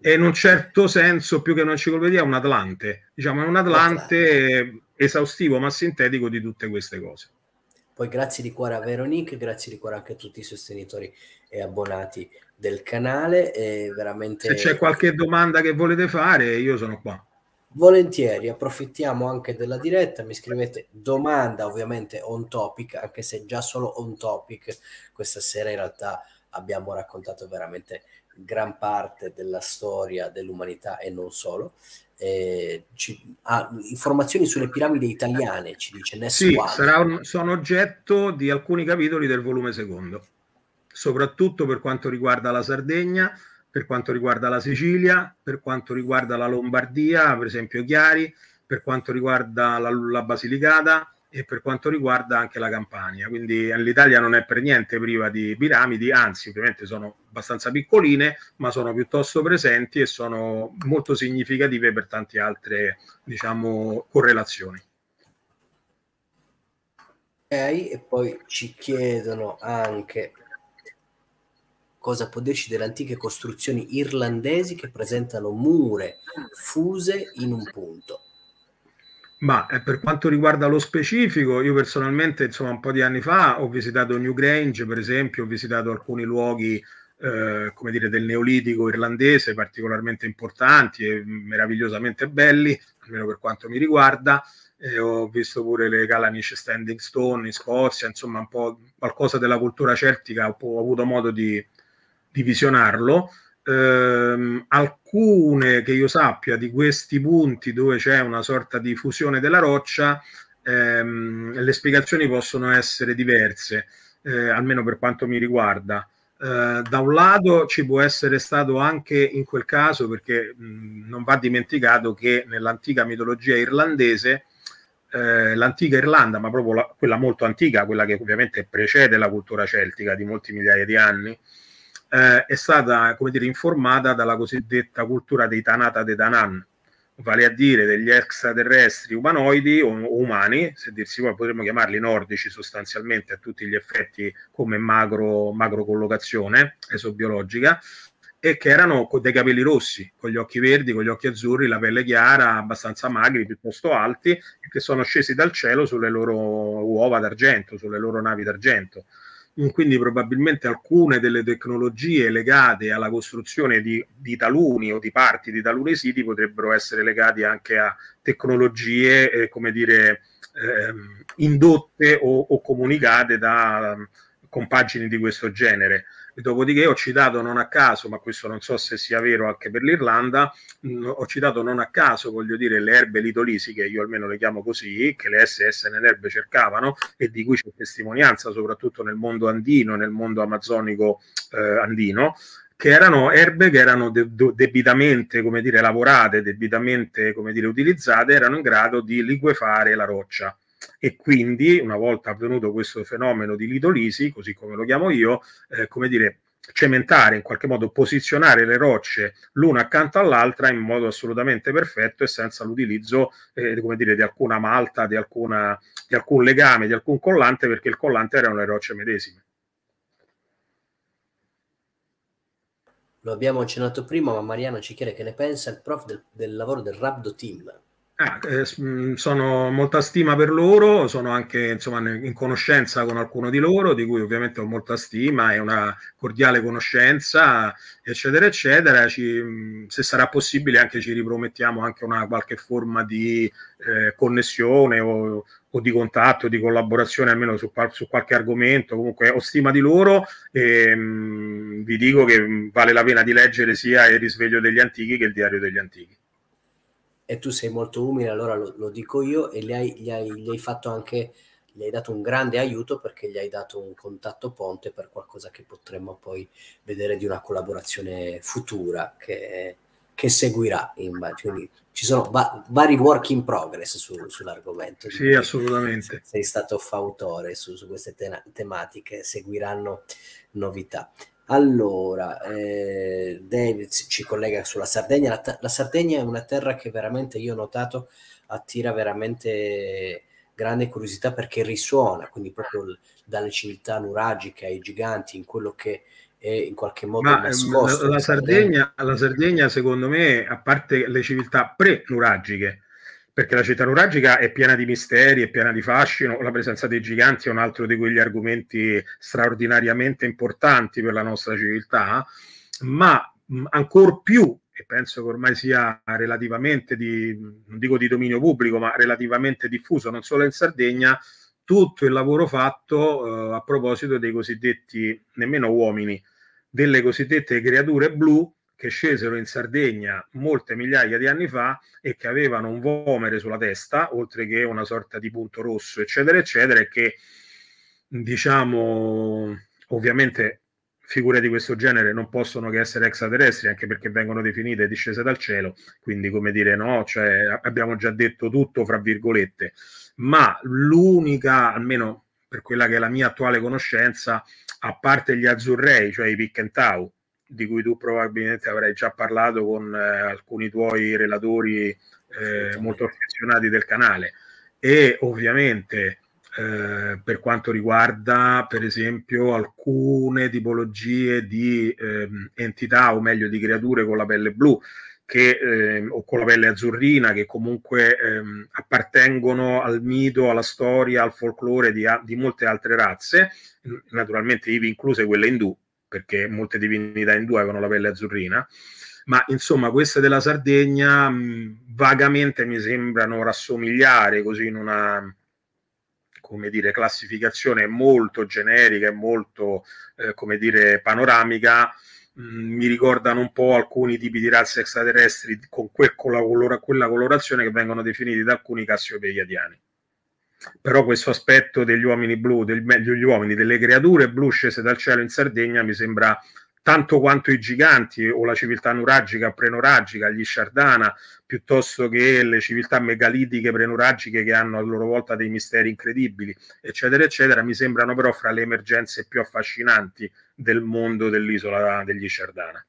E in un certo senso, più che un'enciclopedia, è un atlante. Diciamo, è un atlante esaustivo ma sintetico di tutte queste cose. Poi grazie di cuore a Veronique, grazie di cuore anche a tutti i sostenitori e abbonati del canale. È veramente... Se c'è qualche domanda che volete fare, io sono qua volentieri approfittiamo anche della diretta mi scrivete domanda ovviamente on topic anche se già solo on topic questa sera in realtà abbiamo raccontato veramente gran parte della storia dell'umanità e non solo eh, ci, ah, informazioni sulle piramidi italiane ci dice Ness sì, un, sono oggetto di alcuni capitoli del volume secondo soprattutto per quanto riguarda la Sardegna per quanto riguarda la Sicilia, per quanto riguarda la Lombardia, per esempio Chiari, per quanto riguarda la, la Basilicata e per quanto riguarda anche la Campania. Quindi l'Italia non è per niente priva di piramidi, anzi ovviamente sono abbastanza piccoline, ma sono piuttosto presenti e sono molto significative per tante altre diciamo, correlazioni. Ok, e poi ci chiedono anche cosa può dirci delle antiche costruzioni irlandesi che presentano mure fuse in un punto? Ma eh, per quanto riguarda lo specifico, io personalmente, insomma, un po' di anni fa ho visitato Newgrange, per esempio, ho visitato alcuni luoghi eh, come dire, del neolitico irlandese particolarmente importanti e meravigliosamente belli, almeno per quanto mi riguarda. E ho visto pure le Calanish Standing Stone in Scozia, insomma, un po' qualcosa della cultura celtica ho avuto modo di, di visionarlo. Ehm, alcune che io sappia di questi punti dove c'è una sorta di fusione della roccia, ehm, le spiegazioni possono essere diverse, eh, almeno per quanto mi riguarda. Eh, da un lato ci può essere stato anche in quel caso, perché mh, non va dimenticato che nell'antica mitologia irlandese eh, l'antica Irlanda, ma proprio la, quella molto antica, quella che ovviamente precede la cultura celtica di molti migliaia di anni, eh, è stata come dire, informata dalla cosiddetta cultura dei Tanata de Danan, vale a dire degli extraterrestri umanoidi o, o umani, se dirsi poi potremmo chiamarli nordici sostanzialmente a tutti gli effetti come macro, macro collocazione esobiologica, e che erano con dei capelli rossi, con gli occhi verdi, con gli occhi azzurri, la pelle chiara, abbastanza magri, piuttosto alti, che sono scesi dal cielo sulle loro uova d'argento, sulle loro navi d'argento. Mm, quindi probabilmente alcune delle tecnologie legate alla costruzione di, di, taluni o di parti di taluni siti potrebbero essere legate anche a tecnologie, eh, come dire, eh, indotte o, o comunicate da mm, compagini di questo genere dopodiché ho citato non a caso, ma questo non so se sia vero anche per l'Irlanda, mh, mm, ho citato non a caso, voglio dire, le erbe litolisiche, io almeno le chiamo così, che le SS nell'erbe cercavano e di cui c'è testimonianza soprattutto nel mondo andino, nel mondo amazzonico eh, andino, che erano erbe che erano debitamente come dire, lavorate, debitamente come dire, utilizzate, erano in grado di liquefare la roccia e quindi una volta avvenuto questo fenomeno di lidolisi, così come lo chiamo io, eh, come dire, cementare, in qualche modo posizionare le rocce l'una accanto all'altra in modo assolutamente perfetto e senza l'utilizzo eh, come dire, di alcuna malta, di, alcuna, di alcun legame, di alcun collante, perché il collante erano le rocce medesime. Lo abbiamo accennato prima, ma Mariano ci chiede che ne pensa il prof del, del lavoro del Rabdo Team. Ah, eh, mm, sono molta stima per loro, sono anche insomma, in conoscenza con alcuno di loro, di cui ovviamente ho molta stima e una cordiale conoscenza, eccetera, eccetera. Ci, mm, se sarà possibile anche ci ripromettiamo anche una qualche forma di eh, connessione o, o, di contatto, di collaborazione almeno su, su, qualche argomento. Comunque ho stima di loro e mh, mm, vi dico che vale la pena di leggere sia il risveglio degli antichi che il diario degli antichi e tu sei molto umile, allora lo, lo dico io, e gli hai, gli, hai, gli hai, fatto anche, gli hai dato un grande aiuto perché gli hai dato un contatto ponte per qualcosa che potremmo poi vedere di una collaborazione futura che, che seguirà, immagino. Quindi ci sono va- vari work in progress su, sull'argomento. Sì, assolutamente. Sei stato fautore su, su queste te- tematiche, seguiranno novità. Allora, eh, David ci collega sulla Sardegna. La, la, Sardegna è una terra che veramente io ho notato attira veramente grande curiosità perché risuona, quindi proprio l- dalle civiltà nuragiche ai giganti, in quello che è in qualche modo Ma, ehm, nascosto. La, la Sardegna, la Sardegna, secondo me, a parte le civiltà pre-nuragiche, perché la città nuragica è piena di misteri, è piena di fascino, la presenza dei giganti è un altro di quegli argomenti straordinariamente importanti per la nostra civiltà, ma ancor più, e penso che ormai sia relativamente di, non dico di dominio pubblico, ma relativamente diffuso non solo in Sardegna, tutto il lavoro fatto eh, a proposito dei cosiddetti, nemmeno uomini, delle cosiddette creature blu che scesero in Sardegna molte migliaia di anni fa e che avevano un vomere sulla testa, oltre che una sorta di punto rosso, eccetera, eccetera, e che diciamo ovviamente figure di questo genere non possono che essere extraterrestri, anche perché vengono definite discese dal cielo, quindi come dire no, cioè, abbiamo già detto tutto fra virgolette, ma l'unica, almeno per quella che è la mia attuale conoscenza, a parte gli azzurrei, cioè i Pick di cui tu probabilmente avrai già parlato con eh, alcuni tuoi relatori eh, molto affezionati del canale. E ovviamente eh, per quanto riguarda, per esempio, alcune tipologie di ehm, entità, o meglio di creature con la pelle blu che, ehm, o con la pelle azzurrina, che comunque ehm, appartengono al mito, alla storia, al folklore di, di molte altre razze, naturalmente ivi incluse quelle indù perché molte divinità indù avevano la pelle azzurrina, ma insomma queste della Sardegna mh, mm, vagamente mi sembrano rassomigliare così in una come dire, classificazione molto generica e molto eh, come dire, panoramica mm, mi ricordano un po' alcuni tipi di razze extraterrestri con, quella colorazione che vengono definiti da alcuni cassiopeiadiani però questo aspetto degli uomini blu, del, degli uomini, delle creature blu scese dal cielo in Sardegna mi sembra tanto quanto i giganti o la civiltà nuragica, prenuragica, gli sciardana, piuttosto che le civiltà megalitiche, prenuragiche che hanno a loro volta dei misteri incredibili, eccetera, eccetera, mi sembrano però fra le emergenze più affascinanti del mondo dell'isola degli sciardana.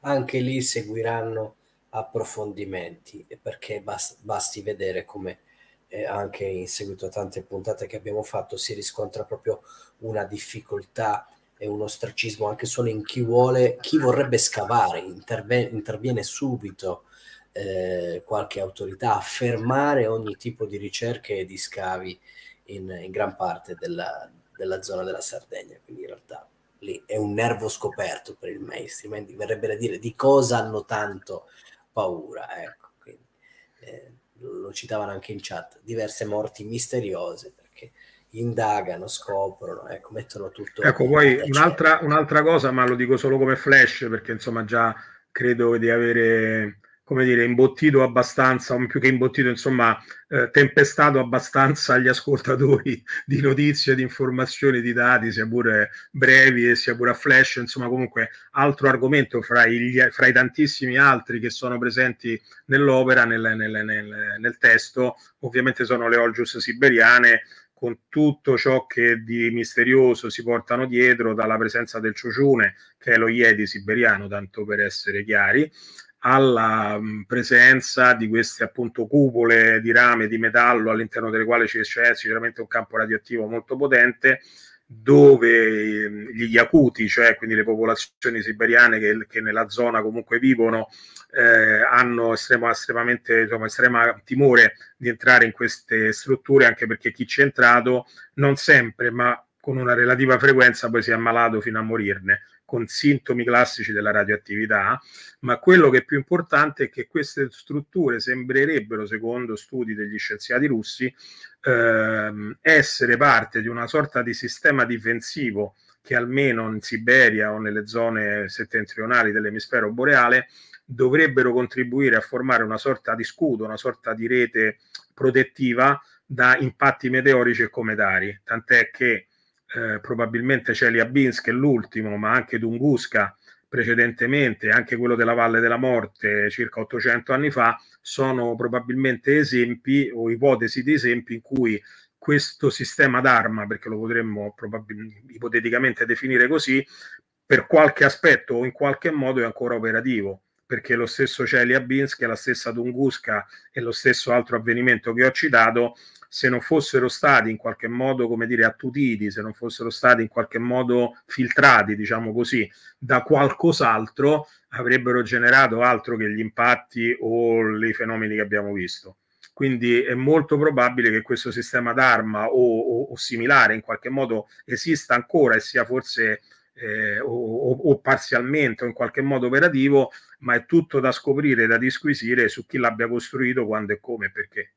Anche lì seguiranno approfondimenti perché basti vedere come eh, anche in seguito a tante puntate che abbiamo fatto, si riscontra proprio una difficoltà e un ostracismo anche solo in chi vuole, chi vorrebbe scavare, interve- interviene subito eh, qualche autorità a fermare ogni tipo di ricerche e di scavi in, in gran parte della, della zona della Sardegna. Quindi in realtà lì è un nervo scoperto per il mainstream, verrebbe da dire di cosa hanno tanto paura. Ecco, quindi, eh, lo citavano anche in chat, diverse morti misteriose perché indagano, scoprono, ecco, mettono tutto. Ecco, poi un'altra, un'altra cosa, ma lo dico solo come flash perché insomma già credo di avere come dire, imbottito abbastanza, o più che imbottito, insomma, eh, tempestato abbastanza gli ascoltatori di notizie, di informazioni, di dati, sia pure brevi e sia pure a flash, insomma, comunque altro argomento fra, gli, fra i tantissimi altri che sono presenti nell'opera, nel, nel, nel, nel testo, ovviamente sono le Olgius siberiane con tutto ciò che di misterioso si portano dietro, dalla presenza del ciociune, che è lo Iedi siberiano, tanto per essere chiari, alla mm, presenza di queste appunto cupole di rame di metallo all'interno delle quali c'è, c'è sicuramente un campo radioattivo molto potente dove mm, gli Yakuti, cioè quindi le popolazioni siberiane che, che nella zona comunque vivono, eh, hanno estremo, estremamente insomma, estrema timore di entrare in queste strutture, anche perché chi c'è entrato non sempre, ma con una relativa frequenza poi si è ammalato fino a morirne con sintomi classici della radioattività, ma quello che è più importante è che queste strutture sembrerebbero, secondo studi degli scienziati russi, ehm, essere parte di una sorta di sistema difensivo che almeno in Siberia o nelle zone settentrionali dell'emisfero boreale dovrebbero contribuire a formare una sorta di scudo, una sorta di rete protettiva da impatti meteorici e cometari. tant'è che eh, probabilmente Celia Bins che è l'ultimo, ma anche Tunguska precedentemente, anche quello della Valle della Morte circa 800 anni fa, sono probabilmente esempi o ipotesi di esempi in cui questo sistema d'arma, perché lo potremmo ipoteticamente definire così, per qualche aspetto o in qualche modo è ancora operativo perché lo stesso Celia Binsk, la stessa Tunguska e lo stesso altro avvenimento che ho citato se non fossero stati in qualche modo, come dire, attutiti, se non fossero stati in qualche modo filtrati, diciamo così, da qualcos'altro, avrebbero generato altro che gli impatti o i fenomeni che abbiamo visto. Quindi è molto probabile che questo sistema d'arma o, o, o similare in qualche modo esista ancora e sia forse eh, o, o, parzialmente o in qualche modo operativo, ma è tutto da scoprire, da disquisire su chi l'abbia costruito, quando e come e perché.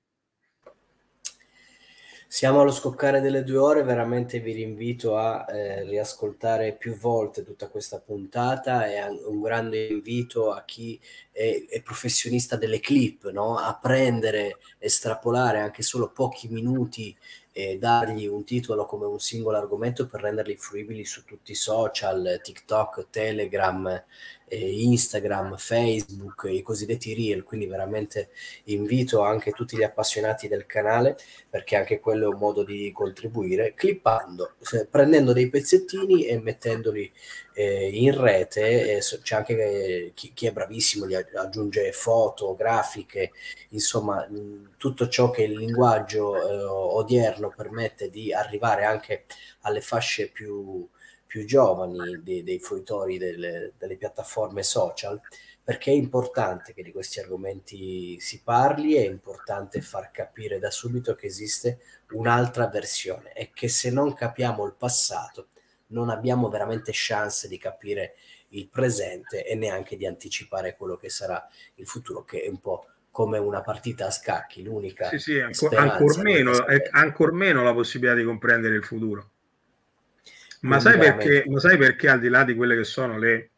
Siamo allo scoccare delle due ore, veramente vi rinvito a eh, riascoltare più volte tutta questa puntata e un grande invito a chi e, è professionista delle clip, no? a prendere, estrapolare anche solo pochi minuti e dargli un titolo come un singolo argomento per renderli fruibili su tutti i social, TikTok, Telegram, eh, Instagram, Facebook, i cosiddetti reel, quindi veramente invito anche tutti gli appassionati del canale perché anche quello è un modo di contribuire, clippando, cioè prendendo dei pezzettini e mettendoli eh, in rete, eh, c'è anche eh, chi, chi, è bravissimo, gli aggiunge foto, grafiche, insomma mh, tutto ciò che il linguaggio eh, odierno permette di arrivare anche alle fasce più, più giovani dei, dei fruitori delle, delle piattaforme social perché è importante che di questi argomenti si parli, è importante far capire da subito che esiste un'altra versione e che se non capiamo il passato non abbiamo veramente chance di capire il presente e neanche di anticipare quello che sarà il futuro, che è un po' come una partita a scacchi, l'unica. Sì, sì, ancora ancor, meno, ancor meno la possibilità di comprendere il futuro. Ma sai, perché, ma sai, perché, al di là di quelle che sono le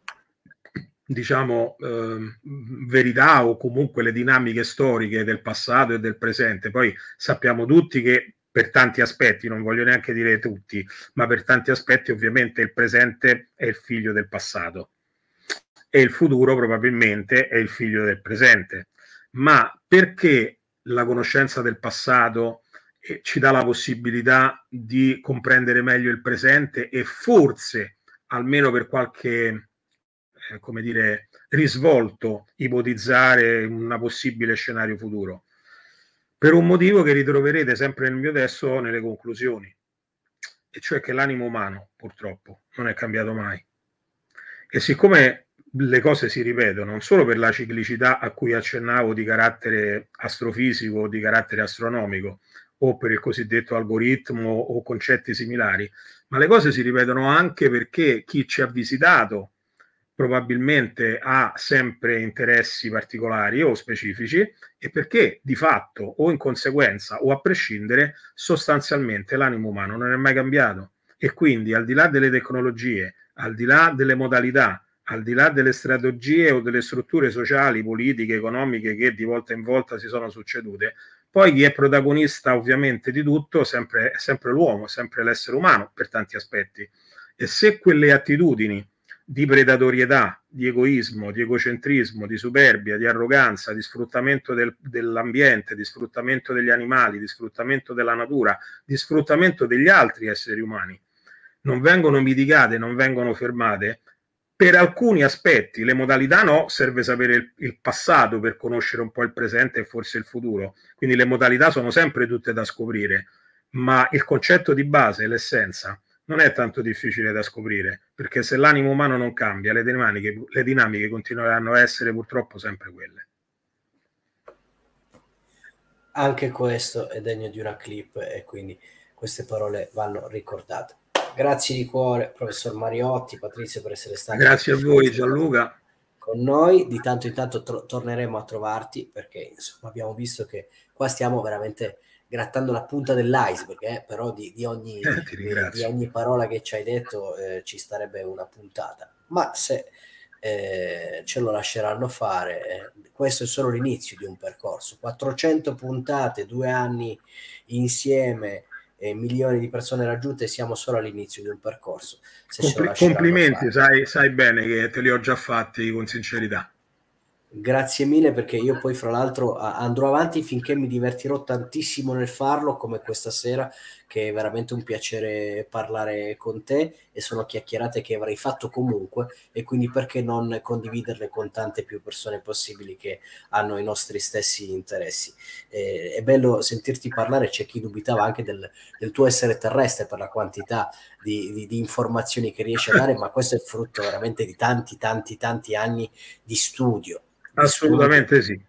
diciamo eh, verità o comunque le dinamiche storiche del passato e del presente, poi sappiamo tutti che per tanti aspetti, non voglio neanche dire tutti, ma per tanti aspetti ovviamente il presente è il figlio del passato e il futuro probabilmente è il figlio del presente. Ma perché la conoscenza del passato eh, ci dà la possibilità di comprendere meglio il presente e forse, almeno per qualche, eh, come dire, risvolto, ipotizzare un possibile scenario futuro? per un motivo che ritroverete sempre nel mio testo nelle conclusioni, e cioè che l'animo umano purtroppo non è cambiato mai. E siccome le cose si ripetono, non solo per la ciclicità a cui accennavo di carattere astrofisico o di carattere astronomico, o per il cosiddetto algoritmo o concetti similari, ma le cose si ripetono anche perché chi ci ha visitato probabilmente ha sempre interessi particolari o specifici e perché di fatto o in conseguenza o a prescindere sostanzialmente l'animo umano non è mai cambiato e quindi al di là delle tecnologie, al di là delle modalità, al di là delle strategie o delle strutture sociali, politiche, economiche che di volta in volta si sono succedute, poi chi è protagonista ovviamente di tutto sempre, è sempre l'uomo, sempre l'essere umano per tanti aspetti. E se quelle attitudini di predatorietà, di egoismo, di egocentrismo, di superbia, di arroganza, di sfruttamento del, dell'ambiente, di sfruttamento degli animali, di sfruttamento della natura, di sfruttamento degli altri esseri umani, non vengono mitigate, non vengono fermate. Per alcuni aspetti, le modalità no, serve sapere il, il passato per conoscere un po' il presente e forse il futuro, quindi le modalità sono sempre tutte da scoprire, ma il concetto di base, l'essenza, non è tanto difficile da scoprire, perché se l'animo umano non cambia, le dinamiche, le dinamiche continueranno a essere purtroppo sempre quelle. Anche questo è degno di una clip e quindi queste parole vanno ricordate. Grazie di cuore, professor Mariotti, Patrizio, per essere stati. Grazie a voi, Gianluca. Con noi, di tanto in tanto torneremo a trovarti perché insomma abbiamo visto che qua stiamo veramente grattando la punta dell'iceberg, eh, però di, di, ogni, eh, di, ogni, parola che ci hai detto eh, ci starebbe una puntata. Ma se eh, ce lo lasceranno fare, eh, questo è solo l'inizio di un percorso. 400 puntate, due anni insieme, milioni di persone raggiunte, siamo solo all'inizio di un percorso. Se Compl- complimenti, sai, sai bene che te li ho già fatti con sincerità. Grazie mille perché io poi fra l'altro andrò avanti finché mi divertirò tantissimo nel farlo come questa sera che è veramente un piacere parlare con te e sono chiacchierate che avrei fatto comunque e quindi perché non condividerle con tante più persone possibili che hanno i nostri stessi interessi. Eh, è bello sentirti parlare, c'è chi dubitava anche del, del tuo essere terrestre per la quantità di, di, di, informazioni che riesci a dare, ma questo è frutto veramente di tanti tanti tanti anni di studio Assolutamente sì.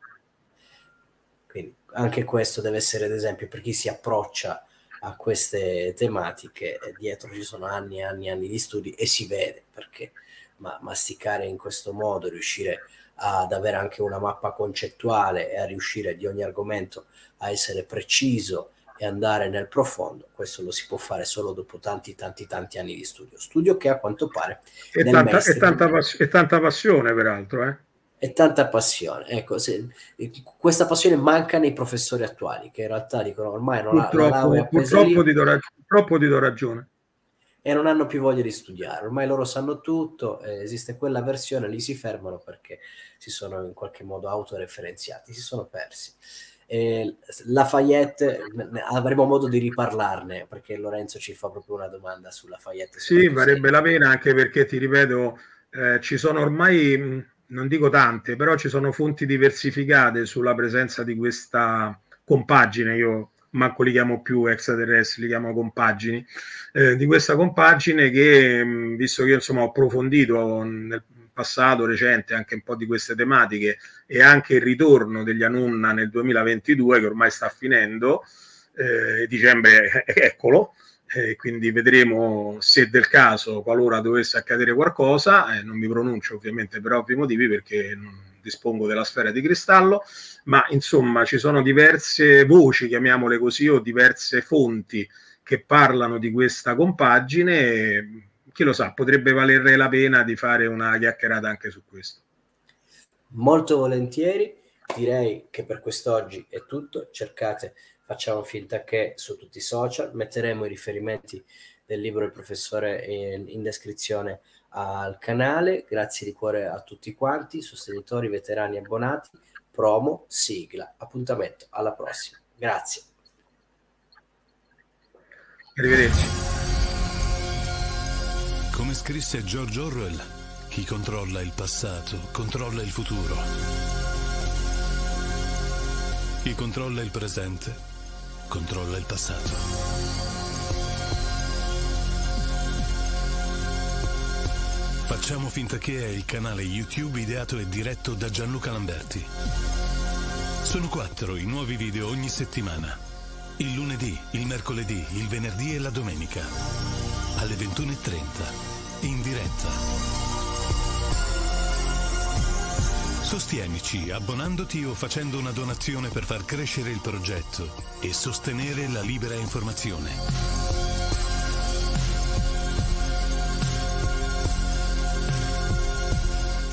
Quindi anche questo deve essere ad esempio per chi si approccia a queste tematiche, eh, dietro ci sono anni e anni e anni di studi e si vede perché ma masticare in questo modo, riuscire ad avere anche una mappa concettuale e a riuscire di ogni argomento a essere preciso e andare nel profondo, questo lo si può fare solo dopo tanti, tanti, tanti anni di studio. Studio che a quanto pare... E, tanta, e, tanta, pass- e tanta, passione, peraltro. Eh? e tanta passione. Ecco, se, eh, questa passione manca nei professori attuali, che in realtà dicono ormai non purtroppo, ha, purtroppo, ti do rag- purtroppo ti do ragione. E non hanno più voglia di studiare, ormai loro sanno tutto, eh, esiste quella versione, lì si fermano perché si sono in qualche modo autoreferenziati, si sono persi. Eh, Lafayette avremo modo di riparlarne perché Lorenzo ci fa proprio una domanda sulla Lafayette. Sì, varrebbe la pena anche perché ti ripeto, eh, ci sono ormai non dico tante, però ci sono fonti diversificate sulla presenza di questa compagine, io manco li chiamo più extraterrestri, li chiamo compagini, eh, di questa compagine che, mm, visto che io insomma ho approfondito nel passato recente anche un po' di queste tematiche e anche il ritorno degli Anunna nel 2022 che ormai sta finendo, eh, dicembre eccolo, eh, quindi vedremo se del caso, qualora dovesse accadere qualcosa, eh, non mi pronuncio ovviamente per ovvi motivi perché non dispongo della sfera di cristallo, ma insomma ci sono diverse voci, chiamiamole così, o diverse fonti che parlano di questa compagine. Chi lo sa, potrebbe valere la pena di fare una chiacchierata anche su questo. Molto volentieri, direi che per quest'oggi è tutto. Cercate facciamo finta che su tutti i social metteremo i riferimenti del libro del professore in, in descrizione al canale. Grazie di cuore a tutti quanti, sostenitori, veterani, abbonati. Promo, sigla. Appuntamento alla prossima. Grazie. Arrivederci. Come scrisse George Orwell, chi controlla il passato controlla il futuro. Chi controlla il presente controlla il passato. Facciamo finta che è il canale YouTube ideato e diretto da Gianluca Lamberti. Sono quattro i nuovi video ogni settimana. Il lunedì, il mercoledì, il venerdì e la domenica. Alle 21.30. In diretta. Sostienici abbonandoti o facendo una donazione per far crescere il progetto e sostenere la libera informazione.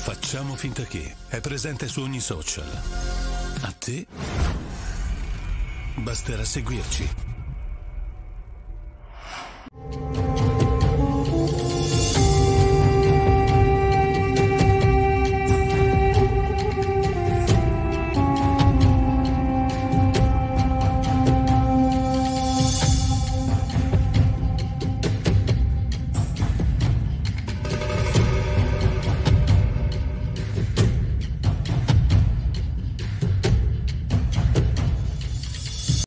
Facciamo finta che è presente su ogni social. A te basterà seguirci.